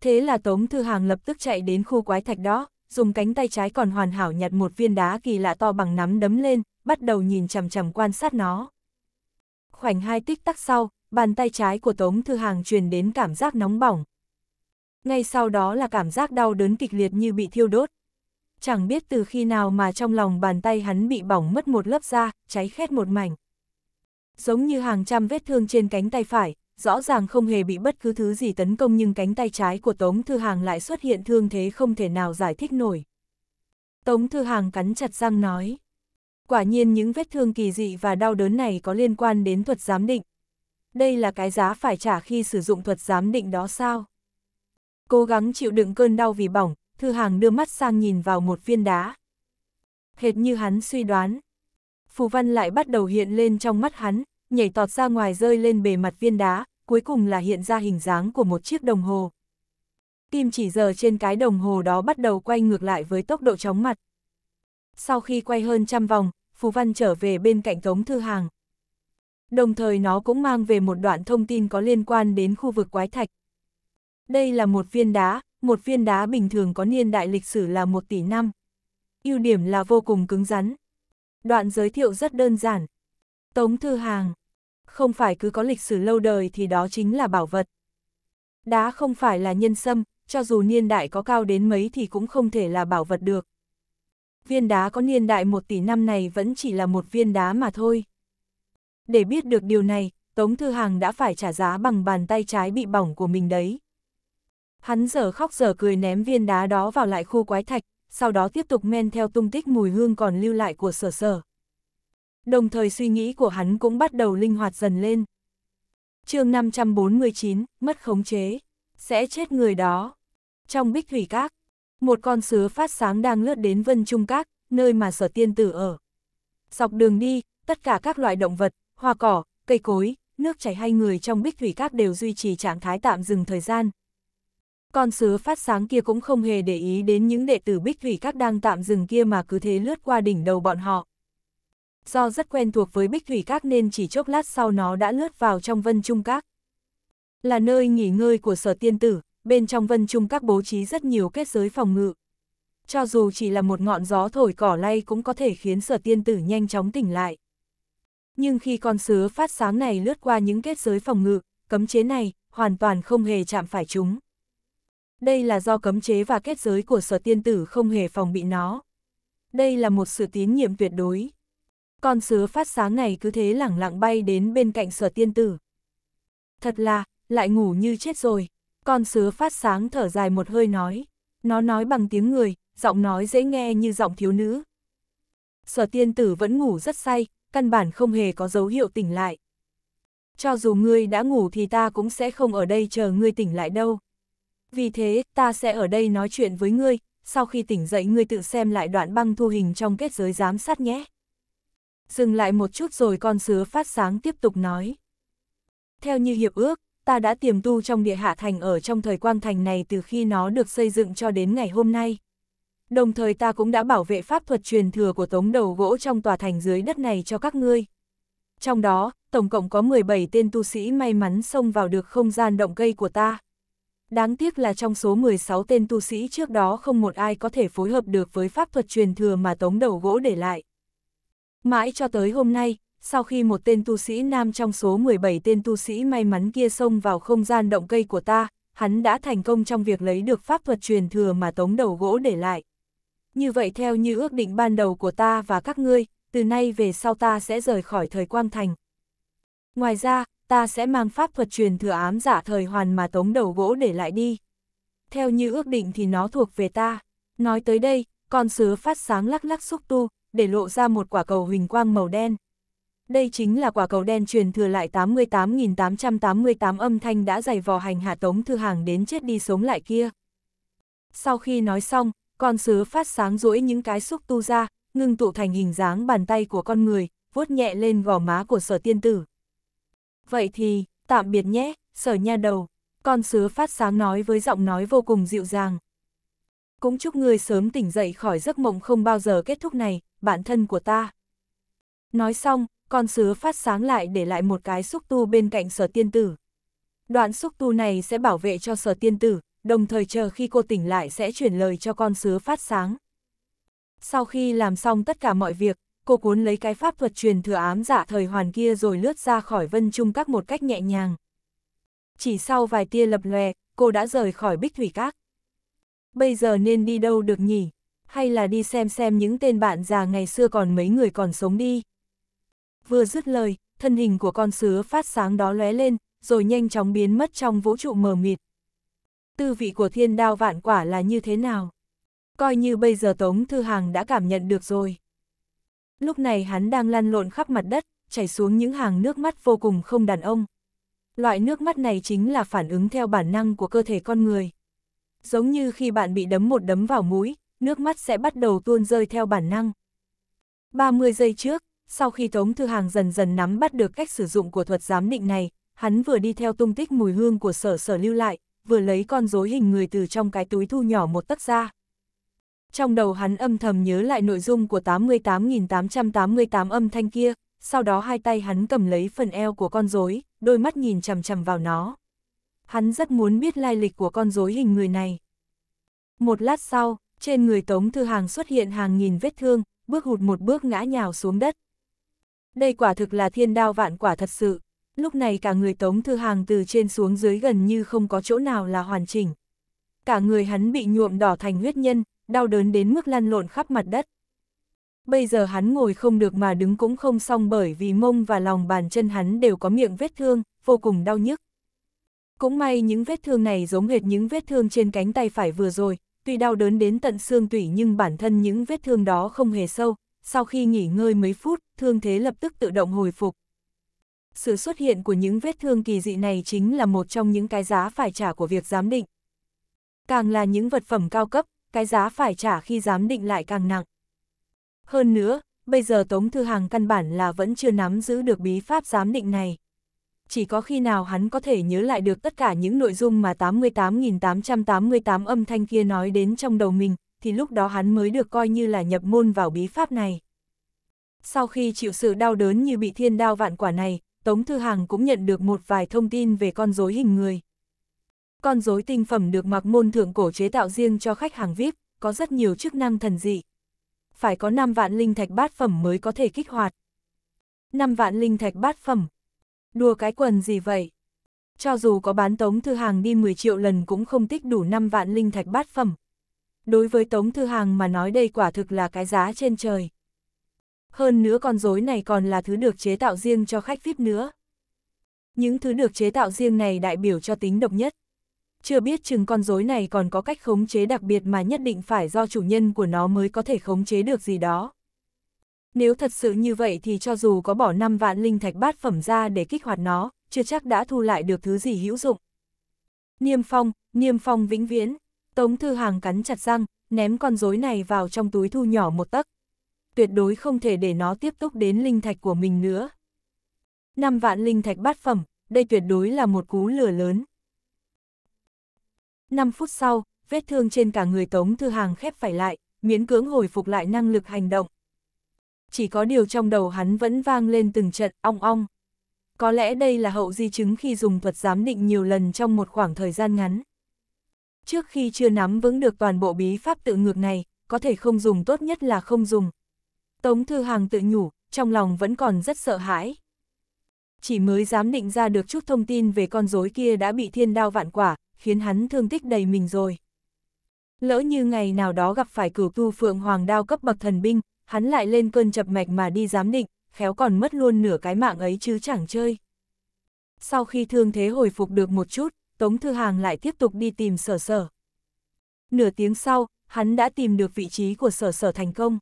Thế là Tống Thư Hàng lập tức chạy đến khu quái thạch đó, dùng cánh tay trái còn hoàn hảo nhặt một viên đá kỳ lạ to bằng nắm đấm lên, bắt đầu nhìn chằm chằm quan sát nó. Khoảnh hai tích tắc sau, bàn tay trái của Tống Thư Hàng truyền đến cảm giác nóng bỏng. Ngay sau đó là cảm giác đau đớn kịch liệt như bị thiêu đốt. Chẳng biết từ khi nào mà trong lòng bàn tay hắn bị bỏng mất một lớp da, cháy khét một mảnh. Giống như hàng trăm vết thương trên cánh tay phải, rõ ràng không hề bị bất cứ thứ gì tấn công nhưng cánh tay trái của Tống Thư Hàng lại xuất hiện thương thế không thể nào giải thích nổi. Tống Thư Hàng cắn chặt răng nói. Quả nhiên những vết thương kỳ dị và đau đớn này có liên quan đến thuật giám định đây là cái giá phải trả khi sử dụng thuật giám định đó sao? Cố gắng chịu đựng cơn đau vì bỏng, Thư Hàng đưa mắt sang nhìn vào một viên đá. Hệt như hắn suy đoán. Phù văn lại bắt đầu hiện lên trong mắt hắn, nhảy tọt ra ngoài rơi lên bề mặt viên đá, cuối cùng là hiện ra hình dáng của một chiếc đồng hồ. Kim chỉ giờ trên cái đồng hồ đó bắt đầu quay ngược lại với tốc độ chóng mặt. Sau khi quay hơn trăm vòng, Phù văn trở về bên cạnh Tống Thư Hàng đồng thời nó cũng mang về một đoạn thông tin có liên quan đến khu vực quái thạch. Đây là một viên đá, một viên đá bình thường có niên đại lịch sử là một tỷ năm. ưu điểm là vô cùng cứng rắn. Đoạn giới thiệu rất đơn giản. Tống Thư Hàng. Không phải cứ có lịch sử lâu đời thì đó chính là bảo vật. Đá không phải là nhân sâm, cho dù niên đại có cao đến mấy thì cũng không thể là bảo vật được. Viên đá có niên đại một tỷ năm này vẫn chỉ là một viên đá mà thôi. Để biết được điều này, Tống Thư Hàng đã phải trả giá bằng bàn tay trái bị bỏng của mình đấy. Hắn giờ khóc giờ cười ném viên đá đó vào lại khu quái thạch, sau đó tiếp tục men theo tung tích mùi hương còn lưu lại của sở sở. Đồng thời suy nghĩ của hắn cũng bắt đầu linh hoạt dần lên. chương 549, mất khống chế, sẽ chết người đó. Trong bích thủy các, một con sứa phát sáng đang lướt đến vân trung các, nơi mà sở tiên tử ở. Dọc đường đi, tất cả các loại động vật, hoa cỏ, cây cối, nước chảy hay người trong bích thủy các đều duy trì trạng thái tạm dừng thời gian. Con sứa phát sáng kia cũng không hề để ý đến những đệ tử bích thủy các đang tạm dừng kia mà cứ thế lướt qua đỉnh đầu bọn họ. Do rất quen thuộc với bích thủy các nên chỉ chốc lát sau nó đã lướt vào trong vân trung các. Là nơi nghỉ ngơi của sở tiên tử, bên trong vân trung các bố trí rất nhiều kết giới phòng ngự. Cho dù chỉ là một ngọn gió thổi cỏ lay cũng có thể khiến sở tiên tử nhanh chóng tỉnh lại. Nhưng khi con sứa phát sáng này lướt qua những kết giới phòng ngự, cấm chế này hoàn toàn không hề chạm phải chúng. Đây là do cấm chế và kết giới của sở tiên tử không hề phòng bị nó. Đây là một sự tín nhiệm tuyệt đối. Con sứa phát sáng này cứ thế lẳng lặng bay đến bên cạnh sở tiên tử. Thật là, lại ngủ như chết rồi. Con sứa phát sáng thở dài một hơi nói. Nó nói bằng tiếng người, giọng nói dễ nghe như giọng thiếu nữ. Sở tiên tử vẫn ngủ rất say, căn bản không hề có dấu hiệu tỉnh lại. Cho dù ngươi đã ngủ thì ta cũng sẽ không ở đây chờ ngươi tỉnh lại đâu. Vì thế, ta sẽ ở đây nói chuyện với ngươi, sau khi tỉnh dậy ngươi tự xem lại đoạn băng thu hình trong kết giới giám sát nhé. Dừng lại một chút rồi con sứa phát sáng tiếp tục nói. Theo như hiệp ước, ta đã tiềm tu trong địa hạ thành ở trong thời quang thành này từ khi nó được xây dựng cho đến ngày hôm nay đồng thời ta cũng đã bảo vệ pháp thuật truyền thừa của tống đầu gỗ trong tòa thành dưới đất này cho các ngươi. Trong đó, tổng cộng có 17 tên tu sĩ may mắn xông vào được không gian động cây của ta. Đáng tiếc là trong số 16 tên tu sĩ trước đó không một ai có thể phối hợp được với pháp thuật truyền thừa mà tống đầu gỗ để lại. Mãi cho tới hôm nay, sau khi một tên tu sĩ nam trong số 17 tên tu sĩ may mắn kia xông vào không gian động cây của ta, hắn đã thành công trong việc lấy được pháp thuật truyền thừa mà tống đầu gỗ để lại như vậy theo như ước định ban đầu của ta và các ngươi, từ nay về sau ta sẽ rời khỏi thời Quang Thành. Ngoài ra, ta sẽ mang pháp thuật truyền thừa ám giả dạ thời hoàn mà tống đầu gỗ để lại đi. Theo như ước định thì nó thuộc về ta. Nói tới đây, con sứa phát sáng lắc lắc xúc tu, để lộ ra một quả cầu huỳnh quang màu đen. Đây chính là quả cầu đen truyền thừa lại 88.888 âm thanh đã dày vò hành hạ tống thư hàng đến chết đi sống lại kia. Sau khi nói xong, con sứa phát sáng rỗi những cái xúc tu ra, ngưng tụ thành hình dáng bàn tay của con người, vuốt nhẹ lên gò má của sở tiên tử. Vậy thì, tạm biệt nhé, sở nha đầu, con sứa phát sáng nói với giọng nói vô cùng dịu dàng. Cũng chúc người sớm tỉnh dậy khỏi giấc mộng không bao giờ kết thúc này, bản thân của ta. Nói xong, con sứa phát sáng lại để lại một cái xúc tu bên cạnh sở tiên tử. Đoạn xúc tu này sẽ bảo vệ cho sở tiên tử, đồng thời chờ khi cô tỉnh lại sẽ chuyển lời cho con sứa phát sáng. Sau khi làm xong tất cả mọi việc, cô cuốn lấy cái pháp thuật truyền thừa ám giả dạ thời hoàn kia rồi lướt ra khỏi vân trung các một cách nhẹ nhàng. Chỉ sau vài tia lập lòe, cô đã rời khỏi bích thủy các. Bây giờ nên đi đâu được nhỉ? Hay là đi xem xem những tên bạn già ngày xưa còn mấy người còn sống đi? Vừa dứt lời, thân hình của con sứa phát sáng đó lóe lên, rồi nhanh chóng biến mất trong vũ trụ mờ mịt tư vị của thiên đao vạn quả là như thế nào? Coi như bây giờ Tống Thư Hàng đã cảm nhận được rồi. Lúc này hắn đang lăn lộn khắp mặt đất, chảy xuống những hàng nước mắt vô cùng không đàn ông. Loại nước mắt này chính là phản ứng theo bản năng của cơ thể con người. Giống như khi bạn bị đấm một đấm vào mũi, nước mắt sẽ bắt đầu tuôn rơi theo bản năng. 30 giây trước, sau khi Tống Thư Hàng dần dần nắm bắt được cách sử dụng của thuật giám định này, hắn vừa đi theo tung tích mùi hương của sở sở lưu lại, vừa lấy con rối hình người từ trong cái túi thu nhỏ một tấc ra. Trong đầu hắn âm thầm nhớ lại nội dung của 88.888 âm thanh kia, sau đó hai tay hắn cầm lấy phần eo của con rối, đôi mắt nhìn chầm chầm vào nó. Hắn rất muốn biết lai lịch của con rối hình người này. Một lát sau, trên người Tống Thư Hàng xuất hiện hàng nghìn vết thương, bước hụt một bước ngã nhào xuống đất. Đây quả thực là thiên đao vạn quả thật sự lúc này cả người Tống Thư Hàng từ trên xuống dưới gần như không có chỗ nào là hoàn chỉnh. Cả người hắn bị nhuộm đỏ thành huyết nhân, đau đớn đến mức lăn lộn khắp mặt đất. Bây giờ hắn ngồi không được mà đứng cũng không xong bởi vì mông và lòng bàn chân hắn đều có miệng vết thương, vô cùng đau nhức. Cũng may những vết thương này giống hệt những vết thương trên cánh tay phải vừa rồi, tuy đau đớn đến tận xương tủy nhưng bản thân những vết thương đó không hề sâu, sau khi nghỉ ngơi mấy phút, thương thế lập tức tự động hồi phục. Sự xuất hiện của những vết thương kỳ dị này chính là một trong những cái giá phải trả của việc giám định. Càng là những vật phẩm cao cấp, cái giá phải trả khi giám định lại càng nặng. Hơn nữa, bây giờ Tống Thư Hàng căn bản là vẫn chưa nắm giữ được bí pháp giám định này. Chỉ có khi nào hắn có thể nhớ lại được tất cả những nội dung mà 88.888 âm thanh kia nói đến trong đầu mình, thì lúc đó hắn mới được coi như là nhập môn vào bí pháp này. Sau khi chịu sự đau đớn như bị thiên đao vạn quả này, Tống Thư Hàng cũng nhận được một vài thông tin về con rối hình người. Con rối tinh phẩm được mặc môn thượng cổ chế tạo riêng cho khách hàng VIP, có rất nhiều chức năng thần dị. Phải có 5 vạn linh thạch bát phẩm mới có thể kích hoạt. 5 vạn linh thạch bát phẩm. Đùa cái quần gì vậy? Cho dù có bán Tống Thư Hàng đi 10 triệu lần cũng không tích đủ 5 vạn linh thạch bát phẩm. Đối với Tống Thư Hàng mà nói đây quả thực là cái giá trên trời hơn nữa con rối này còn là thứ được chế tạo riêng cho khách VIP nữa. Những thứ được chế tạo riêng này đại biểu cho tính độc nhất. Chưa biết chừng con rối này còn có cách khống chế đặc biệt mà nhất định phải do chủ nhân của nó mới có thể khống chế được gì đó. Nếu thật sự như vậy thì cho dù có bỏ 5 vạn linh thạch bát phẩm ra để kích hoạt nó, chưa chắc đã thu lại được thứ gì hữu dụng. Niêm phong, niêm phong vĩnh viễn, Tống Thư Hàng cắn chặt răng, ném con rối này vào trong túi thu nhỏ một tấc tuyệt đối không thể để nó tiếp tục đến linh thạch của mình nữa. năm vạn linh thạch bát phẩm, đây tuyệt đối là một cú lửa lớn. 5 phút sau, vết thương trên cả người Tống Thư Hàng khép phải lại, miễn cưỡng hồi phục lại năng lực hành động. Chỉ có điều trong đầu hắn vẫn vang lên từng trận ong ong. Có lẽ đây là hậu di chứng khi dùng thuật giám định nhiều lần trong một khoảng thời gian ngắn. Trước khi chưa nắm vững được toàn bộ bí pháp tự ngược này, có thể không dùng tốt nhất là không dùng, Tống Thư Hàng tự nhủ, trong lòng vẫn còn rất sợ hãi. Chỉ mới dám định ra được chút thông tin về con rối kia đã bị thiên đao vạn quả, khiến hắn thương tích đầy mình rồi. Lỡ như ngày nào đó gặp phải cửu tu phượng hoàng đao cấp bậc thần binh, hắn lại lên cơn chập mạch mà đi dám định, khéo còn mất luôn nửa cái mạng ấy chứ chẳng chơi. Sau khi thương thế hồi phục được một chút, Tống Thư Hàng lại tiếp tục đi tìm sở sở. Nửa tiếng sau, hắn đã tìm được vị trí của sở sở thành công.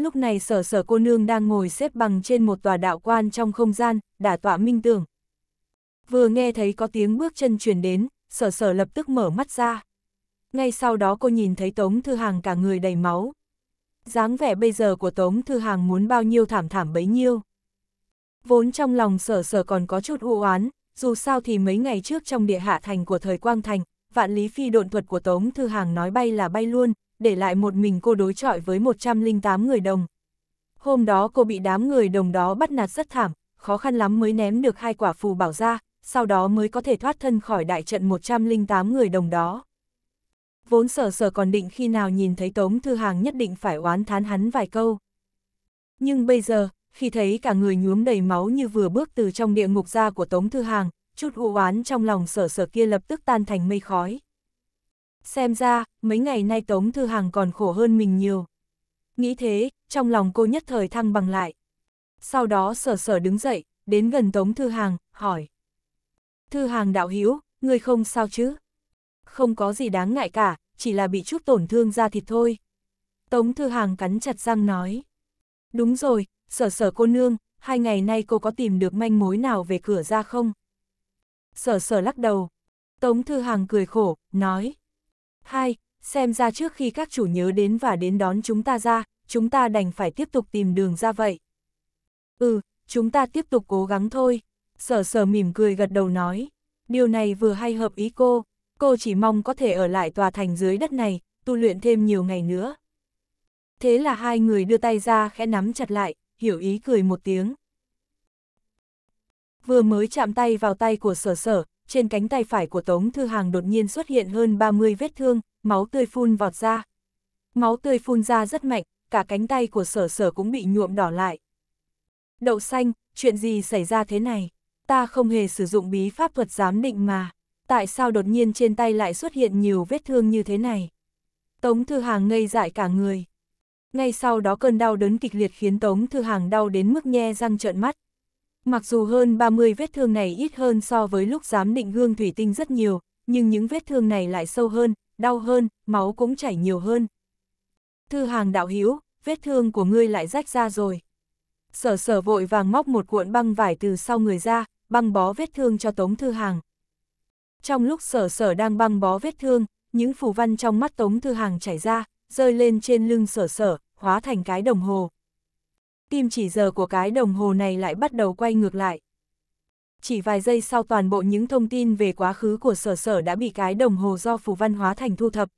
Lúc này sở sở cô nương đang ngồi xếp bằng trên một tòa đạo quan trong không gian, đả tọa minh tưởng. Vừa nghe thấy có tiếng bước chân chuyển đến, sở sở lập tức mở mắt ra. Ngay sau đó cô nhìn thấy Tống Thư Hàng cả người đầy máu. dáng vẻ bây giờ của Tống Thư Hàng muốn bao nhiêu thảm thảm bấy nhiêu. Vốn trong lòng sở sở còn có chút u oán, dù sao thì mấy ngày trước trong địa hạ thành của thời Quang Thành, vạn lý phi độn thuật của Tống Thư Hàng nói bay là bay luôn, để lại một mình cô đối chọi với 108 người đồng. Hôm đó cô bị đám người đồng đó bắt nạt rất thảm, khó khăn lắm mới ném được hai quả phù bảo ra, sau đó mới có thể thoát thân khỏi đại trận 108 người đồng đó. Vốn sở sở còn định khi nào nhìn thấy Tống Thư Hàng nhất định phải oán thán hắn vài câu. Nhưng bây giờ, khi thấy cả người nhuốm đầy máu như vừa bước từ trong địa ngục ra của Tống Thư Hàng, chút u oán trong lòng sở sở kia lập tức tan thành mây khói xem ra, mấy ngày nay Tống Thư Hàng còn khổ hơn mình nhiều. Nghĩ thế, trong lòng cô nhất thời thăng bằng lại. Sau đó sở sở đứng dậy, đến gần Tống Thư Hàng, hỏi. Thư Hàng đạo hiếu ngươi không sao chứ? Không có gì đáng ngại cả, chỉ là bị chút tổn thương da thịt thôi. Tống Thư Hàng cắn chặt răng nói. Đúng rồi, sở sở cô nương, hai ngày nay cô có tìm được manh mối nào về cửa ra không? Sở sở lắc đầu. Tống Thư Hàng cười khổ, nói. Hai, xem ra trước khi các chủ nhớ đến và đến đón chúng ta ra, chúng ta đành phải tiếp tục tìm đường ra vậy. Ừ, chúng ta tiếp tục cố gắng thôi. Sở sở mỉm cười gật đầu nói. Điều này vừa hay hợp ý cô, cô chỉ mong có thể ở lại tòa thành dưới đất này, tu luyện thêm nhiều ngày nữa. Thế là hai người đưa tay ra khẽ nắm chặt lại, hiểu ý cười một tiếng. Vừa mới chạm tay vào tay của sở sở, trên cánh tay phải của Tống Thư Hàng đột nhiên xuất hiện hơn 30 vết thương, máu tươi phun vọt ra. Máu tươi phun ra rất mạnh, cả cánh tay của sở sở cũng bị nhuộm đỏ lại. Đậu xanh, chuyện gì xảy ra thế này? Ta không hề sử dụng bí pháp thuật giám định mà. Tại sao đột nhiên trên tay lại xuất hiện nhiều vết thương như thế này? Tống Thư Hàng ngây dại cả người. Ngay sau đó cơn đau đớn kịch liệt khiến Tống Thư Hàng đau đến mức nhe răng trợn mắt. Mặc dù hơn 30 vết thương này ít hơn so với lúc giám định gương thủy tinh rất nhiều, nhưng những vết thương này lại sâu hơn, đau hơn, máu cũng chảy nhiều hơn. Thư hàng đạo hiếu, vết thương của ngươi lại rách ra rồi. Sở sở vội vàng móc một cuộn băng vải từ sau người ra, băng bó vết thương cho Tống Thư Hàng. Trong lúc sở sở đang băng bó vết thương, những phù văn trong mắt Tống Thư Hàng chảy ra, rơi lên trên lưng sở sở, hóa thành cái đồng hồ. Kim chỉ giờ của cái đồng hồ này lại bắt đầu quay ngược lại. Chỉ vài giây sau toàn bộ những thông tin về quá khứ của sở sở đã bị cái đồng hồ do phù văn hóa thành thu thập.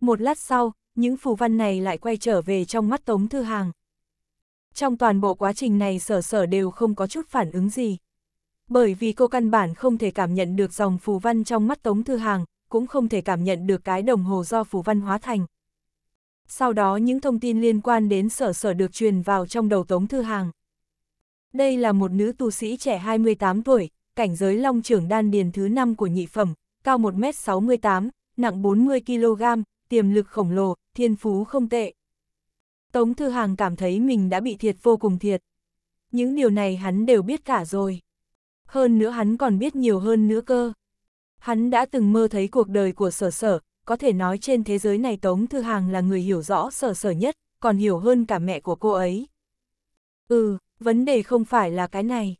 Một lát sau, những phù văn này lại quay trở về trong mắt Tống Thư Hàng. Trong toàn bộ quá trình này sở sở đều không có chút phản ứng gì. Bởi vì cô căn bản không thể cảm nhận được dòng phù văn trong mắt Tống Thư Hàng, cũng không thể cảm nhận được cái đồng hồ do phù văn hóa thành sau đó những thông tin liên quan đến sở sở được truyền vào trong đầu Tống Thư Hàng. Đây là một nữ tu sĩ trẻ 28 tuổi, cảnh giới long trưởng đan điền thứ 5 của nhị phẩm, cao 1m68, nặng 40kg, tiềm lực khổng lồ, thiên phú không tệ. Tống Thư Hàng cảm thấy mình đã bị thiệt vô cùng thiệt. Những điều này hắn đều biết cả rồi. Hơn nữa hắn còn biết nhiều hơn nữa cơ. Hắn đã từng mơ thấy cuộc đời của sở sở, có thể nói trên thế giới này Tống Thư Hàng là người hiểu rõ sở sở nhất, còn hiểu hơn cả mẹ của cô ấy. Ừ, vấn đề không phải là cái này.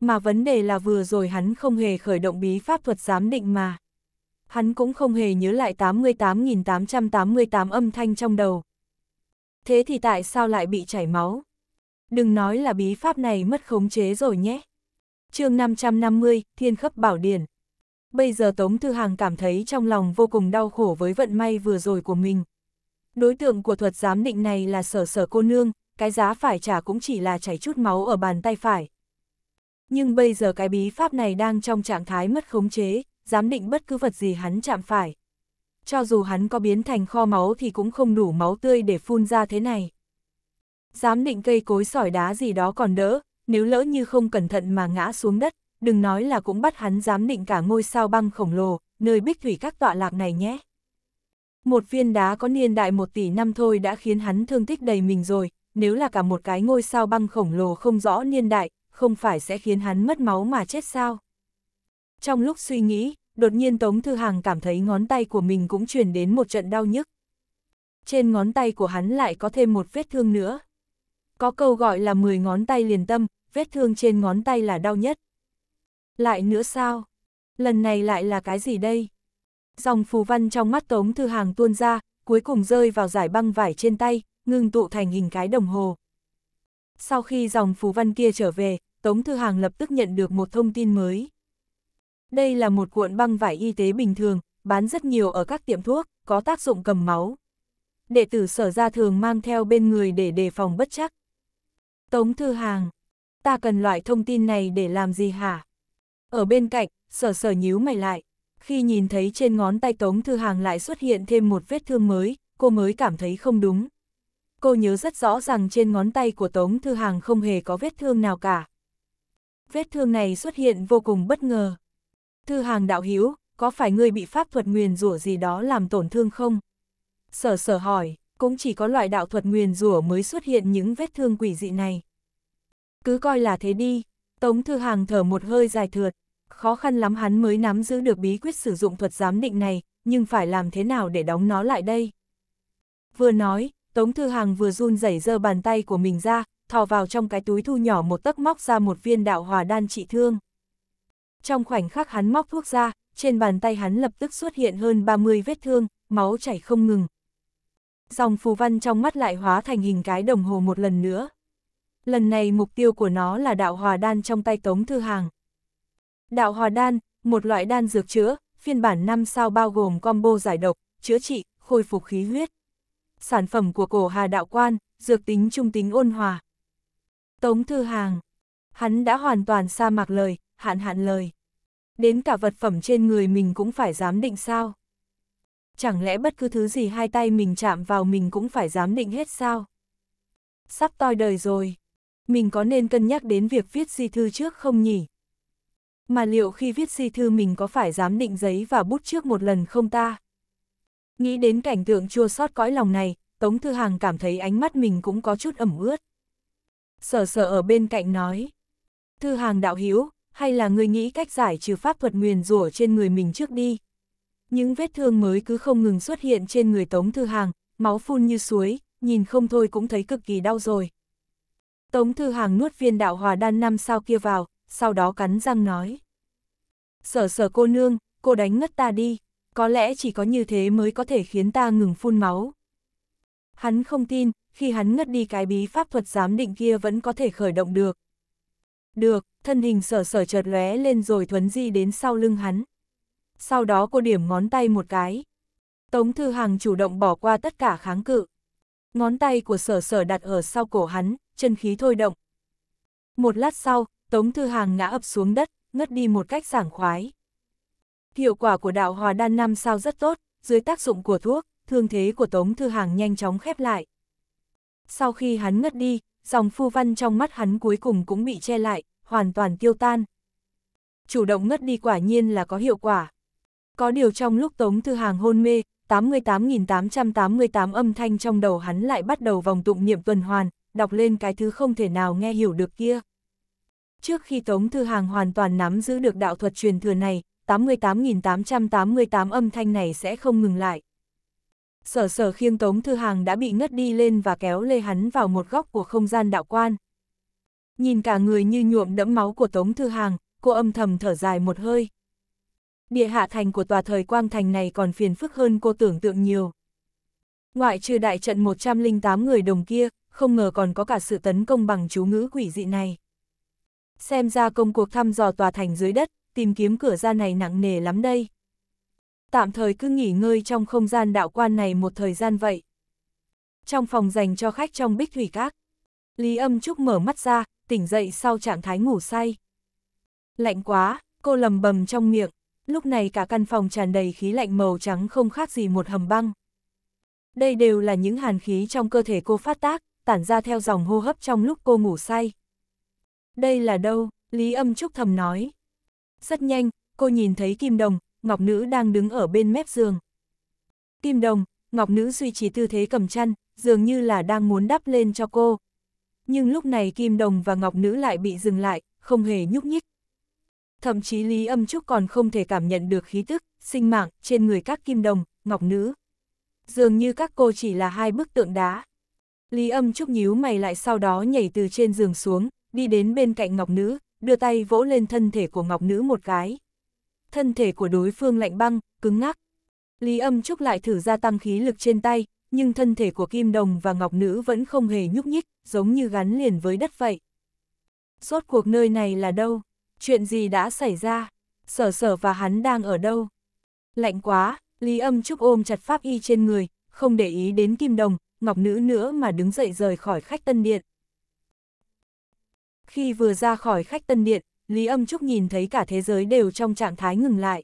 Mà vấn đề là vừa rồi hắn không hề khởi động bí pháp thuật giám định mà. Hắn cũng không hề nhớ lại 88.888 âm thanh trong đầu. Thế thì tại sao lại bị chảy máu? Đừng nói là bí pháp này mất khống chế rồi nhé. chương 550, Thiên Khấp Bảo Điển bây giờ Tống Thư Hàng cảm thấy trong lòng vô cùng đau khổ với vận may vừa rồi của mình. Đối tượng của thuật giám định này là sở sở cô nương, cái giá phải trả cũng chỉ là chảy chút máu ở bàn tay phải. Nhưng bây giờ cái bí pháp này đang trong trạng thái mất khống chế, giám định bất cứ vật gì hắn chạm phải. Cho dù hắn có biến thành kho máu thì cũng không đủ máu tươi để phun ra thế này. Giám định cây cối sỏi đá gì đó còn đỡ, nếu lỡ như không cẩn thận mà ngã xuống đất đừng nói là cũng bắt hắn dám định cả ngôi sao băng khổng lồ, nơi bích thủy các tọa lạc này nhé. Một viên đá có niên đại một tỷ năm thôi đã khiến hắn thương tích đầy mình rồi, nếu là cả một cái ngôi sao băng khổng lồ không rõ niên đại, không phải sẽ khiến hắn mất máu mà chết sao. Trong lúc suy nghĩ, đột nhiên Tống Thư Hàng cảm thấy ngón tay của mình cũng truyền đến một trận đau nhức. Trên ngón tay của hắn lại có thêm một vết thương nữa. Có câu gọi là 10 ngón tay liền tâm, vết thương trên ngón tay là đau nhất. Lại nữa sao? Lần này lại là cái gì đây? Dòng phù văn trong mắt Tống Thư Hàng tuôn ra, cuối cùng rơi vào giải băng vải trên tay, ngưng tụ thành hình cái đồng hồ. Sau khi dòng phù văn kia trở về, Tống Thư Hàng lập tức nhận được một thông tin mới. Đây là một cuộn băng vải y tế bình thường, bán rất nhiều ở các tiệm thuốc, có tác dụng cầm máu. Đệ tử sở ra thường mang theo bên người để đề phòng bất chắc. Tống Thư Hàng, ta cần loại thông tin này để làm gì hả? Ở bên cạnh, sở sở nhíu mày lại. Khi nhìn thấy trên ngón tay Tống Thư Hàng lại xuất hiện thêm một vết thương mới, cô mới cảm thấy không đúng. Cô nhớ rất rõ rằng trên ngón tay của Tống Thư Hàng không hề có vết thương nào cả. Vết thương này xuất hiện vô cùng bất ngờ. Thư Hàng đạo hiếu, có phải người bị pháp thuật nguyền rủa gì đó làm tổn thương không? Sở sở hỏi, cũng chỉ có loại đạo thuật nguyền rủa mới xuất hiện những vết thương quỷ dị này. Cứ coi là thế đi, Tống Thư Hàng thở một hơi dài thượt khó khăn lắm hắn mới nắm giữ được bí quyết sử dụng thuật giám định này, nhưng phải làm thế nào để đóng nó lại đây? Vừa nói, Tống Thư Hàng vừa run rẩy giơ bàn tay của mình ra, thò vào trong cái túi thu nhỏ một tấc móc ra một viên đạo hòa đan trị thương. Trong khoảnh khắc hắn móc thuốc ra, trên bàn tay hắn lập tức xuất hiện hơn 30 vết thương, máu chảy không ngừng. Dòng phù văn trong mắt lại hóa thành hình cái đồng hồ một lần nữa. Lần này mục tiêu của nó là đạo hòa đan trong tay Tống Thư Hàng. Đạo hòa đan, một loại đan dược chữa, phiên bản 5 sao bao gồm combo giải độc, chữa trị, khôi phục khí huyết. Sản phẩm của cổ hà đạo quan, dược tính trung tính ôn hòa. Tống Thư Hàng Hắn đã hoàn toàn xa mạc lời, hạn hạn lời. Đến cả vật phẩm trên người mình cũng phải dám định sao? Chẳng lẽ bất cứ thứ gì hai tay mình chạm vào mình cũng phải dám định hết sao? Sắp toi đời rồi. Mình có nên cân nhắc đến việc viết di thư trước không nhỉ? Mà liệu khi viết si thư mình có phải dám định giấy và bút trước một lần không ta? Nghĩ đến cảnh tượng chua xót cõi lòng này, Tống Thư Hàng cảm thấy ánh mắt mình cũng có chút ẩm ướt. Sở sở ở bên cạnh nói. Thư Hàng đạo hiếu hay là người nghĩ cách giải trừ pháp thuật nguyền rủa trên người mình trước đi. Những vết thương mới cứ không ngừng xuất hiện trên người Tống Thư Hàng, máu phun như suối, nhìn không thôi cũng thấy cực kỳ đau rồi. Tống Thư Hàng nuốt viên đạo hòa đan năm sao kia vào, sau đó cắn răng nói. Sở sở cô nương, cô đánh ngất ta đi, có lẽ chỉ có như thế mới có thể khiến ta ngừng phun máu. Hắn không tin, khi hắn ngất đi cái bí pháp thuật giám định kia vẫn có thể khởi động được. Được, thân hình sở sở chợt lóe lên rồi thuấn di đến sau lưng hắn. Sau đó cô điểm ngón tay một cái. Tống Thư Hằng chủ động bỏ qua tất cả kháng cự. Ngón tay của sở sở đặt ở sau cổ hắn, chân khí thôi động. Một lát sau, Tống Thư Hàng ngã ập xuống đất, ngất đi một cách sảng khoái. Hiệu quả của đạo hòa đan năm sao rất tốt, dưới tác dụng của thuốc, thương thế của Tống Thư Hàng nhanh chóng khép lại. Sau khi hắn ngất đi, dòng phu văn trong mắt hắn cuối cùng cũng bị che lại, hoàn toàn tiêu tan. Chủ động ngất đi quả nhiên là có hiệu quả. Có điều trong lúc Tống Thư Hàng hôn mê, 88.888 âm thanh trong đầu hắn lại bắt đầu vòng tụng niệm tuần hoàn, đọc lên cái thứ không thể nào nghe hiểu được kia. Trước khi Tống Thư Hàng hoàn toàn nắm giữ được đạo thuật truyền thừa này, 88.888 âm thanh này sẽ không ngừng lại. Sở sở khiêng Tống Thư Hàng đã bị ngất đi lên và kéo lê hắn vào một góc của không gian đạo quan. Nhìn cả người như nhuộm đẫm máu của Tống Thư Hàng, cô âm thầm thở dài một hơi. Địa hạ thành của tòa thời quang thành này còn phiền phức hơn cô tưởng tượng nhiều. Ngoại trừ đại trận 108 người đồng kia, không ngờ còn có cả sự tấn công bằng chú ngữ quỷ dị này xem ra công cuộc thăm dò tòa thành dưới đất, tìm kiếm cửa ra này nặng nề lắm đây. Tạm thời cứ nghỉ ngơi trong không gian đạo quan này một thời gian vậy. Trong phòng dành cho khách trong bích thủy các, Lý âm trúc mở mắt ra, tỉnh dậy sau trạng thái ngủ say. Lạnh quá, cô lầm bầm trong miệng, lúc này cả căn phòng tràn đầy khí lạnh màu trắng không khác gì một hầm băng. Đây đều là những hàn khí trong cơ thể cô phát tác, tản ra theo dòng hô hấp trong lúc cô ngủ say. Đây là đâu? Lý âm trúc thầm nói. Rất nhanh, cô nhìn thấy Kim Đồng, Ngọc Nữ đang đứng ở bên mép giường. Kim Đồng, Ngọc Nữ duy trì tư thế cầm chăn, dường như là đang muốn đắp lên cho cô. Nhưng lúc này Kim Đồng và Ngọc Nữ lại bị dừng lại, không hề nhúc nhích. Thậm chí Lý Âm Trúc còn không thể cảm nhận được khí tức, sinh mạng trên người các Kim Đồng, Ngọc Nữ. Dường như các cô chỉ là hai bức tượng đá. Lý Âm Trúc nhíu mày lại sau đó nhảy từ trên giường xuống, đi đến bên cạnh Ngọc Nữ, đưa tay vỗ lên thân thể của Ngọc Nữ một cái. Thân thể của đối phương lạnh băng, cứng ngắc. Lý âm trúc lại thử gia tăng khí lực trên tay, nhưng thân thể của Kim Đồng và Ngọc Nữ vẫn không hề nhúc nhích, giống như gắn liền với đất vậy. Rốt cuộc nơi này là đâu? Chuyện gì đã xảy ra? Sở sở và hắn đang ở đâu? Lạnh quá, Lý âm trúc ôm chặt pháp y trên người, không để ý đến Kim Đồng, Ngọc Nữ nữa mà đứng dậy rời khỏi khách tân điện. Khi vừa ra khỏi khách tân điện, Lý Âm Trúc nhìn thấy cả thế giới đều trong trạng thái ngừng lại.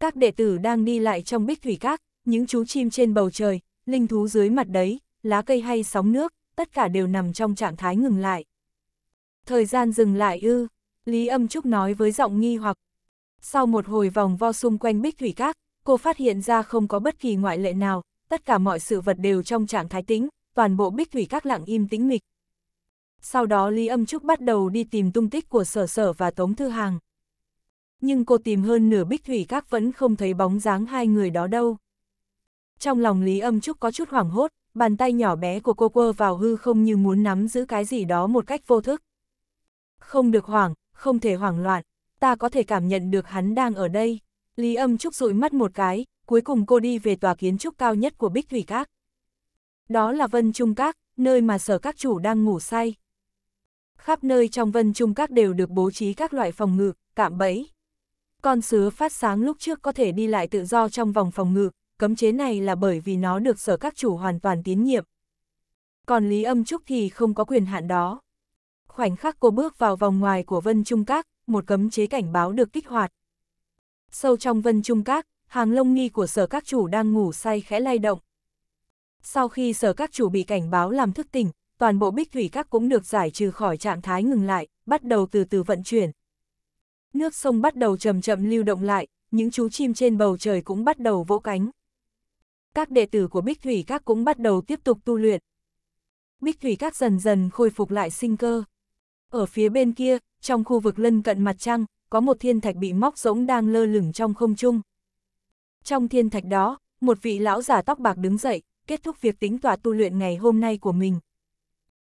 Các đệ tử đang đi lại trong bích thủy các, những chú chim trên bầu trời, linh thú dưới mặt đấy, lá cây hay sóng nước, tất cả đều nằm trong trạng thái ngừng lại. Thời gian dừng lại ư, Lý Âm Trúc nói với giọng nghi hoặc. Sau một hồi vòng vo xung quanh bích thủy các, cô phát hiện ra không có bất kỳ ngoại lệ nào, tất cả mọi sự vật đều trong trạng thái tĩnh, toàn bộ bích thủy các lặng im tĩnh mịch, sau đó Lý Âm Trúc bắt đầu đi tìm tung tích của sở sở và Tống Thư Hàng. Nhưng cô tìm hơn nửa bích thủy các vẫn không thấy bóng dáng hai người đó đâu. Trong lòng Lý Âm Trúc có chút hoảng hốt, bàn tay nhỏ bé của cô quơ vào hư không như muốn nắm giữ cái gì đó một cách vô thức. Không được hoảng, không thể hoảng loạn, ta có thể cảm nhận được hắn đang ở đây. Lý Âm Trúc dụi mắt một cái, cuối cùng cô đi về tòa kiến trúc cao nhất của Bích Thủy Các. Đó là Vân Trung Các, nơi mà sở các chủ đang ngủ say khắp nơi trong vân trung các đều được bố trí các loại phòng ngự, cạm bẫy. Con sứa phát sáng lúc trước có thể đi lại tự do trong vòng phòng ngự, cấm chế này là bởi vì nó được sở các chủ hoàn toàn tín nhiệm. Còn Lý Âm Trúc thì không có quyền hạn đó. Khoảnh khắc cô bước vào vòng ngoài của Vân Trung Các, một cấm chế cảnh báo được kích hoạt. Sâu trong Vân Trung Các, hàng lông nghi của sở các chủ đang ngủ say khẽ lay động. Sau khi sở các chủ bị cảnh báo làm thức tỉnh, toàn bộ bích thủy các cũng được giải trừ khỏi trạng thái ngừng lại, bắt đầu từ từ vận chuyển. Nước sông bắt đầu chậm chậm lưu động lại, những chú chim trên bầu trời cũng bắt đầu vỗ cánh. Các đệ tử của bích thủy các cũng bắt đầu tiếp tục tu luyện. Bích thủy các dần dần khôi phục lại sinh cơ. Ở phía bên kia, trong khu vực lân cận mặt trăng, có một thiên thạch bị móc rỗng đang lơ lửng trong không trung. Trong thiên thạch đó, một vị lão giả tóc bạc đứng dậy, kết thúc việc tính tọa tu luyện ngày hôm nay của mình.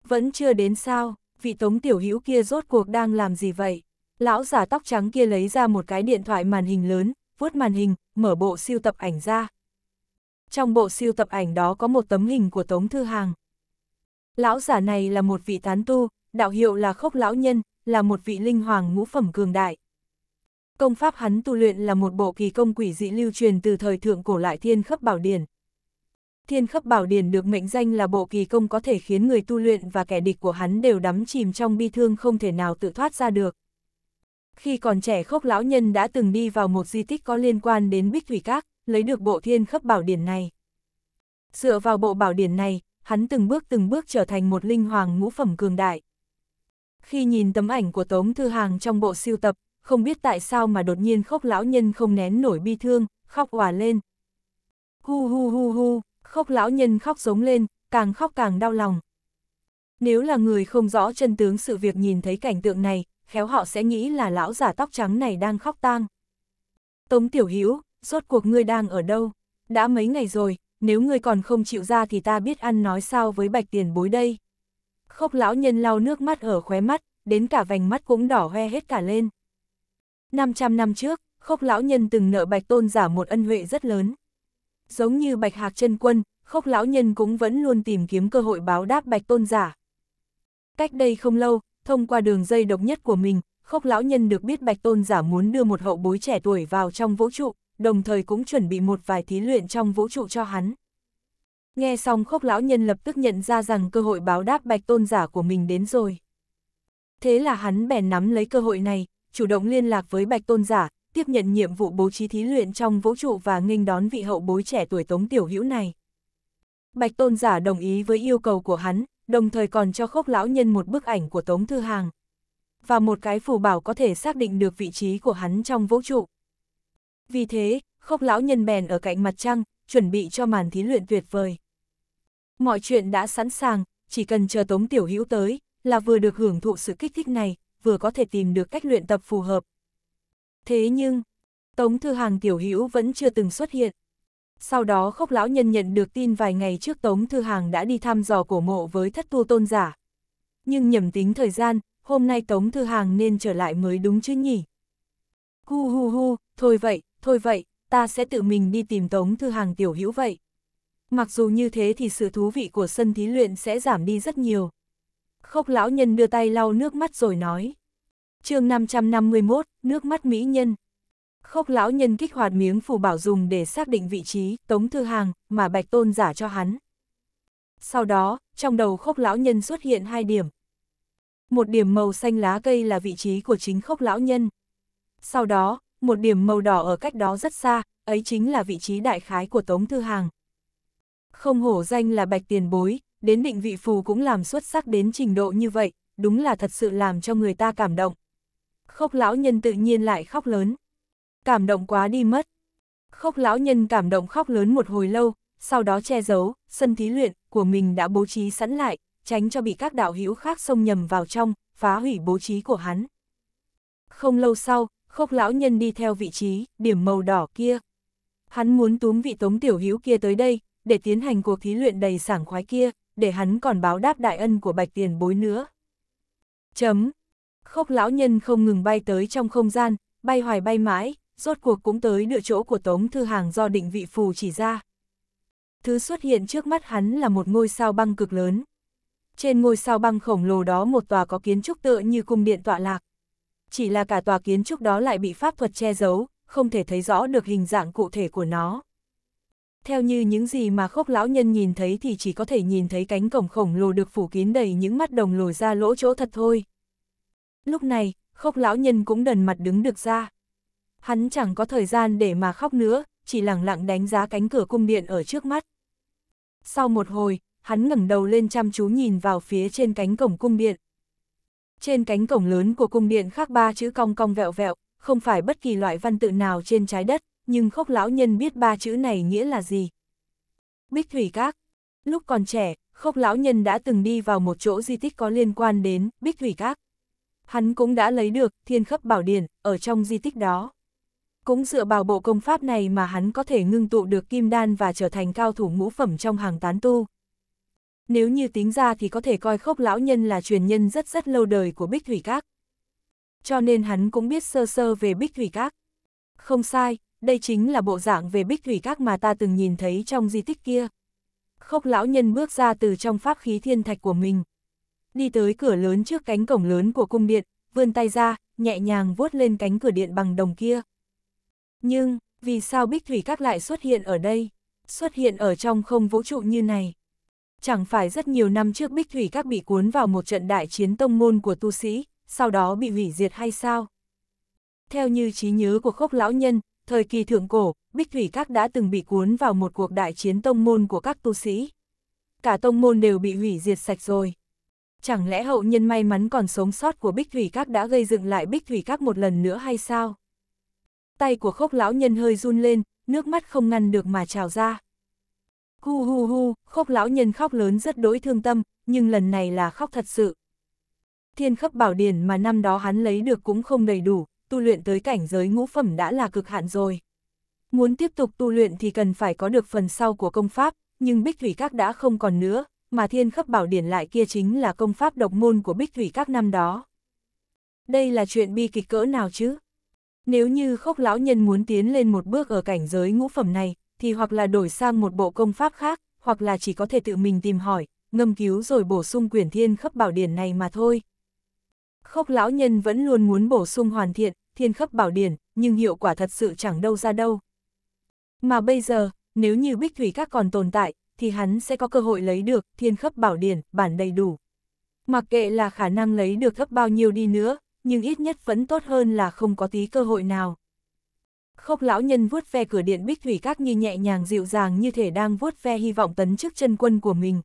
Vẫn chưa đến sao, vị tống tiểu hữu kia rốt cuộc đang làm gì vậy? Lão giả tóc trắng kia lấy ra một cái điện thoại màn hình lớn, vuốt màn hình, mở bộ siêu tập ảnh ra. Trong bộ siêu tập ảnh đó có một tấm hình của Tống Thư Hàng. Lão giả này là một vị tán tu, đạo hiệu là khốc lão nhân, là một vị linh hoàng ngũ phẩm cường đại. Công pháp hắn tu luyện là một bộ kỳ công quỷ dị lưu truyền từ thời thượng cổ lại thiên khắp bảo điển, Thiên khắp bảo điển được mệnh danh là bộ kỳ công có thể khiến người tu luyện và kẻ địch của hắn đều đắm chìm trong bi thương không thể nào tự thoát ra được. Khi còn trẻ khốc lão nhân đã từng đi vào một di tích có liên quan đến Bích Thủy Các, lấy được bộ thiên khắp bảo điển này. Dựa vào bộ bảo điển này, hắn từng bước từng bước trở thành một linh hoàng ngũ phẩm cường đại. Khi nhìn tấm ảnh của Tống Thư Hàng trong bộ siêu tập, không biết tại sao mà đột nhiên khốc lão nhân không nén nổi bi thương, khóc hòa lên. Hu hu hu hu, khóc lão nhân khóc giống lên, càng khóc càng đau lòng. Nếu là người không rõ chân tướng sự việc nhìn thấy cảnh tượng này, khéo họ sẽ nghĩ là lão giả tóc trắng này đang khóc tang. Tống Tiểu Hữu rốt cuộc ngươi đang ở đâu? Đã mấy ngày rồi, nếu ngươi còn không chịu ra thì ta biết ăn nói sao với bạch tiền bối đây. Khóc lão nhân lau nước mắt ở khóe mắt, đến cả vành mắt cũng đỏ hoe hết cả lên. 500 năm trước, khóc lão nhân từng nợ bạch tôn giả một ân huệ rất lớn giống như bạch hạc chân quân, khốc lão nhân cũng vẫn luôn tìm kiếm cơ hội báo đáp bạch tôn giả. Cách đây không lâu, thông qua đường dây độc nhất của mình, khốc lão nhân được biết bạch tôn giả muốn đưa một hậu bối trẻ tuổi vào trong vũ trụ, đồng thời cũng chuẩn bị một vài thí luyện trong vũ trụ cho hắn. Nghe xong khốc lão nhân lập tức nhận ra rằng cơ hội báo đáp bạch tôn giả của mình đến rồi. Thế là hắn bèn nắm lấy cơ hội này, chủ động liên lạc với bạch tôn giả, tiếp nhận nhiệm vụ bố trí thí luyện trong vũ trụ và nghênh đón vị hậu bối trẻ tuổi Tống Tiểu Hữu này. Bạch Tôn giả đồng ý với yêu cầu của hắn, đồng thời còn cho khốc lão nhân một bức ảnh của Tống Thư Hàng. Và một cái phù bảo có thể xác định được vị trí của hắn trong vũ trụ. Vì thế, khốc lão nhân bèn ở cạnh mặt trăng, chuẩn bị cho màn thí luyện tuyệt vời. Mọi chuyện đã sẵn sàng, chỉ cần chờ Tống Tiểu Hữu tới, là vừa được hưởng thụ sự kích thích này, vừa có thể tìm được cách luyện tập phù hợp, Thế nhưng, Tống Thư Hàng tiểu hữu vẫn chưa từng xuất hiện. Sau đó khốc lão nhân nhận được tin vài ngày trước Tống Thư Hàng đã đi thăm dò cổ mộ với thất tu tôn giả. Nhưng nhầm tính thời gian, hôm nay Tống Thư Hàng nên trở lại mới đúng chứ nhỉ? Hu hu hu, thôi vậy, thôi vậy, ta sẽ tự mình đi tìm Tống Thư Hàng tiểu hữu vậy. Mặc dù như thế thì sự thú vị của sân thí luyện sẽ giảm đi rất nhiều. Khốc lão nhân đưa tay lau nước mắt rồi nói chương 551, nước mắt mỹ nhân. Khốc lão nhân kích hoạt miếng phù bảo dùng để xác định vị trí, tống thư hàng, mà bạch tôn giả cho hắn. Sau đó, trong đầu khốc lão nhân xuất hiện hai điểm. Một điểm màu xanh lá cây là vị trí của chính khốc lão nhân. Sau đó, một điểm màu đỏ ở cách đó rất xa, ấy chính là vị trí đại khái của tống thư hàng. Không hổ danh là bạch tiền bối, đến định vị phù cũng làm xuất sắc đến trình độ như vậy, đúng là thật sự làm cho người ta cảm động khóc lão nhân tự nhiên lại khóc lớn. Cảm động quá đi mất. Khóc lão nhân cảm động khóc lớn một hồi lâu, sau đó che giấu, sân thí luyện của mình đã bố trí sẵn lại, tránh cho bị các đạo hữu khác xông nhầm vào trong, phá hủy bố trí của hắn. Không lâu sau, khốc lão nhân đi theo vị trí, điểm màu đỏ kia. Hắn muốn túm vị tống tiểu hữu kia tới đây, để tiến hành cuộc thí luyện đầy sảng khoái kia, để hắn còn báo đáp đại ân của bạch tiền bối nữa. Chấm, Khốc lão nhân không ngừng bay tới trong không gian, bay hoài bay mãi, rốt cuộc cũng tới địa chỗ của Tống Thư Hàng do định vị phù chỉ ra. Thứ xuất hiện trước mắt hắn là một ngôi sao băng cực lớn. Trên ngôi sao băng khổng lồ đó một tòa có kiến trúc tựa như cung điện tọa lạc. Chỉ là cả tòa kiến trúc đó lại bị pháp thuật che giấu, không thể thấy rõ được hình dạng cụ thể của nó. Theo như những gì mà khốc lão nhân nhìn thấy thì chỉ có thể nhìn thấy cánh cổng khổng lồ được phủ kín đầy những mắt đồng lồi ra lỗ chỗ thật thôi. Lúc này, khóc lão nhân cũng đần mặt đứng được ra. Hắn chẳng có thời gian để mà khóc nữa, chỉ lẳng lặng đánh giá cánh cửa cung điện ở trước mắt. Sau một hồi, hắn ngẩng đầu lên chăm chú nhìn vào phía trên cánh cổng cung điện. Trên cánh cổng lớn của cung điện khác ba chữ cong cong vẹo vẹo, không phải bất kỳ loại văn tự nào trên trái đất, nhưng khốc lão nhân biết ba chữ này nghĩa là gì. Bích Thủy Các Lúc còn trẻ, khốc lão nhân đã từng đi vào một chỗ di tích có liên quan đến Bích Thủy Các. Hắn cũng đã lấy được thiên khấp bảo điển ở trong di tích đó. Cũng dựa vào bộ công pháp này mà hắn có thể ngưng tụ được kim đan và trở thành cao thủ ngũ phẩm trong hàng tán tu. Nếu như tính ra thì có thể coi khốc lão nhân là truyền nhân rất rất lâu đời của Bích Thủy Các. Cho nên hắn cũng biết sơ sơ về Bích Thủy Các. Không sai, đây chính là bộ dạng về Bích Thủy Các mà ta từng nhìn thấy trong di tích kia. Khốc lão nhân bước ra từ trong pháp khí thiên thạch của mình đi tới cửa lớn trước cánh cổng lớn của cung điện, vươn tay ra, nhẹ nhàng vuốt lên cánh cửa điện bằng đồng kia. Nhưng, vì sao Bích Thủy Các lại xuất hiện ở đây, xuất hiện ở trong không vũ trụ như này? Chẳng phải rất nhiều năm trước Bích Thủy Các bị cuốn vào một trận đại chiến tông môn của tu sĩ, sau đó bị hủy diệt hay sao? Theo như trí nhớ của khốc lão nhân, thời kỳ thượng cổ, Bích Thủy Các đã từng bị cuốn vào một cuộc đại chiến tông môn của các tu sĩ. Cả tông môn đều bị hủy diệt sạch rồi. Chẳng lẽ hậu nhân may mắn còn sống sót của Bích Thủy Các đã gây dựng lại Bích Thủy Các một lần nữa hay sao? Tay của khốc lão nhân hơi run lên, nước mắt không ngăn được mà trào ra. Hu hu hu, khốc lão nhân khóc lớn rất đối thương tâm, nhưng lần này là khóc thật sự. Thiên khấp bảo điển mà năm đó hắn lấy được cũng không đầy đủ, tu luyện tới cảnh giới ngũ phẩm đã là cực hạn rồi. Muốn tiếp tục tu luyện thì cần phải có được phần sau của công pháp, nhưng Bích Thủy Các đã không còn nữa, mà thiên khấp bảo điển lại kia chính là công pháp độc môn của bích thủy các năm đó. Đây là chuyện bi kịch cỡ nào chứ? Nếu như khốc lão nhân muốn tiến lên một bước ở cảnh giới ngũ phẩm này, thì hoặc là đổi sang một bộ công pháp khác, hoặc là chỉ có thể tự mình tìm hỏi, ngâm cứu rồi bổ sung quyển thiên khấp bảo điển này mà thôi. Khốc lão nhân vẫn luôn muốn bổ sung hoàn thiện, thiên khấp bảo điển, nhưng hiệu quả thật sự chẳng đâu ra đâu. Mà bây giờ, nếu như bích thủy các còn tồn tại, thì hắn sẽ có cơ hội lấy được thiên khấp bảo điển, bản đầy đủ. Mặc kệ là khả năng lấy được thấp bao nhiêu đi nữa, nhưng ít nhất vẫn tốt hơn là không có tí cơ hội nào. Khốc lão nhân vuốt ve cửa điện bích thủy các như nhẹ nhàng dịu dàng như thể đang vuốt ve hy vọng tấn trước chân quân của mình.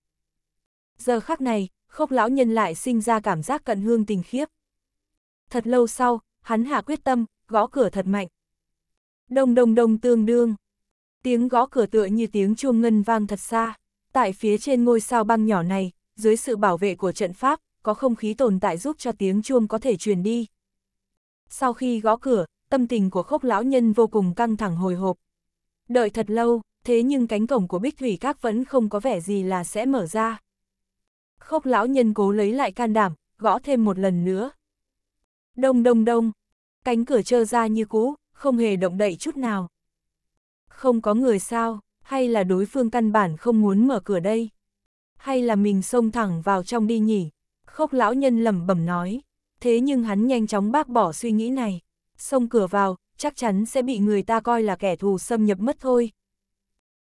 Giờ khắc này, khốc lão nhân lại sinh ra cảm giác cận hương tình khiếp. Thật lâu sau, hắn hạ quyết tâm, gõ cửa thật mạnh. Đông đông đông tương đương. Tiếng gõ cửa tựa như tiếng chuông ngân vang thật xa. Tại phía trên ngôi sao băng nhỏ này, dưới sự bảo vệ của trận pháp, có không khí tồn tại giúp cho tiếng chuông có thể truyền đi. Sau khi gõ cửa, tâm tình của khốc lão nhân vô cùng căng thẳng hồi hộp. Đợi thật lâu, thế nhưng cánh cổng của Bích Thủy Các vẫn không có vẻ gì là sẽ mở ra. Khốc lão nhân cố lấy lại can đảm, gõ thêm một lần nữa. Đông đông đông, cánh cửa trơ ra như cũ, không hề động đậy chút nào. Không có người sao, hay là đối phương căn bản không muốn mở cửa đây? Hay là mình xông thẳng vào trong đi nhỉ? Khốc lão nhân lẩm bẩm nói. Thế nhưng hắn nhanh chóng bác bỏ suy nghĩ này. Xông cửa vào, chắc chắn sẽ bị người ta coi là kẻ thù xâm nhập mất thôi.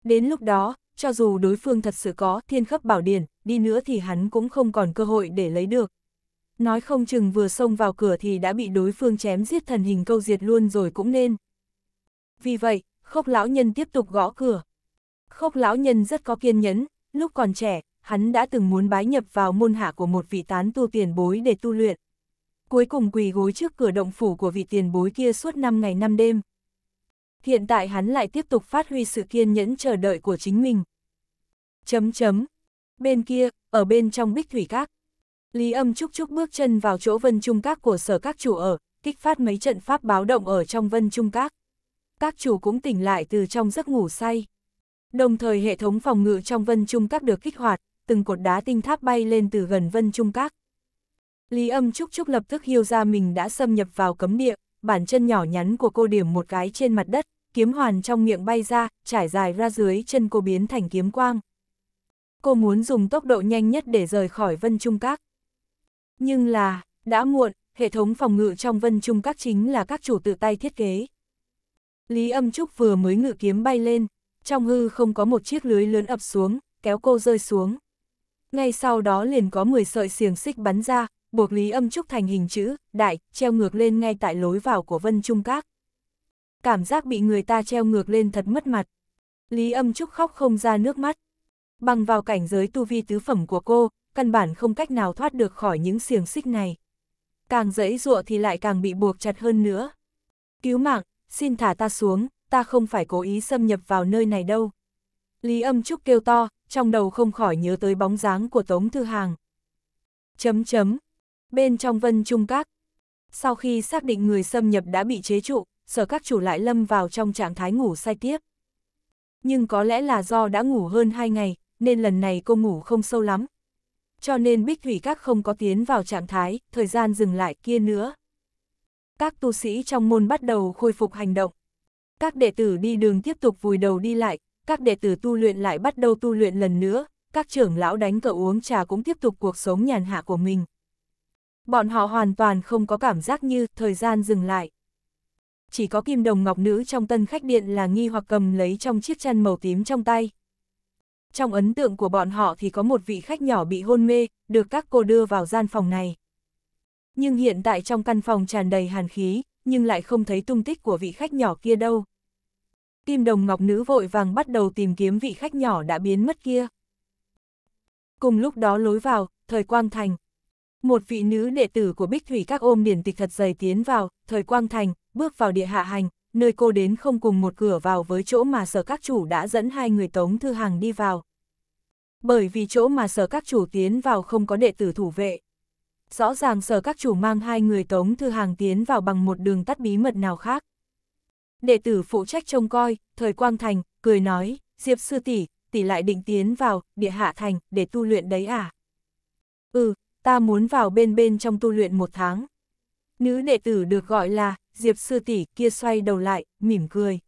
Đến lúc đó, cho dù đối phương thật sự có thiên khấp bảo điển, đi nữa thì hắn cũng không còn cơ hội để lấy được. Nói không chừng vừa xông vào cửa thì đã bị đối phương chém giết thần hình câu diệt luôn rồi cũng nên. Vì vậy, khốc lão nhân tiếp tục gõ cửa. Khốc lão nhân rất có kiên nhẫn, lúc còn trẻ, hắn đã từng muốn bái nhập vào môn hạ của một vị tán tu tiền bối để tu luyện. Cuối cùng quỳ gối trước cửa động phủ của vị tiền bối kia suốt 5 ngày 5 đêm. Hiện tại hắn lại tiếp tục phát huy sự kiên nhẫn chờ đợi của chính mình. Chấm chấm. Bên kia, ở bên trong bích thủy các. Lý âm chúc chúc bước chân vào chỗ vân trung các của sở các chủ ở, kích phát mấy trận pháp báo động ở trong vân trung các các chủ cũng tỉnh lại từ trong giấc ngủ say. Đồng thời hệ thống phòng ngự trong vân trung các được kích hoạt, từng cột đá tinh tháp bay lên từ gần vân trung các. Lý âm trúc trúc lập tức hiêu ra mình đã xâm nhập vào cấm địa, bản chân nhỏ nhắn của cô điểm một cái trên mặt đất, kiếm hoàn trong miệng bay ra, trải dài ra dưới chân cô biến thành kiếm quang. Cô muốn dùng tốc độ nhanh nhất để rời khỏi vân trung các. Nhưng là, đã muộn, hệ thống phòng ngự trong vân trung các chính là các chủ tự tay thiết kế. Lý âm trúc vừa mới ngự kiếm bay lên, trong hư không có một chiếc lưới lớn ập xuống, kéo cô rơi xuống. Ngay sau đó liền có 10 sợi xiềng xích bắn ra, buộc Lý âm trúc thành hình chữ, đại, treo ngược lên ngay tại lối vào của Vân Trung Các. Cảm giác bị người ta treo ngược lên thật mất mặt. Lý âm trúc khóc không ra nước mắt. Bằng vào cảnh giới tu vi tứ phẩm của cô, căn bản không cách nào thoát được khỏi những xiềng xích này. Càng dẫy dụa thì lại càng bị buộc chặt hơn nữa. Cứu mạng, xin thả ta xuống, ta không phải cố ý xâm nhập vào nơi này đâu. Lý âm trúc kêu to, trong đầu không khỏi nhớ tới bóng dáng của Tống Thư Hàng. Chấm chấm, bên trong vân trung các. Sau khi xác định người xâm nhập đã bị chế trụ, sở các chủ lại lâm vào trong trạng thái ngủ say tiếp. Nhưng có lẽ là do đã ngủ hơn 2 ngày, nên lần này cô ngủ không sâu lắm. Cho nên Bích Thủy Các không có tiến vào trạng thái, thời gian dừng lại kia nữa các tu sĩ trong môn bắt đầu khôi phục hành động. Các đệ tử đi đường tiếp tục vùi đầu đi lại, các đệ tử tu luyện lại bắt đầu tu luyện lần nữa, các trưởng lão đánh cờ uống trà cũng tiếp tục cuộc sống nhàn hạ của mình. Bọn họ hoàn toàn không có cảm giác như thời gian dừng lại. Chỉ có kim đồng ngọc nữ trong tân khách điện là nghi hoặc cầm lấy trong chiếc chăn màu tím trong tay. Trong ấn tượng của bọn họ thì có một vị khách nhỏ bị hôn mê, được các cô đưa vào gian phòng này nhưng hiện tại trong căn phòng tràn đầy hàn khí, nhưng lại không thấy tung tích của vị khách nhỏ kia đâu. Kim đồng ngọc nữ vội vàng bắt đầu tìm kiếm vị khách nhỏ đã biến mất kia. Cùng lúc đó lối vào, thời Quang Thành. Một vị nữ đệ tử của Bích Thủy các ôm điển tịch thật dày tiến vào, thời Quang Thành, bước vào địa hạ hành, nơi cô đến không cùng một cửa vào với chỗ mà sở các chủ đã dẫn hai người tống thư hàng đi vào. Bởi vì chỗ mà sở các chủ tiến vào không có đệ tử thủ vệ rõ ràng sở các chủ mang hai người tống thư hàng tiến vào bằng một đường tắt bí mật nào khác. Đệ tử phụ trách trông coi, thời Quang Thành, cười nói, Diệp sư tỷ, tỷ lại định tiến vào, địa hạ thành, để tu luyện đấy à? Ừ, ta muốn vào bên bên trong tu luyện một tháng. Nữ đệ tử được gọi là, Diệp sư tỷ kia xoay đầu lại, mỉm cười.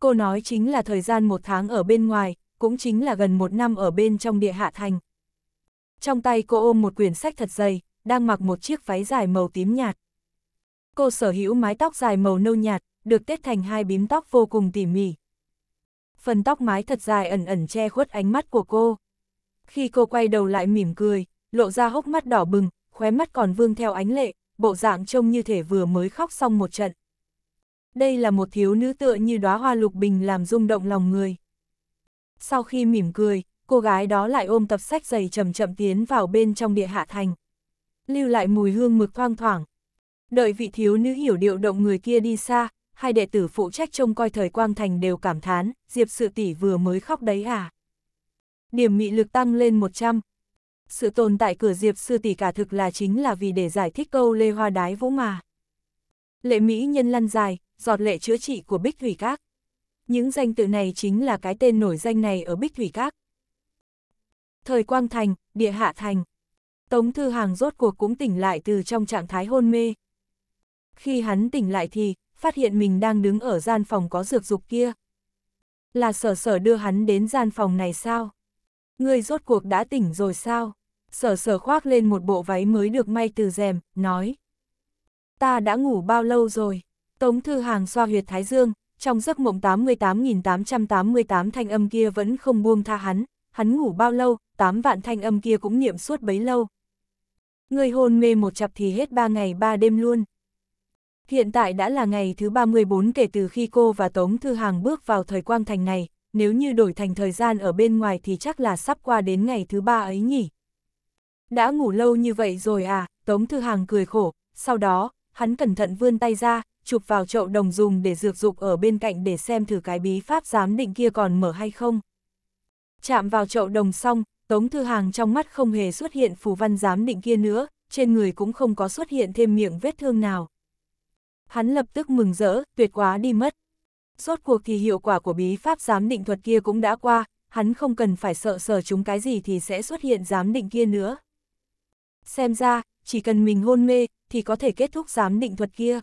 Cô nói chính là thời gian một tháng ở bên ngoài, cũng chính là gần một năm ở bên trong địa hạ thành. Trong tay cô ôm một quyển sách thật dày, đang mặc một chiếc váy dài màu tím nhạt. Cô sở hữu mái tóc dài màu nâu nhạt, được tết thành hai bím tóc vô cùng tỉ mỉ. Phần tóc mái thật dài ẩn ẩn che khuất ánh mắt của cô. Khi cô quay đầu lại mỉm cười, lộ ra hốc mắt đỏ bừng, khóe mắt còn vương theo ánh lệ, bộ dạng trông như thể vừa mới khóc xong một trận. Đây là một thiếu nữ tựa như đóa hoa lục bình làm rung động lòng người. Sau khi mỉm cười, cô gái đó lại ôm tập sách giày chậm chậm tiến vào bên trong địa hạ thành lưu lại mùi hương mực thoang thoảng. Đợi vị thiếu nữ hiểu điệu động người kia đi xa, hai đệ tử phụ trách trông coi thời quang thành đều cảm thán, Diệp sự tỷ vừa mới khóc đấy à. Điểm mị lực tăng lên 100. Sự tồn tại cửa Diệp sư tỷ cả thực là chính là vì để giải thích câu lê hoa đái vỗ mà. Lệ Mỹ nhân lăn dài, giọt lệ chữa trị của Bích Thủy Các. Những danh tự này chính là cái tên nổi danh này ở Bích Thủy Các. Thời Quang Thành, Địa Hạ Thành Tống Thư Hàng rốt cuộc cũng tỉnh lại từ trong trạng thái hôn mê. Khi hắn tỉnh lại thì, phát hiện mình đang đứng ở gian phòng có dược dục kia. Là sở sở đưa hắn đến gian phòng này sao? Ngươi rốt cuộc đã tỉnh rồi sao? Sở sở khoác lên một bộ váy mới được may từ rèm, nói. Ta đã ngủ bao lâu rồi? Tống Thư Hàng xoa huyệt Thái Dương, trong giấc mộng 88.888 thanh âm kia vẫn không buông tha hắn, hắn ngủ bao lâu, tám vạn thanh âm kia cũng niệm suốt bấy lâu, Người hôn mê một chập thì hết ba ngày ba đêm luôn. Hiện tại đã là ngày thứ 34 kể từ khi cô và Tống Thư Hàng bước vào thời quang thành này, nếu như đổi thành thời gian ở bên ngoài thì chắc là sắp qua đến ngày thứ ba ấy nhỉ. Đã ngủ lâu như vậy rồi à, Tống Thư Hàng cười khổ, sau đó, hắn cẩn thận vươn tay ra, chụp vào chậu đồng dùng để dược dục ở bên cạnh để xem thử cái bí pháp giám định kia còn mở hay không. Chạm vào chậu đồng xong, Tống Thư Hàng trong mắt không hề xuất hiện phù văn giám định kia nữa, trên người cũng không có xuất hiện thêm miệng vết thương nào. Hắn lập tức mừng rỡ, tuyệt quá đi mất. Rốt cuộc thì hiệu quả của bí pháp giám định thuật kia cũng đã qua, hắn không cần phải sợ sờ chúng cái gì thì sẽ xuất hiện giám định kia nữa. Xem ra, chỉ cần mình hôn mê, thì có thể kết thúc giám định thuật kia.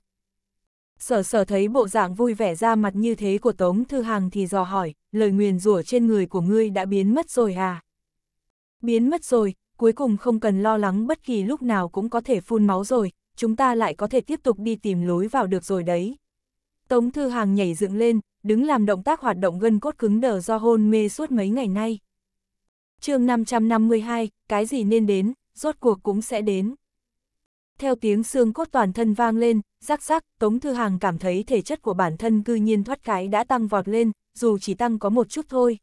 Sở sở thấy bộ dạng vui vẻ ra mặt như thế của Tống Thư Hàng thì dò hỏi, lời nguyền rủa trên người của ngươi đã biến mất rồi à? biến mất rồi, cuối cùng không cần lo lắng bất kỳ lúc nào cũng có thể phun máu rồi, chúng ta lại có thể tiếp tục đi tìm lối vào được rồi đấy. Tống Thư Hàng nhảy dựng lên, đứng làm động tác hoạt động gân cốt cứng đờ do hôn mê suốt mấy ngày nay. chương 552, cái gì nên đến, rốt cuộc cũng sẽ đến. Theo tiếng xương cốt toàn thân vang lên, rắc rắc, Tống Thư Hàng cảm thấy thể chất của bản thân cư nhiên thoát cái đã tăng vọt lên, dù chỉ tăng có một chút thôi.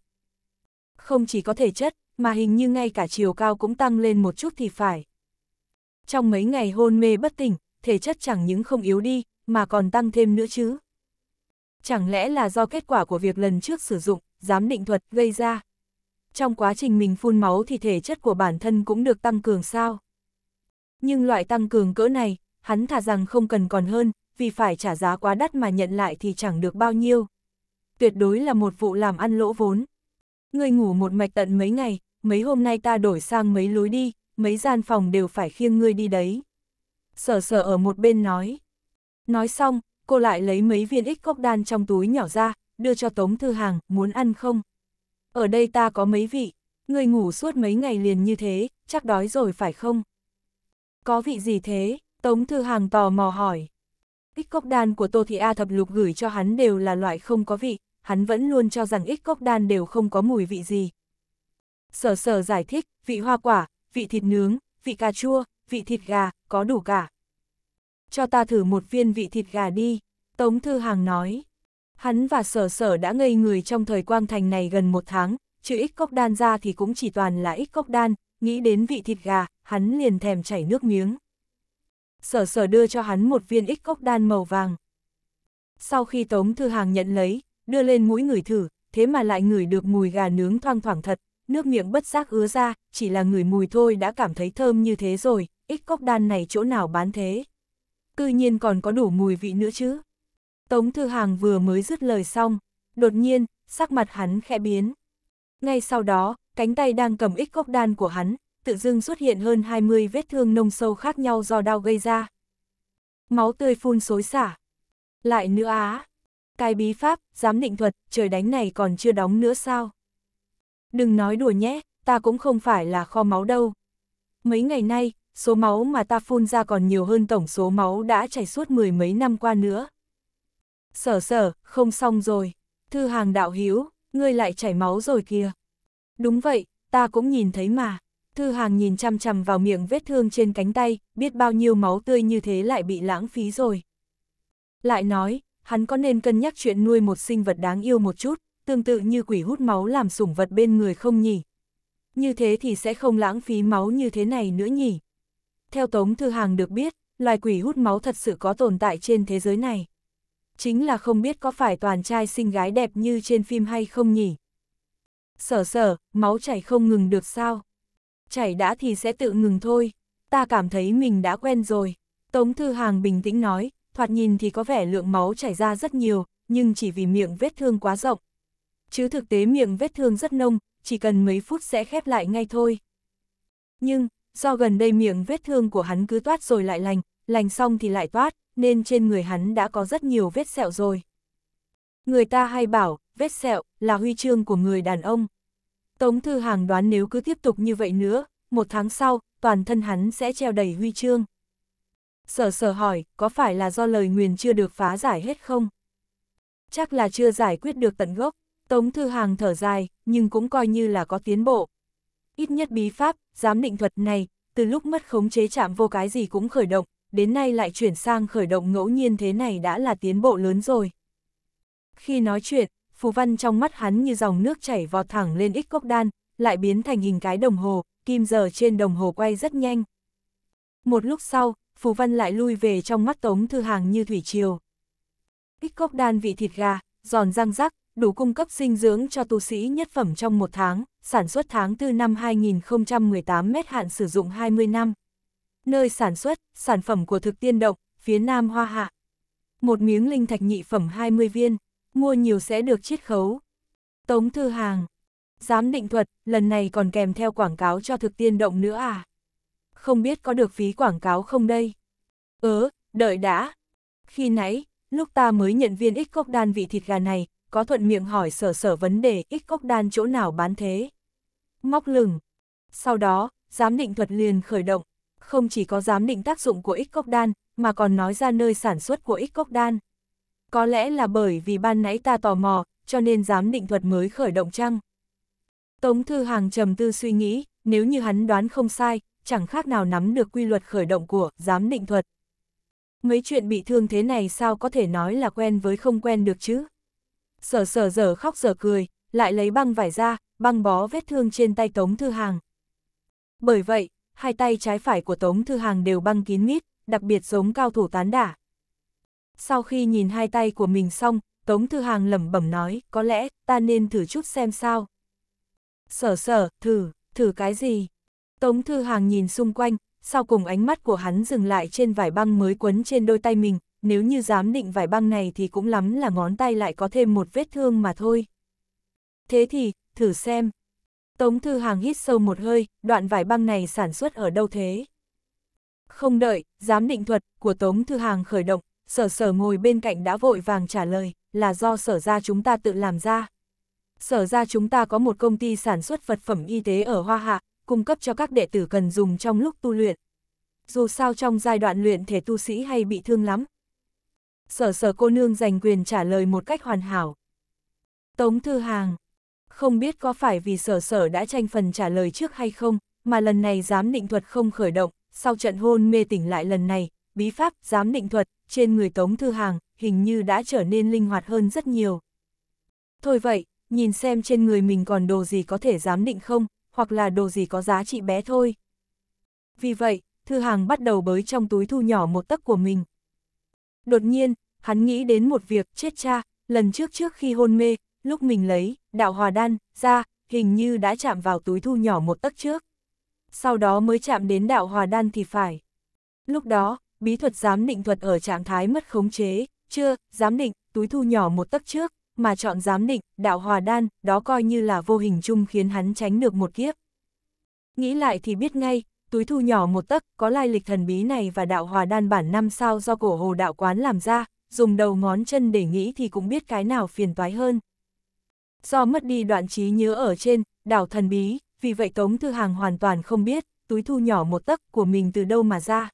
Không chỉ có thể chất, mà hình như ngay cả chiều cao cũng tăng lên một chút thì phải. Trong mấy ngày hôn mê bất tỉnh, thể chất chẳng những không yếu đi, mà còn tăng thêm nữa chứ. Chẳng lẽ là do kết quả của việc lần trước sử dụng, giám định thuật gây ra? Trong quá trình mình phun máu thì thể chất của bản thân cũng được tăng cường sao? Nhưng loại tăng cường cỡ này, hắn thà rằng không cần còn hơn, vì phải trả giá quá đắt mà nhận lại thì chẳng được bao nhiêu. Tuyệt đối là một vụ làm ăn lỗ vốn. Người ngủ một mạch tận mấy ngày, mấy hôm nay ta đổi sang mấy lối đi, mấy gian phòng đều phải khiêng ngươi đi đấy. Sở sở ở một bên nói. Nói xong, cô lại lấy mấy viên ích cốc đan trong túi nhỏ ra, đưa cho Tống Thư Hàng, muốn ăn không? Ở đây ta có mấy vị, ngươi ngủ suốt mấy ngày liền như thế, chắc đói rồi phải không? Có vị gì thế? Tống Thư Hàng tò mò hỏi. Ích cốc đan của Tô Thị A Thập Lục gửi cho hắn đều là loại không có vị, hắn vẫn luôn cho rằng ích cốc đan đều không có mùi vị gì, Sở sở giải thích, vị hoa quả, vị thịt nướng, vị cà chua, vị thịt gà, có đủ cả. Cho ta thử một viên vị thịt gà đi, Tống Thư Hàng nói. Hắn và sở sở đã ngây người trong thời quang thành này gần một tháng, trừ ít cốc đan ra thì cũng chỉ toàn là ít cốc đan, nghĩ đến vị thịt gà, hắn liền thèm chảy nước miếng. Sở sở đưa cho hắn một viên ít cốc đan màu vàng. Sau khi Tống Thư Hàng nhận lấy, đưa lên mũi người thử, thế mà lại ngửi được mùi gà nướng thoang thoảng thật, nước miệng bất giác ứa ra, chỉ là người mùi thôi đã cảm thấy thơm như thế rồi, ít cốc đan này chỗ nào bán thế. Cư nhiên còn có đủ mùi vị nữa chứ. Tống Thư Hàng vừa mới dứt lời xong, đột nhiên, sắc mặt hắn khẽ biến. Ngay sau đó, cánh tay đang cầm ít cốc đan của hắn, tự dưng xuất hiện hơn 20 vết thương nông sâu khác nhau do đau gây ra. Máu tươi phun xối xả. Lại nữa á, cái bí pháp, giám định thuật, trời đánh này còn chưa đóng nữa sao? Đừng nói đùa nhé, ta cũng không phải là kho máu đâu. Mấy ngày nay, số máu mà ta phun ra còn nhiều hơn tổng số máu đã chảy suốt mười mấy năm qua nữa. Sở sở, không xong rồi. Thư hàng đạo hiếu, ngươi lại chảy máu rồi kìa. Đúng vậy, ta cũng nhìn thấy mà. Thư hàng nhìn chăm chằm vào miệng vết thương trên cánh tay, biết bao nhiêu máu tươi như thế lại bị lãng phí rồi. Lại nói, hắn có nên cân nhắc chuyện nuôi một sinh vật đáng yêu một chút tương tự như quỷ hút máu làm sủng vật bên người không nhỉ? Như thế thì sẽ không lãng phí máu như thế này nữa nhỉ? Theo Tống Thư Hàng được biết, loài quỷ hút máu thật sự có tồn tại trên thế giới này. Chính là không biết có phải toàn trai xinh gái đẹp như trên phim hay không nhỉ? Sở sở, máu chảy không ngừng được sao? Chảy đã thì sẽ tự ngừng thôi, ta cảm thấy mình đã quen rồi. Tống Thư Hàng bình tĩnh nói, thoạt nhìn thì có vẻ lượng máu chảy ra rất nhiều, nhưng chỉ vì miệng vết thương quá rộng, chứ thực tế miệng vết thương rất nông, chỉ cần mấy phút sẽ khép lại ngay thôi. Nhưng, do gần đây miệng vết thương của hắn cứ toát rồi lại lành, lành xong thì lại toát, nên trên người hắn đã có rất nhiều vết sẹo rồi. Người ta hay bảo, vết sẹo là huy chương của người đàn ông. Tống Thư Hàng đoán nếu cứ tiếp tục như vậy nữa, một tháng sau, toàn thân hắn sẽ treo đầy huy chương. Sở sở hỏi, có phải là do lời nguyền chưa được phá giải hết không? Chắc là chưa giải quyết được tận gốc. Tống Thư Hàng thở dài, nhưng cũng coi như là có tiến bộ. Ít nhất bí pháp, giám định thuật này, từ lúc mất khống chế chạm vô cái gì cũng khởi động, đến nay lại chuyển sang khởi động ngẫu nhiên thế này đã là tiến bộ lớn rồi. Khi nói chuyện, phù văn trong mắt hắn như dòng nước chảy vọt thẳng lên ít cốc đan, lại biến thành hình cái đồng hồ, kim giờ trên đồng hồ quay rất nhanh. Một lúc sau, phù văn lại lui về trong mắt tống thư hàng như thủy triều. ít cốc đan vị thịt gà, giòn răng rắc, đủ cung cấp dinh dưỡng cho tu sĩ nhất phẩm trong một tháng, sản xuất tháng tư năm 2018 mét hạn sử dụng 20 năm. Nơi sản xuất, sản phẩm của thực tiên động, phía Nam Hoa Hạ. Một miếng linh thạch nhị phẩm 20 viên, mua nhiều sẽ được chiết khấu. Tống Thư Hàng Giám định thuật, lần này còn kèm theo quảng cáo cho thực tiên động nữa à? Không biết có được phí quảng cáo không đây? Ớ, ừ, đợi đã. Khi nãy, lúc ta mới nhận viên ít cốc đan vị thịt gà này, có thuận miệng hỏi sở sở vấn đề ít cốc đan chỗ nào bán thế. móc lừng. Sau đó, giám định thuật liền khởi động, không chỉ có giám định tác dụng của ít cốc đan, mà còn nói ra nơi sản xuất của ít cốc đan. Có lẽ là bởi vì ban nãy ta tò mò, cho nên giám định thuật mới khởi động chăng? Tống Thư Hàng trầm tư suy nghĩ, nếu như hắn đoán không sai, chẳng khác nào nắm được quy luật khởi động của giám định thuật. Mấy chuyện bị thương thế này sao có thể nói là quen với không quen được chứ? sở sở giờ khóc giờ cười, lại lấy băng vải ra, băng bó vết thương trên tay Tống Thư Hàng. Bởi vậy, hai tay trái phải của Tống Thư Hàng đều băng kín mít, đặc biệt giống cao thủ tán đả. Sau khi nhìn hai tay của mình xong, Tống Thư Hàng lẩm bẩm nói, có lẽ ta nên thử chút xem sao. Sở sở, thử, thử cái gì? Tống Thư Hàng nhìn xung quanh, sau cùng ánh mắt của hắn dừng lại trên vải băng mới quấn trên đôi tay mình, nếu như dám định vải băng này thì cũng lắm là ngón tay lại có thêm một vết thương mà thôi. Thế thì, thử xem. Tống Thư Hàng hít sâu một hơi, đoạn vải băng này sản xuất ở đâu thế? Không đợi, giám định thuật của Tống Thư Hàng khởi động, sở sở ngồi bên cạnh đã vội vàng trả lời, là do sở ra chúng ta tự làm ra. Sở ra chúng ta có một công ty sản xuất vật phẩm y tế ở Hoa Hạ, cung cấp cho các đệ tử cần dùng trong lúc tu luyện. Dù sao trong giai đoạn luyện thể tu sĩ hay bị thương lắm, sở sở cô nương giành quyền trả lời một cách hoàn hảo. Tống Thư Hàng, không biết có phải vì sở sở đã tranh phần trả lời trước hay không, mà lần này giám định thuật không khởi động, sau trận hôn mê tỉnh lại lần này, bí pháp giám định thuật trên người Tống Thư Hàng hình như đã trở nên linh hoạt hơn rất nhiều. Thôi vậy, nhìn xem trên người mình còn đồ gì có thể giám định không, hoặc là đồ gì có giá trị bé thôi. Vì vậy, Thư Hàng bắt đầu bới trong túi thu nhỏ một tấc của mình. Đột nhiên, hắn nghĩ đến một việc chết cha, lần trước trước khi hôn mê, lúc mình lấy, đạo hòa đan, ra, hình như đã chạm vào túi thu nhỏ một tấc trước. Sau đó mới chạm đến đạo hòa đan thì phải. Lúc đó, bí thuật giám định thuật ở trạng thái mất khống chế, chưa, giám định, túi thu nhỏ một tấc trước, mà chọn giám định, đạo hòa đan, đó coi như là vô hình chung khiến hắn tránh được một kiếp. Nghĩ lại thì biết ngay, túi thu nhỏ một tấc, có lai lịch thần bí này và đạo hòa đan bản năm sao do cổ hồ đạo quán làm ra, dùng đầu ngón chân để nghĩ thì cũng biết cái nào phiền toái hơn. Do mất đi đoạn trí nhớ ở trên, đảo thần bí, vì vậy Tống Thư Hàng hoàn toàn không biết, túi thu nhỏ một tấc của mình từ đâu mà ra.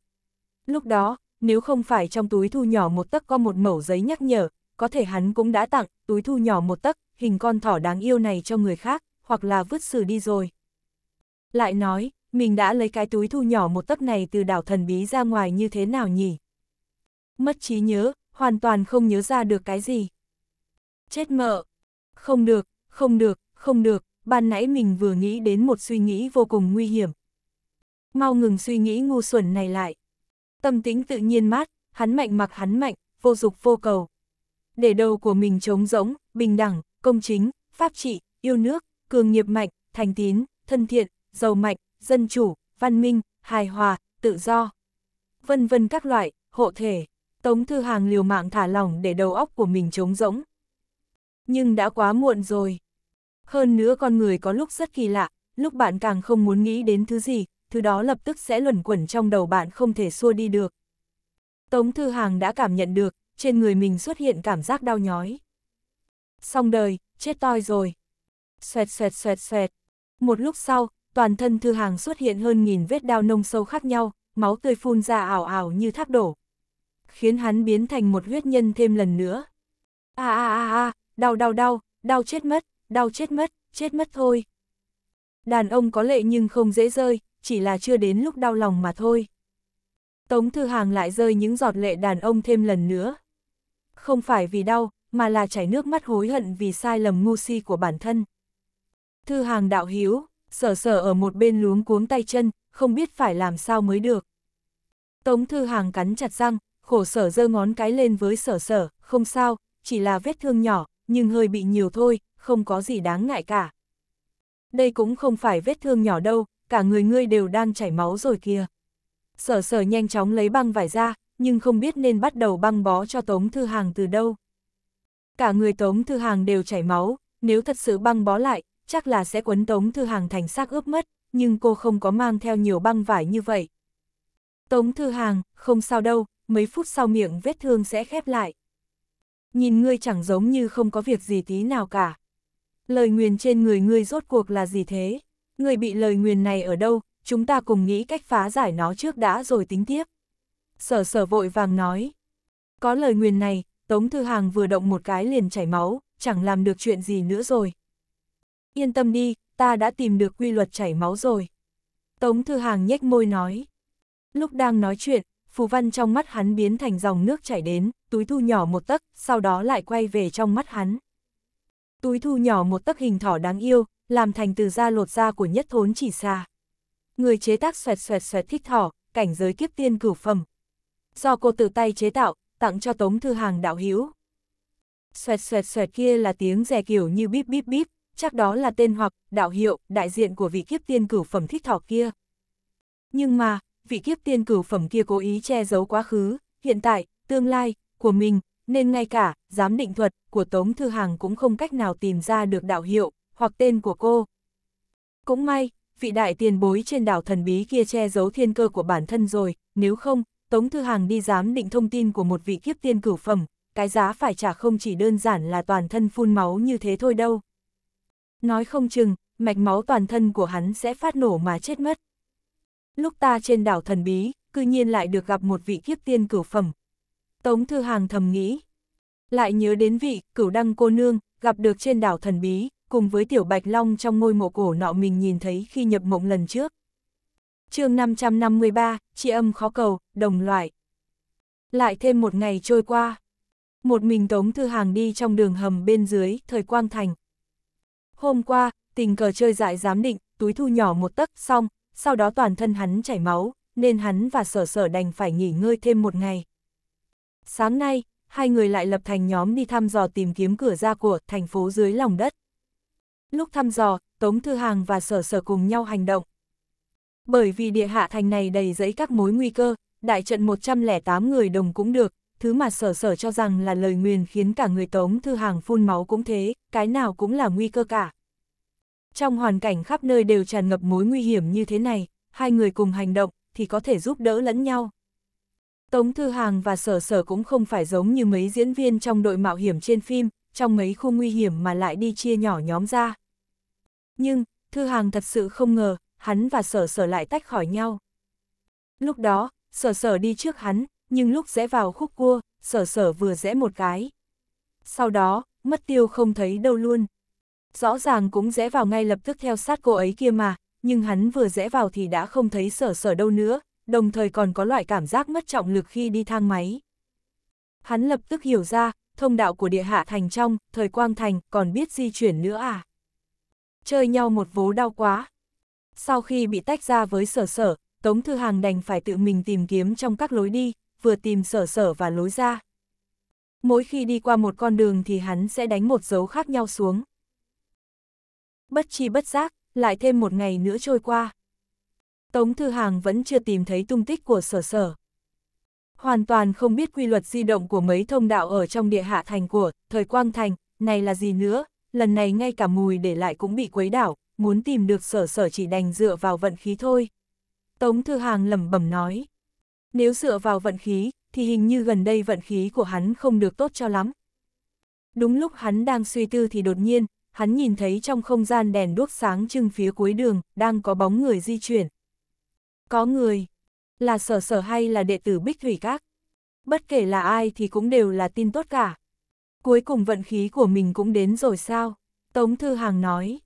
Lúc đó, nếu không phải trong túi thu nhỏ một tấc có một mẩu giấy nhắc nhở, có thể hắn cũng đã tặng túi thu nhỏ một tấc, hình con thỏ đáng yêu này cho người khác, hoặc là vứt xử đi rồi. Lại nói, mình đã lấy cái túi thu nhỏ một tấc này từ đảo thần bí ra ngoài như thế nào nhỉ? Mất trí nhớ, hoàn toàn không nhớ ra được cái gì. Chết mợ! Không được, không được, không được, ban nãy mình vừa nghĩ đến một suy nghĩ vô cùng nguy hiểm. Mau ngừng suy nghĩ ngu xuẩn này lại. Tâm tính tự nhiên mát, hắn mạnh mặc hắn mạnh, vô dục vô cầu. Để đầu của mình trống rỗng, bình đẳng, công chính, pháp trị, yêu nước, cường nghiệp mạnh, thành tín, thân thiện, giàu mạnh, dân chủ, văn minh, hài hòa, tự do, vân vân các loại, hộ thể. Tống Thư Hàng liều mạng thả lỏng để đầu óc của mình trống rỗng. Nhưng đã quá muộn rồi. Hơn nữa con người có lúc rất kỳ lạ, lúc bạn càng không muốn nghĩ đến thứ gì, thứ đó lập tức sẽ luẩn quẩn trong đầu bạn không thể xua đi được. Tống Thư Hàng đã cảm nhận được, trên người mình xuất hiện cảm giác đau nhói. Xong đời, chết toi rồi. Xoẹt xoẹt xoẹt xoẹt. Một lúc sau, toàn thân thư hàng xuất hiện hơn nghìn vết đao nông sâu khác nhau, máu tươi phun ra ảo ảo như thác đổ. Khiến hắn biến thành một huyết nhân thêm lần nữa. a a a a, đau đau đau, đau chết mất, đau chết mất, chết mất thôi. Đàn ông có lệ nhưng không dễ rơi, chỉ là chưa đến lúc đau lòng mà thôi. Tống Thư Hàng lại rơi những giọt lệ đàn ông thêm lần nữa. Không phải vì đau, mà là chảy nước mắt hối hận vì sai lầm ngu si của bản thân. Thư Hàng đạo hiếu, sở sở ở một bên luống cuống tay chân, không biết phải làm sao mới được. Tống Thư Hàng cắn chặt răng, khổ sở giơ ngón cái lên với sở sở, không sao, chỉ là vết thương nhỏ, nhưng hơi bị nhiều thôi, không có gì đáng ngại cả. Đây cũng không phải vết thương nhỏ đâu, cả người ngươi đều đang chảy máu rồi kìa. Sở sở nhanh chóng lấy băng vải ra, nhưng không biết nên bắt đầu băng bó cho Tống Thư Hàng từ đâu. Cả người Tống Thư Hàng đều chảy máu, nếu thật sự băng bó lại, chắc là sẽ quấn Tống Thư Hàng thành xác ướp mất, nhưng cô không có mang theo nhiều băng vải như vậy. Tống Thư Hàng, không sao đâu, mấy phút sau miệng vết thương sẽ khép lại. Nhìn ngươi chẳng giống như không có việc gì tí nào cả. Lời nguyền trên người ngươi rốt cuộc là gì thế? Ngươi bị lời nguyền này ở đâu? Chúng ta cùng nghĩ cách phá giải nó trước đã rồi tính tiếp. Sở sở vội vàng nói. Có lời nguyền này, Tống Thư Hàng vừa động một cái liền chảy máu, chẳng làm được chuyện gì nữa rồi yên tâm đi, ta đã tìm được quy luật chảy máu rồi. Tống Thư Hàng nhếch môi nói. Lúc đang nói chuyện, phù văn trong mắt hắn biến thành dòng nước chảy đến, túi thu nhỏ một tấc, sau đó lại quay về trong mắt hắn. Túi thu nhỏ một tấc hình thỏ đáng yêu, làm thành từ da lột da của nhất thốn chỉ xa. Người chế tác xoẹt xoẹt xoẹt thích thỏ, cảnh giới kiếp tiên cửu phẩm. Do cô tự tay chế tạo, tặng cho Tống Thư Hàng đạo hữu. Xoẹt xoẹt xoẹt kia là tiếng rè kiểu như bíp bíp bíp, chắc đó là tên hoặc đạo hiệu, đại diện của vị kiếp tiên cửu phẩm thích thọ kia. Nhưng mà, vị kiếp tiên cửu phẩm kia cố ý che giấu quá khứ, hiện tại, tương lai, của mình, nên ngay cả, giám định thuật của Tống Thư Hàng cũng không cách nào tìm ra được đạo hiệu, hoặc tên của cô. Cũng may, vị đại tiền bối trên đảo thần bí kia che giấu thiên cơ của bản thân rồi, nếu không, Tống Thư Hàng đi giám định thông tin của một vị kiếp tiên cửu phẩm, cái giá phải trả không chỉ đơn giản là toàn thân phun máu như thế thôi đâu. Nói không chừng, mạch máu toàn thân của hắn sẽ phát nổ mà chết mất. Lúc ta trên đảo thần bí, cư nhiên lại được gặp một vị kiếp tiên cửu phẩm. Tống Thư Hàng thầm nghĩ. Lại nhớ đến vị cửu đăng cô nương, gặp được trên đảo thần bí, cùng với tiểu bạch long trong ngôi mộ cổ nọ mình nhìn thấy khi nhập mộng lần trước. chương 553, tri âm khó cầu, đồng loại. Lại thêm một ngày trôi qua. Một mình Tống Thư Hàng đi trong đường hầm bên dưới, thời Quang Thành. Hôm qua, tình cờ chơi dại giám định, túi thu nhỏ một tấc xong, sau đó toàn thân hắn chảy máu, nên hắn và sở sở đành phải nghỉ ngơi thêm một ngày. Sáng nay, hai người lại lập thành nhóm đi thăm dò tìm kiếm cửa ra của thành phố dưới lòng đất. Lúc thăm dò, Tống Thư Hàng và Sở Sở cùng nhau hành động. Bởi vì địa hạ thành này đầy rẫy các mối nguy cơ, đại trận 108 người đồng cũng được, thứ mà sở sở cho rằng là lời nguyền khiến cả người Tống Thư Hàng phun máu cũng thế, cái nào cũng là nguy cơ cả. Trong hoàn cảnh khắp nơi đều tràn ngập mối nguy hiểm như thế này, hai người cùng hành động thì có thể giúp đỡ lẫn nhau. Tống Thư Hàng và Sở Sở cũng không phải giống như mấy diễn viên trong đội mạo hiểm trên phim, trong mấy khu nguy hiểm mà lại đi chia nhỏ nhóm ra. Nhưng, Thư Hàng thật sự không ngờ, hắn và Sở Sở lại tách khỏi nhau. Lúc đó, Sở Sở đi trước hắn, nhưng lúc rẽ vào khúc cua, sở sở vừa rẽ một cái. Sau đó, mất tiêu không thấy đâu luôn. Rõ ràng cũng rẽ vào ngay lập tức theo sát cô ấy kia mà, nhưng hắn vừa rẽ vào thì đã không thấy sở sở đâu nữa, đồng thời còn có loại cảm giác mất trọng lực khi đi thang máy. Hắn lập tức hiểu ra, thông đạo của địa hạ thành trong, thời quang thành, còn biết di chuyển nữa à. Chơi nhau một vố đau quá. Sau khi bị tách ra với sở sở, Tống Thư Hàng đành phải tự mình tìm kiếm trong các lối đi, vừa tìm sở sở và lối ra. Mỗi khi đi qua một con đường thì hắn sẽ đánh một dấu khác nhau xuống. Bất chi bất giác, lại thêm một ngày nữa trôi qua. Tống Thư Hàng vẫn chưa tìm thấy tung tích của sở sở. Hoàn toàn không biết quy luật di động của mấy thông đạo ở trong địa hạ thành của, thời Quang Thành, này là gì nữa, lần này ngay cả mùi để lại cũng bị quấy đảo, muốn tìm được sở sở chỉ đành dựa vào vận khí thôi. Tống Thư Hàng lẩm bẩm nói. Nếu dựa vào vận khí, thì hình như gần đây vận khí của hắn không được tốt cho lắm. Đúng lúc hắn đang suy tư thì đột nhiên, hắn nhìn thấy trong không gian đèn đuốc sáng trưng phía cuối đường, đang có bóng người di chuyển. Có người, là sở sở hay là đệ tử Bích Thủy Các. Bất kể là ai thì cũng đều là tin tốt cả. Cuối cùng vận khí của mình cũng đến rồi sao? Tống Thư Hàng nói.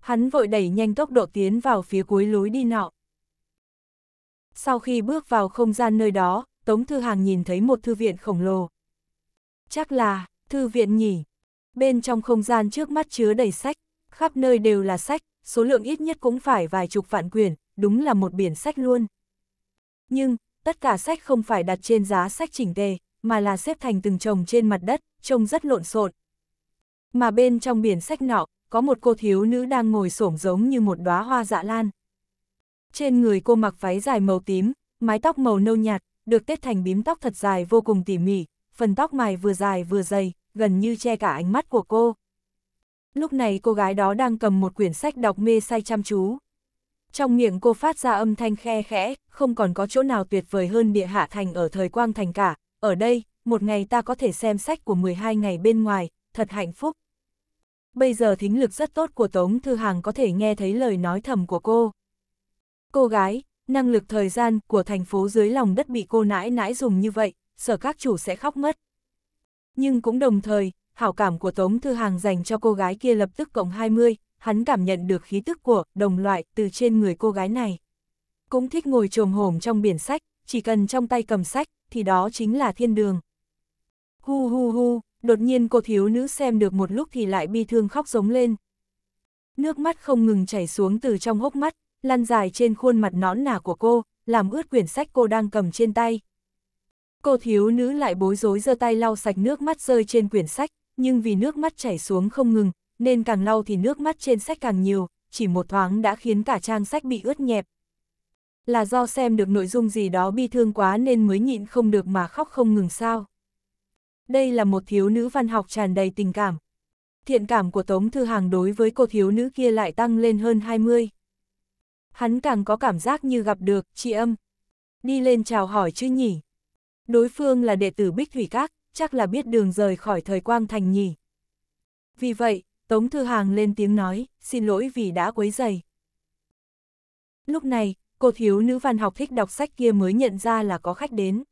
Hắn vội đẩy nhanh tốc độ tiến vào phía cuối lối đi nọ sau khi bước vào không gian nơi đó, Tống Thư Hàng nhìn thấy một thư viện khổng lồ. Chắc là, thư viện nhỉ. Bên trong không gian trước mắt chứa đầy sách, khắp nơi đều là sách, số lượng ít nhất cũng phải vài chục vạn quyển, đúng là một biển sách luôn. Nhưng, tất cả sách không phải đặt trên giá sách chỉnh tề, mà là xếp thành từng chồng trên mặt đất, trông rất lộn xộn. Mà bên trong biển sách nọ, có một cô thiếu nữ đang ngồi xổm giống như một đóa hoa dạ lan, trên người cô mặc váy dài màu tím, mái tóc màu nâu nhạt, được tết thành bím tóc thật dài vô cùng tỉ mỉ, phần tóc mài vừa dài vừa dày, gần như che cả ánh mắt của cô. Lúc này cô gái đó đang cầm một quyển sách đọc mê say chăm chú. Trong miệng cô phát ra âm thanh khe khẽ, không còn có chỗ nào tuyệt vời hơn địa hạ thành ở thời quang thành cả. Ở đây, một ngày ta có thể xem sách của 12 ngày bên ngoài, thật hạnh phúc. Bây giờ thính lực rất tốt của Tống Thư Hàng có thể nghe thấy lời nói thầm của cô. Cô gái, năng lực thời gian của thành phố dưới lòng đất bị cô nãi nãi dùng như vậy, sở các chủ sẽ khóc mất. Nhưng cũng đồng thời, hảo cảm của Tống Thư Hàng dành cho cô gái kia lập tức cộng 20, hắn cảm nhận được khí tức của đồng loại từ trên người cô gái này. Cũng thích ngồi trồm hổm trong biển sách, chỉ cần trong tay cầm sách, thì đó chính là thiên đường. Hu hu hu, đột nhiên cô thiếu nữ xem được một lúc thì lại bi thương khóc giống lên. Nước mắt không ngừng chảy xuống từ trong hốc mắt, lăn dài trên khuôn mặt nõn nà của cô, làm ướt quyển sách cô đang cầm trên tay. Cô thiếu nữ lại bối rối giơ tay lau sạch nước mắt rơi trên quyển sách, nhưng vì nước mắt chảy xuống không ngừng, nên càng lau thì nước mắt trên sách càng nhiều, chỉ một thoáng đã khiến cả trang sách bị ướt nhẹp. Là do xem được nội dung gì đó bi thương quá nên mới nhịn không được mà khóc không ngừng sao. Đây là một thiếu nữ văn học tràn đầy tình cảm. Thiện cảm của Tống Thư Hàng đối với cô thiếu nữ kia lại tăng lên hơn 20 hắn càng có cảm giác như gặp được, chị âm. Đi lên chào hỏi chứ nhỉ. Đối phương là đệ tử Bích Thủy Các, chắc là biết đường rời khỏi thời quang thành nhỉ. Vì vậy, Tống Thư Hàng lên tiếng nói, xin lỗi vì đã quấy dày. Lúc này, cô thiếu nữ văn học thích đọc sách kia mới nhận ra là có khách đến.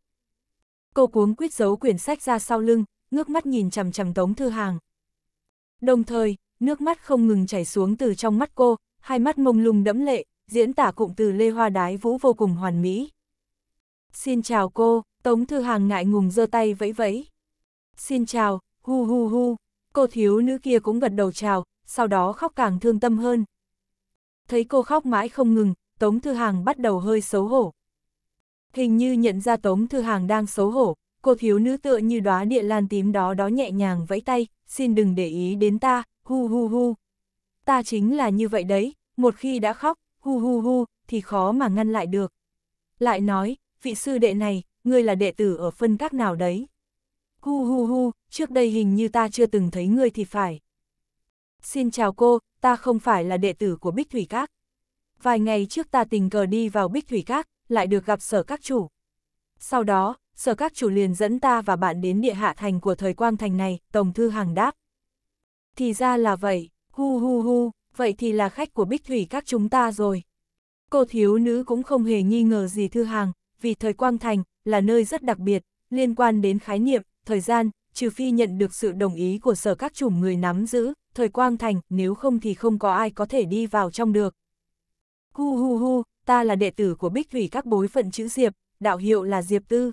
Cô cuống quyết giấu quyển sách ra sau lưng, ngước mắt nhìn chằm chằm Tống Thư Hàng. Đồng thời, nước mắt không ngừng chảy xuống từ trong mắt cô, hai mắt mông lung đẫm lệ, diễn tả cụm từ Lê Hoa Đái Vũ vô cùng hoàn mỹ. Xin chào cô, Tống Thư Hàng ngại ngùng giơ tay vẫy vẫy. Xin chào, hu hu hu, cô thiếu nữ kia cũng gật đầu chào, sau đó khóc càng thương tâm hơn. Thấy cô khóc mãi không ngừng, Tống Thư Hàng bắt đầu hơi xấu hổ. Hình như nhận ra Tống Thư Hàng đang xấu hổ, cô thiếu nữ tựa như đóa địa lan tím đó đó nhẹ nhàng vẫy tay, xin đừng để ý đến ta, hu hu hu. Ta chính là như vậy đấy, một khi đã khóc, hu hu hu, thì khó mà ngăn lại được. Lại nói, vị sư đệ này, ngươi là đệ tử ở phân các nào đấy? Hu hu hu, trước đây hình như ta chưa từng thấy ngươi thì phải. Xin chào cô, ta không phải là đệ tử của Bích Thủy Các. Vài ngày trước ta tình cờ đi vào Bích Thủy Các, lại được gặp sở các chủ. Sau đó, sở các chủ liền dẫn ta và bạn đến địa hạ thành của thời quang thành này, Tổng Thư hàng đáp. Thì ra là vậy, hu hu hu, vậy thì là khách của Bích Thủy các chúng ta rồi. Cô thiếu nữ cũng không hề nghi ngờ gì Thư Hàng, vì thời Quang Thành là nơi rất đặc biệt, liên quan đến khái niệm, thời gian, trừ phi nhận được sự đồng ý của sở các chủ người nắm giữ, thời Quang Thành nếu không thì không có ai có thể đi vào trong được. Hu hu hu, ta là đệ tử của Bích Thủy các bối phận chữ Diệp, đạo hiệu là Diệp Tư.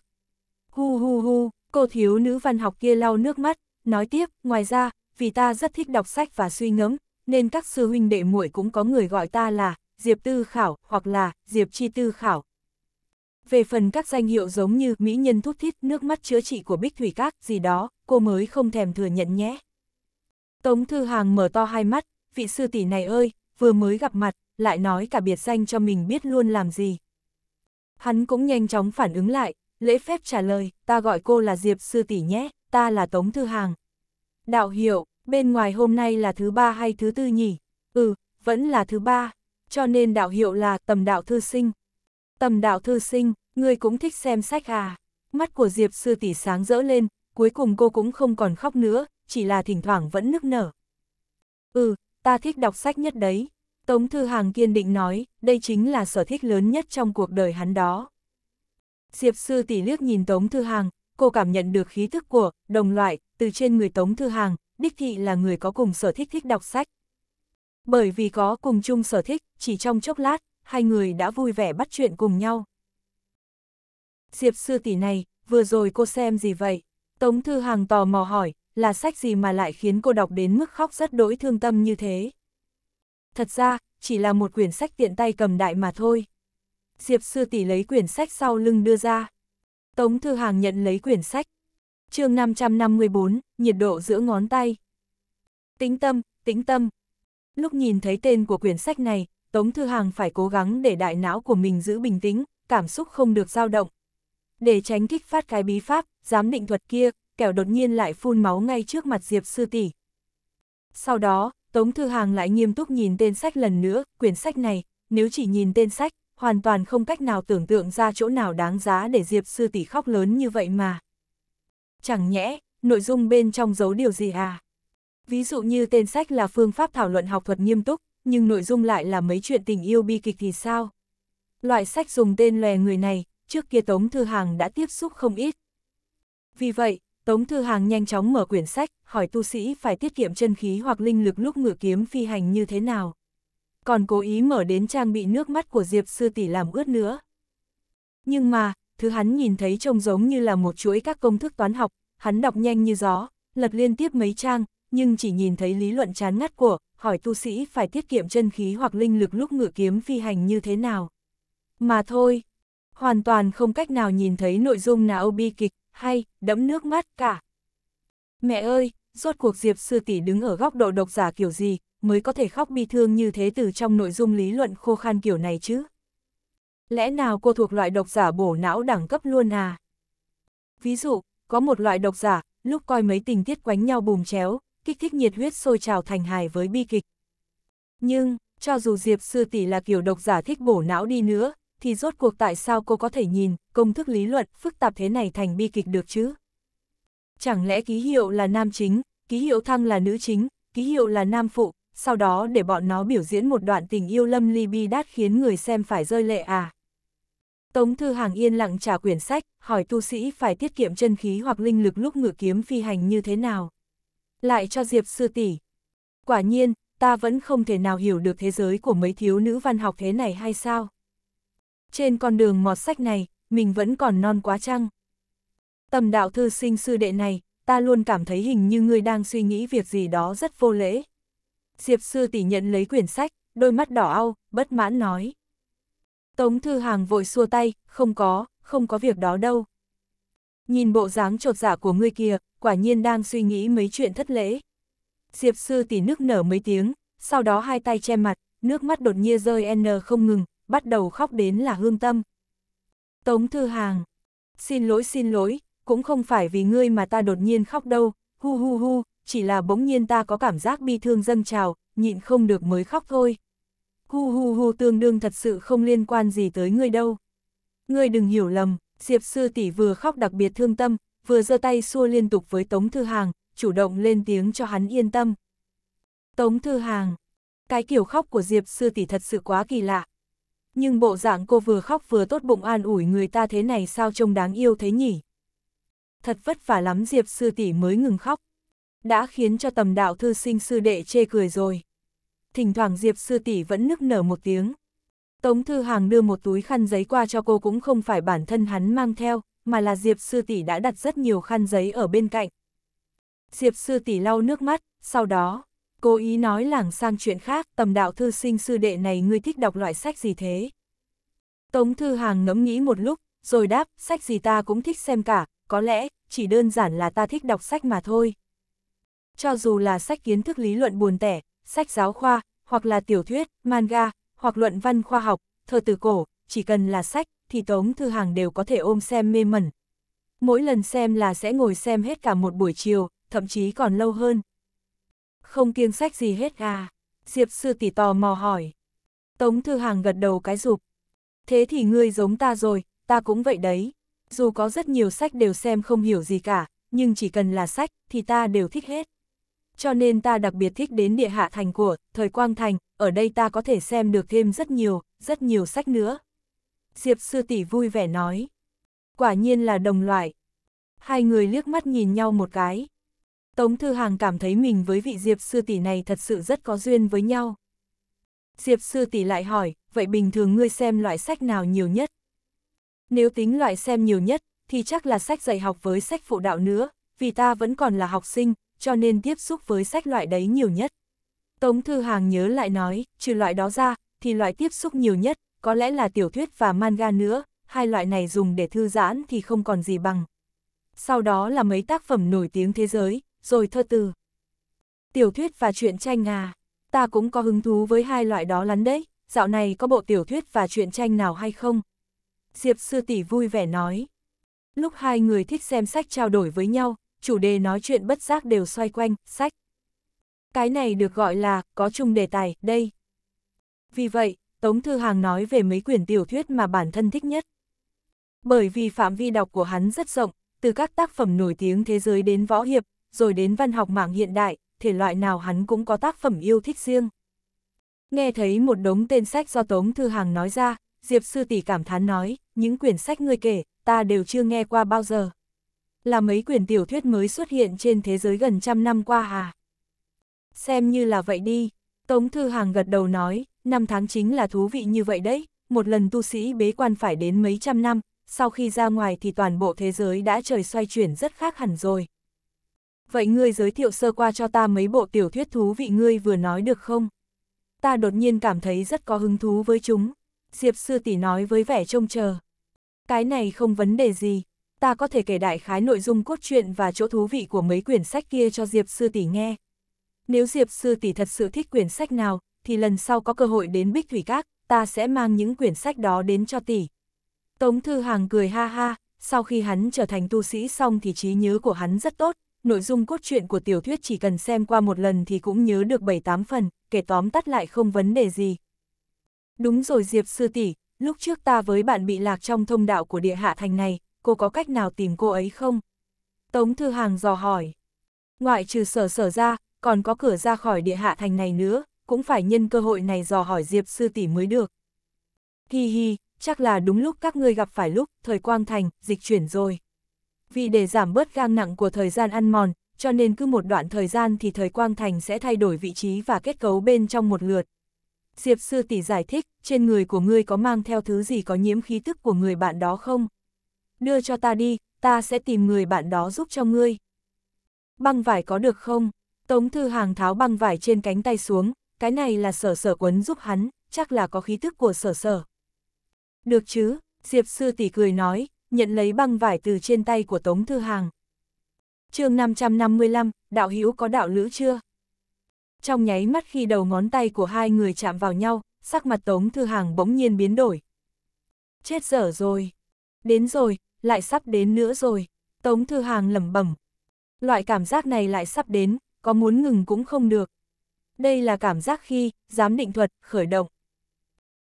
Hu hu hu, cô thiếu nữ văn học kia lau nước mắt, nói tiếp, ngoài ra, vì ta rất thích đọc sách và suy ngẫm, nên các sư huynh đệ muội cũng có người gọi ta là Diệp Tư Khảo hoặc là Diệp Chi Tư Khảo. Về phần các danh hiệu giống như mỹ nhân thút thít nước mắt chữa trị của Bích Thủy Các gì đó, cô mới không thèm thừa nhận nhé. Tống Thư Hàng mở to hai mắt, vị sư tỷ này ơi, vừa mới gặp mặt, lại nói cả biệt danh cho mình biết luôn làm gì. Hắn cũng nhanh chóng phản ứng lại, lễ phép trả lời, ta gọi cô là Diệp sư tỷ nhé, ta là Tống Thư Hàng. Đạo hiệu, bên ngoài hôm nay là thứ ba hay thứ tư nhỉ? Ừ, vẫn là thứ ba, cho nên đạo hiệu là tầm đạo thư sinh. Tầm đạo thư sinh, ngươi cũng thích xem sách à? Mắt của Diệp sư tỷ sáng rỡ lên, cuối cùng cô cũng không còn khóc nữa, chỉ là thỉnh thoảng vẫn nức nở. Ừ, ta thích đọc sách nhất đấy. Tống Thư Hàng kiên định nói, đây chính là sở thích lớn nhất trong cuộc đời hắn đó. Diệp sư tỷ liếc nhìn Tống Thư Hàng, cô cảm nhận được khí thức của, đồng loại, từ trên người Tống Thư Hàng, đích thị là người có cùng sở thích thích đọc sách. Bởi vì có cùng chung sở thích, chỉ trong chốc lát, hai người đã vui vẻ bắt chuyện cùng nhau. Diệp sư tỷ này, vừa rồi cô xem gì vậy? Tống Thư Hàng tò mò hỏi, là sách gì mà lại khiến cô đọc đến mức khóc rất đỗi thương tâm như thế? Thật ra, chỉ là một quyển sách tiện tay cầm đại mà thôi. Diệp sư tỷ lấy quyển sách sau lưng đưa ra. Tống Thư Hàng nhận lấy quyển sách, chương 554, nhiệt độ giữa ngón tay. Tính tâm, tính tâm. Lúc nhìn thấy tên của quyển sách này, Tống Thư Hàng phải cố gắng để đại não của mình giữ bình tĩnh, cảm xúc không được dao động. Để tránh kích phát cái bí pháp, giám định thuật kia, kẻo đột nhiên lại phun máu ngay trước mặt Diệp Sư Tỷ. Sau đó, Tống Thư Hàng lại nghiêm túc nhìn tên sách lần nữa, quyển sách này, nếu chỉ nhìn tên sách, hoàn toàn không cách nào tưởng tượng ra chỗ nào đáng giá để Diệp Sư Tỷ khóc lớn như vậy mà. Chẳng nhẽ, nội dung bên trong giấu điều gì à? Ví dụ như tên sách là phương pháp thảo luận học thuật nghiêm túc, nhưng nội dung lại là mấy chuyện tình yêu bi kịch thì sao? Loại sách dùng tên lòe người này, trước kia Tống Thư Hàng đã tiếp xúc không ít. Vì vậy, Tống Thư Hàng nhanh chóng mở quyển sách, hỏi tu sĩ phải tiết kiệm chân khí hoặc linh lực lúc ngự kiếm phi hành như thế nào. Còn cố ý mở đến trang bị nước mắt của Diệp Sư Tỷ làm ướt nữa. Nhưng mà, thứ hắn nhìn thấy trông giống như là một chuỗi các công thức toán học, hắn đọc nhanh như gió, lật liên tiếp mấy trang, nhưng chỉ nhìn thấy lý luận chán ngắt của, hỏi tu sĩ phải tiết kiệm chân khí hoặc linh lực lúc ngự kiếm phi hành như thế nào. Mà thôi, hoàn toàn không cách nào nhìn thấy nội dung nào bi kịch, hay, đẫm nước mắt cả. Mẹ ơi, rốt cuộc Diệp Sư Tỷ đứng ở góc độ độc giả kiểu gì, mới có thể khóc bi thương như thế từ trong nội dung lý luận khô khan kiểu này chứ lẽ nào cô thuộc loại độc giả bổ não đẳng cấp luôn à? Ví dụ, có một loại độc giả, lúc coi mấy tình tiết quánh nhau bùm chéo, kích thích nhiệt huyết sôi trào thành hài với bi kịch. Nhưng, cho dù Diệp Sư Tỷ là kiểu độc giả thích bổ não đi nữa, thì rốt cuộc tại sao cô có thể nhìn công thức lý luận phức tạp thế này thành bi kịch được chứ? Chẳng lẽ ký hiệu là nam chính, ký hiệu thăng là nữ chính, ký hiệu là nam phụ, sau đó để bọn nó biểu diễn một đoạn tình yêu lâm ly bi đát khiến người xem phải rơi lệ à? Tống Thư Hàng yên lặng trả quyển sách, hỏi tu sĩ phải tiết kiệm chân khí hoặc linh lực lúc ngự kiếm phi hành như thế nào. Lại cho Diệp sư tỷ. Quả nhiên, ta vẫn không thể nào hiểu được thế giới của mấy thiếu nữ văn học thế này hay sao. Trên con đường mọt sách này, mình vẫn còn non quá chăng. Tầm đạo thư sinh sư đệ này, ta luôn cảm thấy hình như ngươi đang suy nghĩ việc gì đó rất vô lễ. Diệp sư tỷ nhận lấy quyển sách, đôi mắt đỏ au, bất mãn nói. Tống Thư Hàng vội xua tay, không có, không có việc đó đâu. Nhìn bộ dáng trột dạ của ngươi kia, quả nhiên đang suy nghĩ mấy chuyện thất lễ. Diệp sư tỷ nước nở mấy tiếng, sau đó hai tay che mặt, nước mắt đột nhiên rơi n không ngừng, bắt đầu khóc đến là hương tâm. Tống Thư Hàng, xin lỗi xin lỗi, cũng không phải vì ngươi mà ta đột nhiên khóc đâu, hu hu hu, chỉ là bỗng nhiên ta có cảm giác bi thương dâng trào, nhịn không được mới khóc thôi. Hu hu hu tương đương thật sự không liên quan gì tới ngươi đâu. Ngươi đừng hiểu lầm, Diệp sư tỷ vừa khóc đặc biệt thương tâm, vừa giơ tay xua liên tục với Tống Thư Hàng, chủ động lên tiếng cho hắn yên tâm. Tống Thư Hàng, cái kiểu khóc của Diệp sư tỷ thật sự quá kỳ lạ. Nhưng bộ dạng cô vừa khóc vừa tốt bụng an ủi người ta thế này sao trông đáng yêu thế nhỉ? Thật vất vả lắm Diệp sư tỷ mới ngừng khóc. Đã khiến cho tầm đạo thư sinh sư đệ chê cười rồi thỉnh thoảng Diệp sư tỷ vẫn nức nở một tiếng. Tống Thư Hàng đưa một túi khăn giấy qua cho cô cũng không phải bản thân hắn mang theo, mà là Diệp sư tỷ đã đặt rất nhiều khăn giấy ở bên cạnh. Diệp sư tỷ lau nước mắt, sau đó, cố ý nói lảng sang chuyện khác, tầm đạo thư sinh sư đệ này ngươi thích đọc loại sách gì thế? Tống Thư Hàng ngẫm nghĩ một lúc, rồi đáp, sách gì ta cũng thích xem cả, có lẽ, chỉ đơn giản là ta thích đọc sách mà thôi. Cho dù là sách kiến thức lý luận buồn tẻ, sách giáo khoa, hoặc là tiểu thuyết, manga, hoặc luận văn khoa học, thơ từ cổ, chỉ cần là sách, thì Tống Thư Hàng đều có thể ôm xem mê mẩn. Mỗi lần xem là sẽ ngồi xem hết cả một buổi chiều, thậm chí còn lâu hơn. Không kiêng sách gì hết à? Diệp sư tỷ tò mò hỏi. Tống Thư Hàng gật đầu cái rụp. Thế thì ngươi giống ta rồi, ta cũng vậy đấy. Dù có rất nhiều sách đều xem không hiểu gì cả, nhưng chỉ cần là sách thì ta đều thích hết cho nên ta đặc biệt thích đến địa hạ thành của, thời quang thành, ở đây ta có thể xem được thêm rất nhiều, rất nhiều sách nữa. Diệp sư tỷ vui vẻ nói. Quả nhiên là đồng loại. Hai người liếc mắt nhìn nhau một cái. Tống Thư Hàng cảm thấy mình với vị Diệp sư tỷ này thật sự rất có duyên với nhau. Diệp sư tỷ lại hỏi, vậy bình thường ngươi xem loại sách nào nhiều nhất? Nếu tính loại xem nhiều nhất, thì chắc là sách dạy học với sách phụ đạo nữa, vì ta vẫn còn là học sinh, cho nên tiếp xúc với sách loại đấy nhiều nhất. Tống Thư Hàng nhớ lại nói, trừ loại đó ra, thì loại tiếp xúc nhiều nhất, có lẽ là tiểu thuyết và manga nữa, hai loại này dùng để thư giãn thì không còn gì bằng. Sau đó là mấy tác phẩm nổi tiếng thế giới, rồi thơ từ. Tiểu thuyết và truyện tranh à, ta cũng có hứng thú với hai loại đó lắm đấy, dạo này có bộ tiểu thuyết và truyện tranh nào hay không? Diệp Sư Tỷ vui vẻ nói. Lúc hai người thích xem sách trao đổi với nhau, chủ đề nói chuyện bất giác đều xoay quanh, sách. Cái này được gọi là, có chung đề tài, đây. Vì vậy, Tống Thư Hàng nói về mấy quyển tiểu thuyết mà bản thân thích nhất. Bởi vì phạm vi đọc của hắn rất rộng, từ các tác phẩm nổi tiếng thế giới đến võ hiệp, rồi đến văn học mạng hiện đại, thể loại nào hắn cũng có tác phẩm yêu thích riêng. Nghe thấy một đống tên sách do Tống Thư Hàng nói ra, Diệp Sư Tỷ cảm thán nói, những quyển sách ngươi kể, ta đều chưa nghe qua bao giờ là mấy quyển tiểu thuyết mới xuất hiện trên thế giới gần trăm năm qua à? Xem như là vậy đi, Tống Thư Hàng gật đầu nói, năm tháng chính là thú vị như vậy đấy, một lần tu sĩ bế quan phải đến mấy trăm năm, sau khi ra ngoài thì toàn bộ thế giới đã trời xoay chuyển rất khác hẳn rồi. Vậy ngươi giới thiệu sơ qua cho ta mấy bộ tiểu thuyết thú vị ngươi vừa nói được không? Ta đột nhiên cảm thấy rất có hứng thú với chúng. Diệp sư tỷ nói với vẻ trông chờ. Cái này không vấn đề gì, ta có thể kể đại khái nội dung cốt truyện và chỗ thú vị của mấy quyển sách kia cho Diệp Sư Tỷ nghe. Nếu Diệp Sư Tỷ thật sự thích quyển sách nào, thì lần sau có cơ hội đến Bích Thủy Các, ta sẽ mang những quyển sách đó đến cho Tỷ. Tống Thư Hàng cười ha ha, sau khi hắn trở thành tu sĩ xong thì trí nhớ của hắn rất tốt, nội dung cốt truyện của tiểu thuyết chỉ cần xem qua một lần thì cũng nhớ được 7-8 phần, kể tóm tắt lại không vấn đề gì. Đúng rồi Diệp Sư Tỷ, lúc trước ta với bạn bị lạc trong thông đạo của địa hạ thành này, cô có cách nào tìm cô ấy không? Tống Thư Hàng dò hỏi. Ngoại trừ sở sở ra, còn có cửa ra khỏi địa hạ thành này nữa, cũng phải nhân cơ hội này dò hỏi Diệp Sư Tỷ mới được. Hi hi, chắc là đúng lúc các ngươi gặp phải lúc thời quang thành, dịch chuyển rồi. Vì để giảm bớt gang nặng của thời gian ăn mòn, cho nên cứ một đoạn thời gian thì thời quang thành sẽ thay đổi vị trí và kết cấu bên trong một lượt. Diệp Sư Tỷ giải thích, trên người của ngươi có mang theo thứ gì có nhiễm khí tức của người bạn đó không? đưa cho ta đi, ta sẽ tìm người bạn đó giúp cho ngươi. Băng vải có được không? Tống Thư Hàng tháo băng vải trên cánh tay xuống, cái này là sở sở quấn giúp hắn, chắc là có khí thức của sở sở. Được chứ, Diệp Sư tỷ cười nói, nhận lấy băng vải từ trên tay của Tống Thư Hàng. chương 555, đạo hữu có đạo lữ chưa? Trong nháy mắt khi đầu ngón tay của hai người chạm vào nhau, sắc mặt Tống Thư Hàng bỗng nhiên biến đổi. Chết dở rồi. Đến rồi, lại sắp đến nữa rồi, Tống Thư Hàng lẩm bẩm. Loại cảm giác này lại sắp đến, có muốn ngừng cũng không được. Đây là cảm giác khi, giám định thuật, khởi động.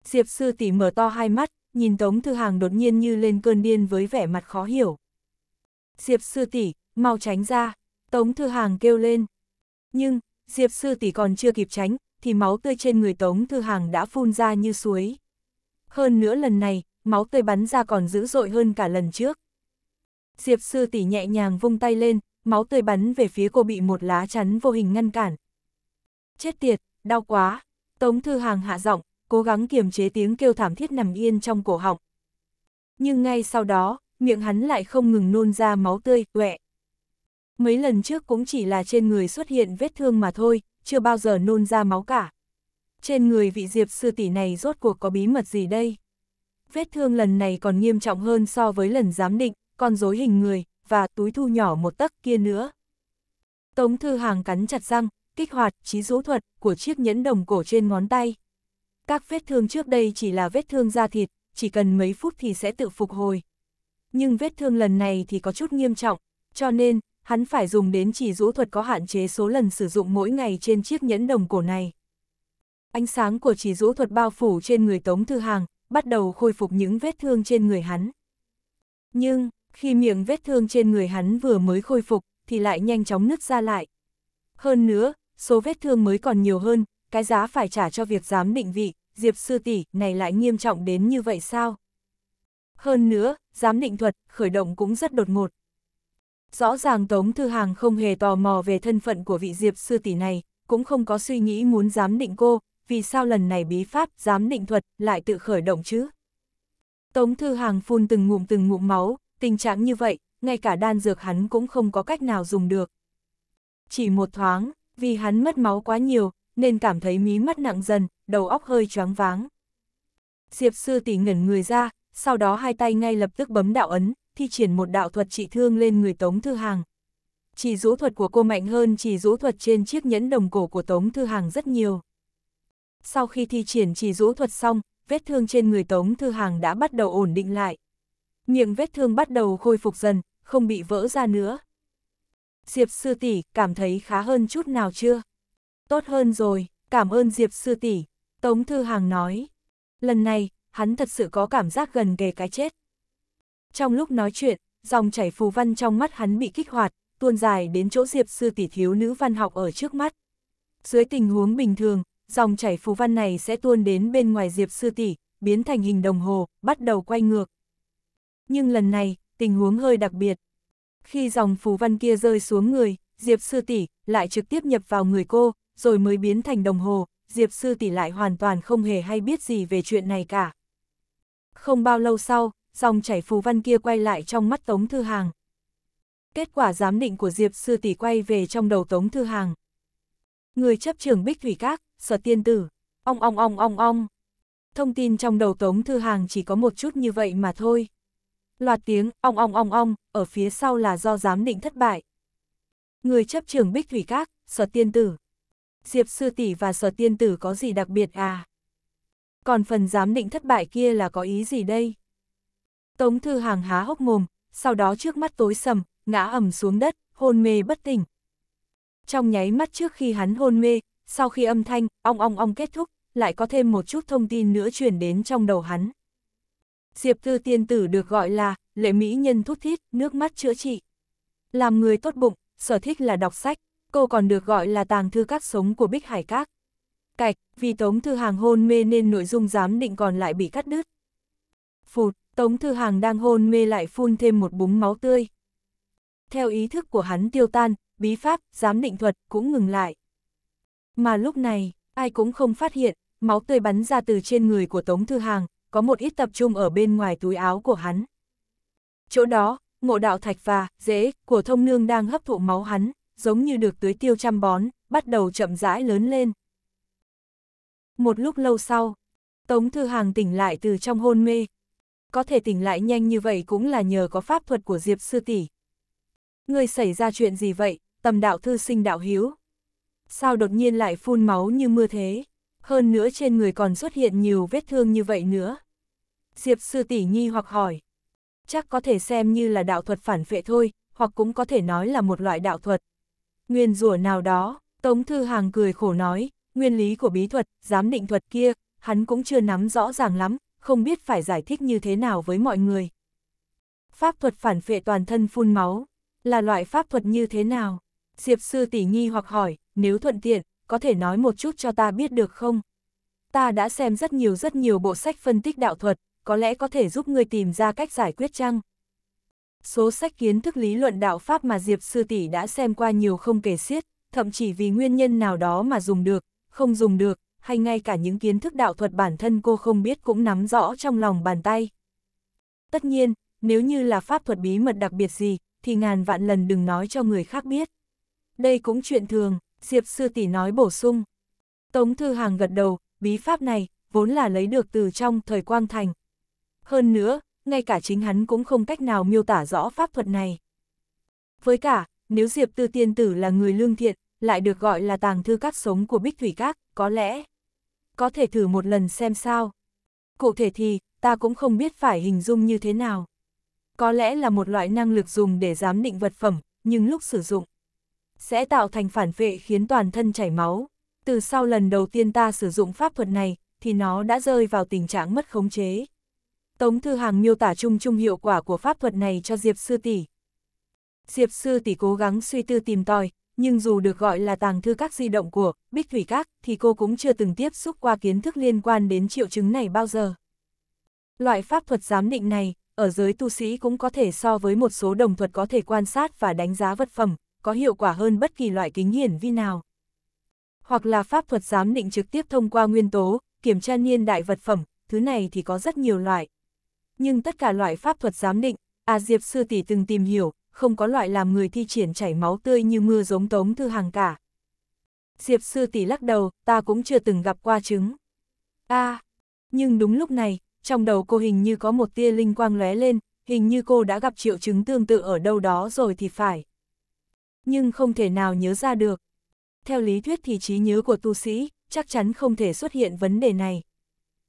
Diệp sư tỷ mở to hai mắt, nhìn Tống Thư Hàng đột nhiên như lên cơn điên với vẻ mặt khó hiểu. Diệp sư tỷ, mau tránh ra, Tống Thư Hàng kêu lên. Nhưng, Diệp sư tỷ còn chưa kịp tránh, thì máu tươi trên người Tống Thư Hàng đã phun ra như suối. Hơn nữa lần này, máu tươi bắn ra còn dữ dội hơn cả lần trước. Diệp sư tỷ nhẹ nhàng vung tay lên, máu tươi bắn về phía cô bị một lá chắn vô hình ngăn cản. Chết tiệt, đau quá. Tống Thư Hàng hạ giọng, cố gắng kiềm chế tiếng kêu thảm thiết nằm yên trong cổ họng. Nhưng ngay sau đó, miệng hắn lại không ngừng nôn ra máu tươi, quẹ. Mấy lần trước cũng chỉ là trên người xuất hiện vết thương mà thôi, chưa bao giờ nôn ra máu cả. Trên người vị diệp sư tỷ này rốt cuộc có bí mật gì đây? Vết thương lần này còn nghiêm trọng hơn so với lần giám định, còn dối hình người, và túi thu nhỏ một tấc kia nữa. Tống Thư Hàng cắn chặt răng, kích hoạt trí rũ thuật của chiếc nhẫn đồng cổ trên ngón tay. Các vết thương trước đây chỉ là vết thương da thịt, chỉ cần mấy phút thì sẽ tự phục hồi. Nhưng vết thương lần này thì có chút nghiêm trọng, cho nên, hắn phải dùng đến chỉ rũ thuật có hạn chế số lần sử dụng mỗi ngày trên chiếc nhẫn đồng cổ này. Ánh sáng của chỉ rũ thuật bao phủ trên người Tống Thư Hàng, bắt đầu khôi phục những vết thương trên người hắn. Nhưng, khi miệng vết thương trên người hắn vừa mới khôi phục, thì lại nhanh chóng nứt ra lại. Hơn nữa, số vết thương mới còn nhiều hơn, cái giá phải trả cho việc giám định vị, Diệp Sư Tỷ này lại nghiêm trọng đến như vậy sao? Hơn nữa, giám định thuật, khởi động cũng rất đột ngột. Rõ ràng Tống Thư Hàng không hề tò mò về thân phận của vị Diệp Sư Tỷ này, cũng không có suy nghĩ muốn giám định cô, vì sao lần này bí pháp giám định thuật lại tự khởi động chứ? Tống Thư Hàng phun từng ngụm từng ngụm máu, tình trạng như vậy, ngay cả đan dược hắn cũng không có cách nào dùng được. Chỉ một thoáng, vì hắn mất máu quá nhiều, nên cảm thấy mí mắt nặng dần, đầu óc hơi choáng váng. Diệp sư tỷ ngẩn người ra, sau đó hai tay ngay lập tức bấm đạo ấn, thi triển một đạo thuật trị thương lên người Tống Thư Hàng. Chỉ rũ thuật của cô mạnh hơn chỉ rũ thuật trên chiếc nhẫn đồng cổ của Tống Thư Hàng rất nhiều sau khi thi triển chỉ rũ thuật xong, vết thương trên người Tống Thư Hàng đã bắt đầu ổn định lại. Miệng vết thương bắt đầu khôi phục dần, không bị vỡ ra nữa. Diệp sư tỷ cảm thấy khá hơn chút nào chưa? Tốt hơn rồi, cảm ơn Diệp sư tỷ Tống Thư Hàng nói. Lần này, hắn thật sự có cảm giác gần kề cái chết. Trong lúc nói chuyện, dòng chảy phù văn trong mắt hắn bị kích hoạt, tuôn dài đến chỗ Diệp sư tỷ thiếu nữ văn học ở trước mắt. Dưới tình huống bình thường, dòng chảy phù văn này sẽ tuôn đến bên ngoài Diệp Sư Tỷ, biến thành hình đồng hồ, bắt đầu quay ngược. Nhưng lần này, tình huống hơi đặc biệt. Khi dòng phù văn kia rơi xuống người, Diệp Sư Tỷ lại trực tiếp nhập vào người cô, rồi mới biến thành đồng hồ, Diệp Sư Tỷ lại hoàn toàn không hề hay biết gì về chuyện này cả. Không bao lâu sau, dòng chảy phù văn kia quay lại trong mắt Tống Thư Hàng. Kết quả giám định của Diệp Sư Tỷ quay về trong đầu Tống Thư Hàng. Người chấp trường Bích Thủy Các, sở tiên tử, ong ong ong ong ong. Thông tin trong đầu Tống Thư Hàng chỉ có một chút như vậy mà thôi. Loạt tiếng ong ong ong ong, ở phía sau là do giám định thất bại. Người chấp trưởng Bích Thủy Các, sở tiên tử. Diệp sư tỷ và sở tiên tử có gì đặc biệt à? Còn phần giám định thất bại kia là có ý gì đây? Tống Thư Hàng há hốc mồm, sau đó trước mắt tối sầm, ngã ầm xuống đất, hôn mê bất tỉnh. Trong nháy mắt trước khi hắn hôn mê, sau khi âm thanh, ong ong ong kết thúc, lại có thêm một chút thông tin nữa truyền đến trong đầu hắn. Diệp Tư tiên tử được gọi là, lệ mỹ nhân thúc thiết, nước mắt chữa trị. Làm người tốt bụng, sở thích là đọc sách, cô còn được gọi là tàng thư các sống của Bích Hải Các. Cạch, vì Tống Thư Hàng hôn mê nên nội dung giám định còn lại bị cắt đứt. Phụt, Tống Thư Hàng đang hôn mê lại phun thêm một búng máu tươi. Theo ý thức của hắn tiêu tan, bí pháp, giám định thuật cũng ngừng lại. Mà lúc này, ai cũng không phát hiện, máu tươi bắn ra từ trên người của Tống Thư Hàng, có một ít tập trung ở bên ngoài túi áo của hắn. Chỗ đó, ngộ đạo thạch và rễ của thông nương đang hấp thụ máu hắn, giống như được tưới tiêu chăm bón, bắt đầu chậm rãi lớn lên. Một lúc lâu sau, Tống Thư Hàng tỉnh lại từ trong hôn mê. Có thể tỉnh lại nhanh như vậy cũng là nhờ có pháp thuật của Diệp Sư Tỷ. Người xảy ra chuyện gì vậy, tầm đạo thư sinh đạo hiếu? sao đột nhiên lại phun máu như mưa thế, hơn nữa trên người còn xuất hiện nhiều vết thương như vậy nữa. Diệp sư tỷ nghi hoặc hỏi, chắc có thể xem như là đạo thuật phản phệ thôi, hoặc cũng có thể nói là một loại đạo thuật. Nguyên rủa nào đó, Tống Thư Hàng cười khổ nói, nguyên lý của bí thuật, giám định thuật kia, hắn cũng chưa nắm rõ ràng lắm, không biết phải giải thích như thế nào với mọi người. Pháp thuật phản phệ toàn thân phun máu, là loại pháp thuật như thế nào? Diệp sư tỷ nghi hoặc hỏi, nếu thuận tiện, có thể nói một chút cho ta biết được không? Ta đã xem rất nhiều rất nhiều bộ sách phân tích đạo thuật, có lẽ có thể giúp ngươi tìm ra cách giải quyết chăng? Số sách kiến thức lý luận đạo Pháp mà Diệp Sư Tỷ đã xem qua nhiều không kể xiết, thậm chỉ vì nguyên nhân nào đó mà dùng được, không dùng được, hay ngay cả những kiến thức đạo thuật bản thân cô không biết cũng nắm rõ trong lòng bàn tay. Tất nhiên, nếu như là pháp thuật bí mật đặc biệt gì, thì ngàn vạn lần đừng nói cho người khác biết. Đây cũng chuyện thường. Diệp Sư Tỷ nói bổ sung. Tống Thư Hàng gật đầu, bí pháp này, vốn là lấy được từ trong thời Quang Thành. Hơn nữa, ngay cả chính hắn cũng không cách nào miêu tả rõ pháp thuật này. Với cả, nếu Diệp Tư Tiên Tử là người lương thiện, lại được gọi là tàng thư các sống của Bích Thủy Các, có lẽ có thể thử một lần xem sao. Cụ thể thì, ta cũng không biết phải hình dung như thế nào. Có lẽ là một loại năng lực dùng để giám định vật phẩm, nhưng lúc sử dụng sẽ tạo thành phản vệ khiến toàn thân chảy máu. Từ sau lần đầu tiên ta sử dụng pháp thuật này, thì nó đã rơi vào tình trạng mất khống chế. Tống Thư Hàng miêu tả chung chung hiệu quả của pháp thuật này cho Diệp Sư Tỷ. Diệp Sư Tỷ cố gắng suy tư tìm tòi, nhưng dù được gọi là tàng thư các di động của Bích Thủy Các thì cô cũng chưa từng tiếp xúc qua kiến thức liên quan đến triệu chứng này bao giờ. Loại pháp thuật giám định này, ở giới tu sĩ cũng có thể so với một số đồng thuật có thể quan sát và đánh giá vật phẩm, có hiệu quả hơn bất kỳ loại kính hiển vi nào. Hoặc là pháp thuật giám định trực tiếp thông qua nguyên tố, kiểm tra niên đại vật phẩm, thứ này thì có rất nhiều loại. Nhưng tất cả loại pháp thuật giám định, A Diệp sư tỷ từng tìm hiểu, không có loại làm người thi triển chảy máu tươi như mưa giống tống thư hàng cả. Diệp sư tỷ lắc đầu, ta cũng chưa từng gặp qua chứng. a à, nhưng đúng lúc này, trong đầu cô hình như có một tia linh quang lóe lên, hình như cô đã gặp triệu chứng tương tự ở đâu đó rồi thì phải nhưng không thể nào nhớ ra được. Theo lý thuyết thì trí nhớ của tu sĩ chắc chắn không thể xuất hiện vấn đề này.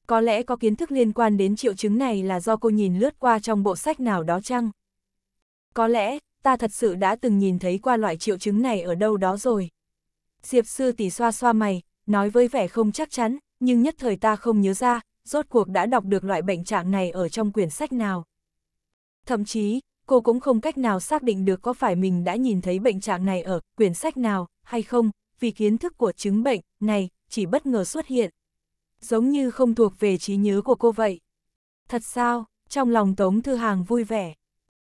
Có lẽ có kiến thức liên quan đến triệu chứng này là do cô nhìn lướt qua trong bộ sách nào đó chăng? Có lẽ, ta thật sự đã từng nhìn thấy qua loại triệu chứng này ở đâu đó rồi. Diệp sư tỷ xoa xoa mày, nói với vẻ không chắc chắn, nhưng nhất thời ta không nhớ ra, rốt cuộc đã đọc được loại bệnh trạng này ở trong quyển sách nào. Thậm chí, cô cũng không cách nào xác định được có phải mình đã nhìn thấy bệnh trạng này ở quyển sách nào hay không, vì kiến thức của chứng bệnh này chỉ bất ngờ xuất hiện. Giống như không thuộc về trí nhớ của cô vậy. Thật sao, trong lòng Tống Thư Hàng vui vẻ.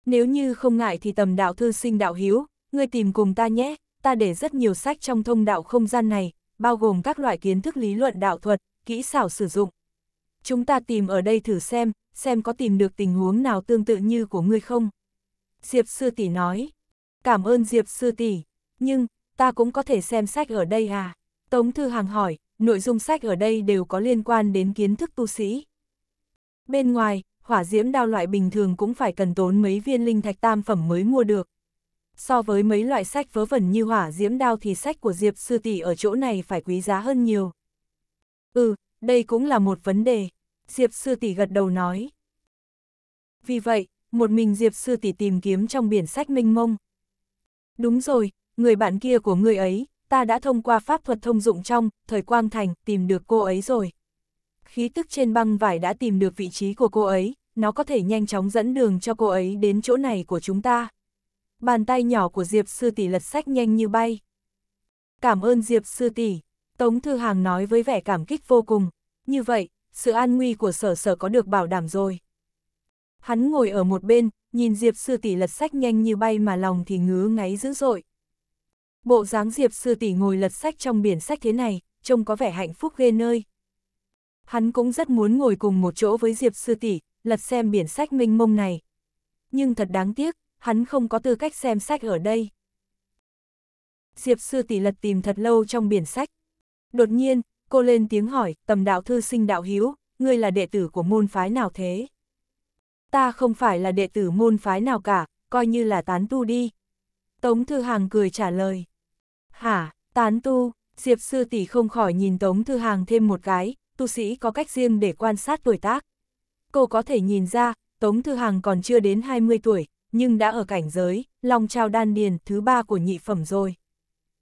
Nếu như không ngại thì tầm đạo thư sinh đạo hiếu, ngươi tìm cùng ta nhé, ta để rất nhiều sách trong thông đạo không gian này, bao gồm các loại kiến thức lý luận đạo thuật, kỹ xảo sử dụng. Chúng ta tìm ở đây thử xem, xem có tìm được tình huống nào tương tự như của ngươi không. Diệp sư tỷ nói. Cảm ơn Diệp sư tỷ, nhưng, ta cũng có thể xem sách ở đây à? Tống Thư Hàng hỏi, nội dung sách ở đây đều có liên quan đến kiến thức tu sĩ. Bên ngoài, hỏa diễm đao loại bình thường cũng phải cần tốn mấy viên linh thạch tam phẩm mới mua được. So với mấy loại sách vớ vẩn như hỏa diễm đao thì sách của Diệp sư tỷ ở chỗ này phải quý giá hơn nhiều. Ừ, đây cũng là một vấn đề. Diệp sư tỷ gật đầu nói. Vì vậy, một mình Diệp Sư Tỷ tìm kiếm trong biển sách minh mông. Đúng rồi, người bạn kia của người ấy, ta đã thông qua pháp thuật thông dụng trong, thời quang thành, tìm được cô ấy rồi. Khí tức trên băng vải đã tìm được vị trí của cô ấy, nó có thể nhanh chóng dẫn đường cho cô ấy đến chỗ này của chúng ta. Bàn tay nhỏ của Diệp Sư Tỷ lật sách nhanh như bay. Cảm ơn Diệp Sư Tỷ, Tống Thư Hàng nói với vẻ cảm kích vô cùng. Như vậy, sự an nguy của sở sở có được bảo đảm rồi. Hắn ngồi ở một bên, nhìn Diệp sư tỷ lật sách nhanh như bay mà lòng thì ngứa ngáy dữ dội. Bộ dáng Diệp sư tỷ ngồi lật sách trong biển sách thế này, trông có vẻ hạnh phúc ghê nơi. Hắn cũng rất muốn ngồi cùng một chỗ với Diệp sư tỷ, lật xem biển sách minh mông này. Nhưng thật đáng tiếc, hắn không có tư cách xem sách ở đây. Diệp sư tỷ lật tìm thật lâu trong biển sách. Đột nhiên, cô lên tiếng hỏi, tầm đạo thư sinh đạo hiếu, ngươi là đệ tử của môn phái nào thế? ta không phải là đệ tử môn phái nào cả, coi như là tán tu đi. Tống Thư Hàng cười trả lời. Hả, tán tu, Diệp Sư Tỷ không khỏi nhìn Tống Thư Hàng thêm một cái, tu sĩ có cách riêng để quan sát tuổi tác. Cô có thể nhìn ra, Tống Thư Hàng còn chưa đến 20 tuổi, nhưng đã ở cảnh giới, lòng trao đan điền thứ ba của nhị phẩm rồi.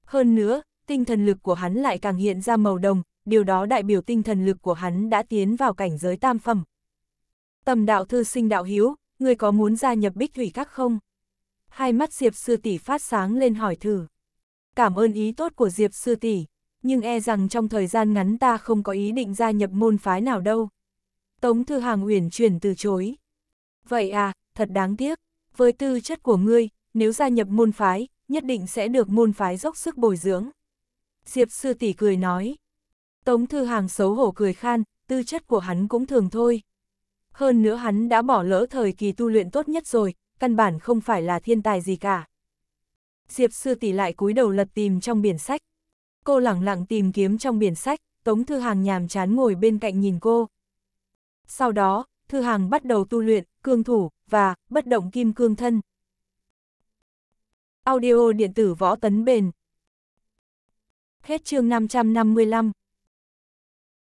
Hơn nữa, tinh thần lực của hắn lại càng hiện ra màu đồng, điều đó đại biểu tinh thần lực của hắn đã tiến vào cảnh giới tam phẩm, Tầm đạo thư sinh đạo hiếu, người có muốn gia nhập bích thủy các không? Hai mắt Diệp sư tỷ phát sáng lên hỏi thử. Cảm ơn ý tốt của Diệp sư tỷ, nhưng e rằng trong thời gian ngắn ta không có ý định gia nhập môn phái nào đâu. Tống Thư Hàng uyển chuyển từ chối. Vậy à, thật đáng tiếc, với tư chất của ngươi, nếu gia nhập môn phái, nhất định sẽ được môn phái dốc sức bồi dưỡng. Diệp sư tỷ cười nói. Tống Thư Hàng xấu hổ cười khan, tư chất của hắn cũng thường thôi. Hơn nữa hắn đã bỏ lỡ thời kỳ tu luyện tốt nhất rồi, căn bản không phải là thiên tài gì cả. Diệp sư tỷ lại cúi đầu lật tìm trong biển sách. Cô lẳng lặng tìm kiếm trong biển sách, Tống Thư Hàng nhàm chán ngồi bên cạnh nhìn cô. Sau đó, Thư Hàng bắt đầu tu luyện, cương thủ, và bất động kim cương thân. Audio điện tử võ tấn bền. Hết chương 555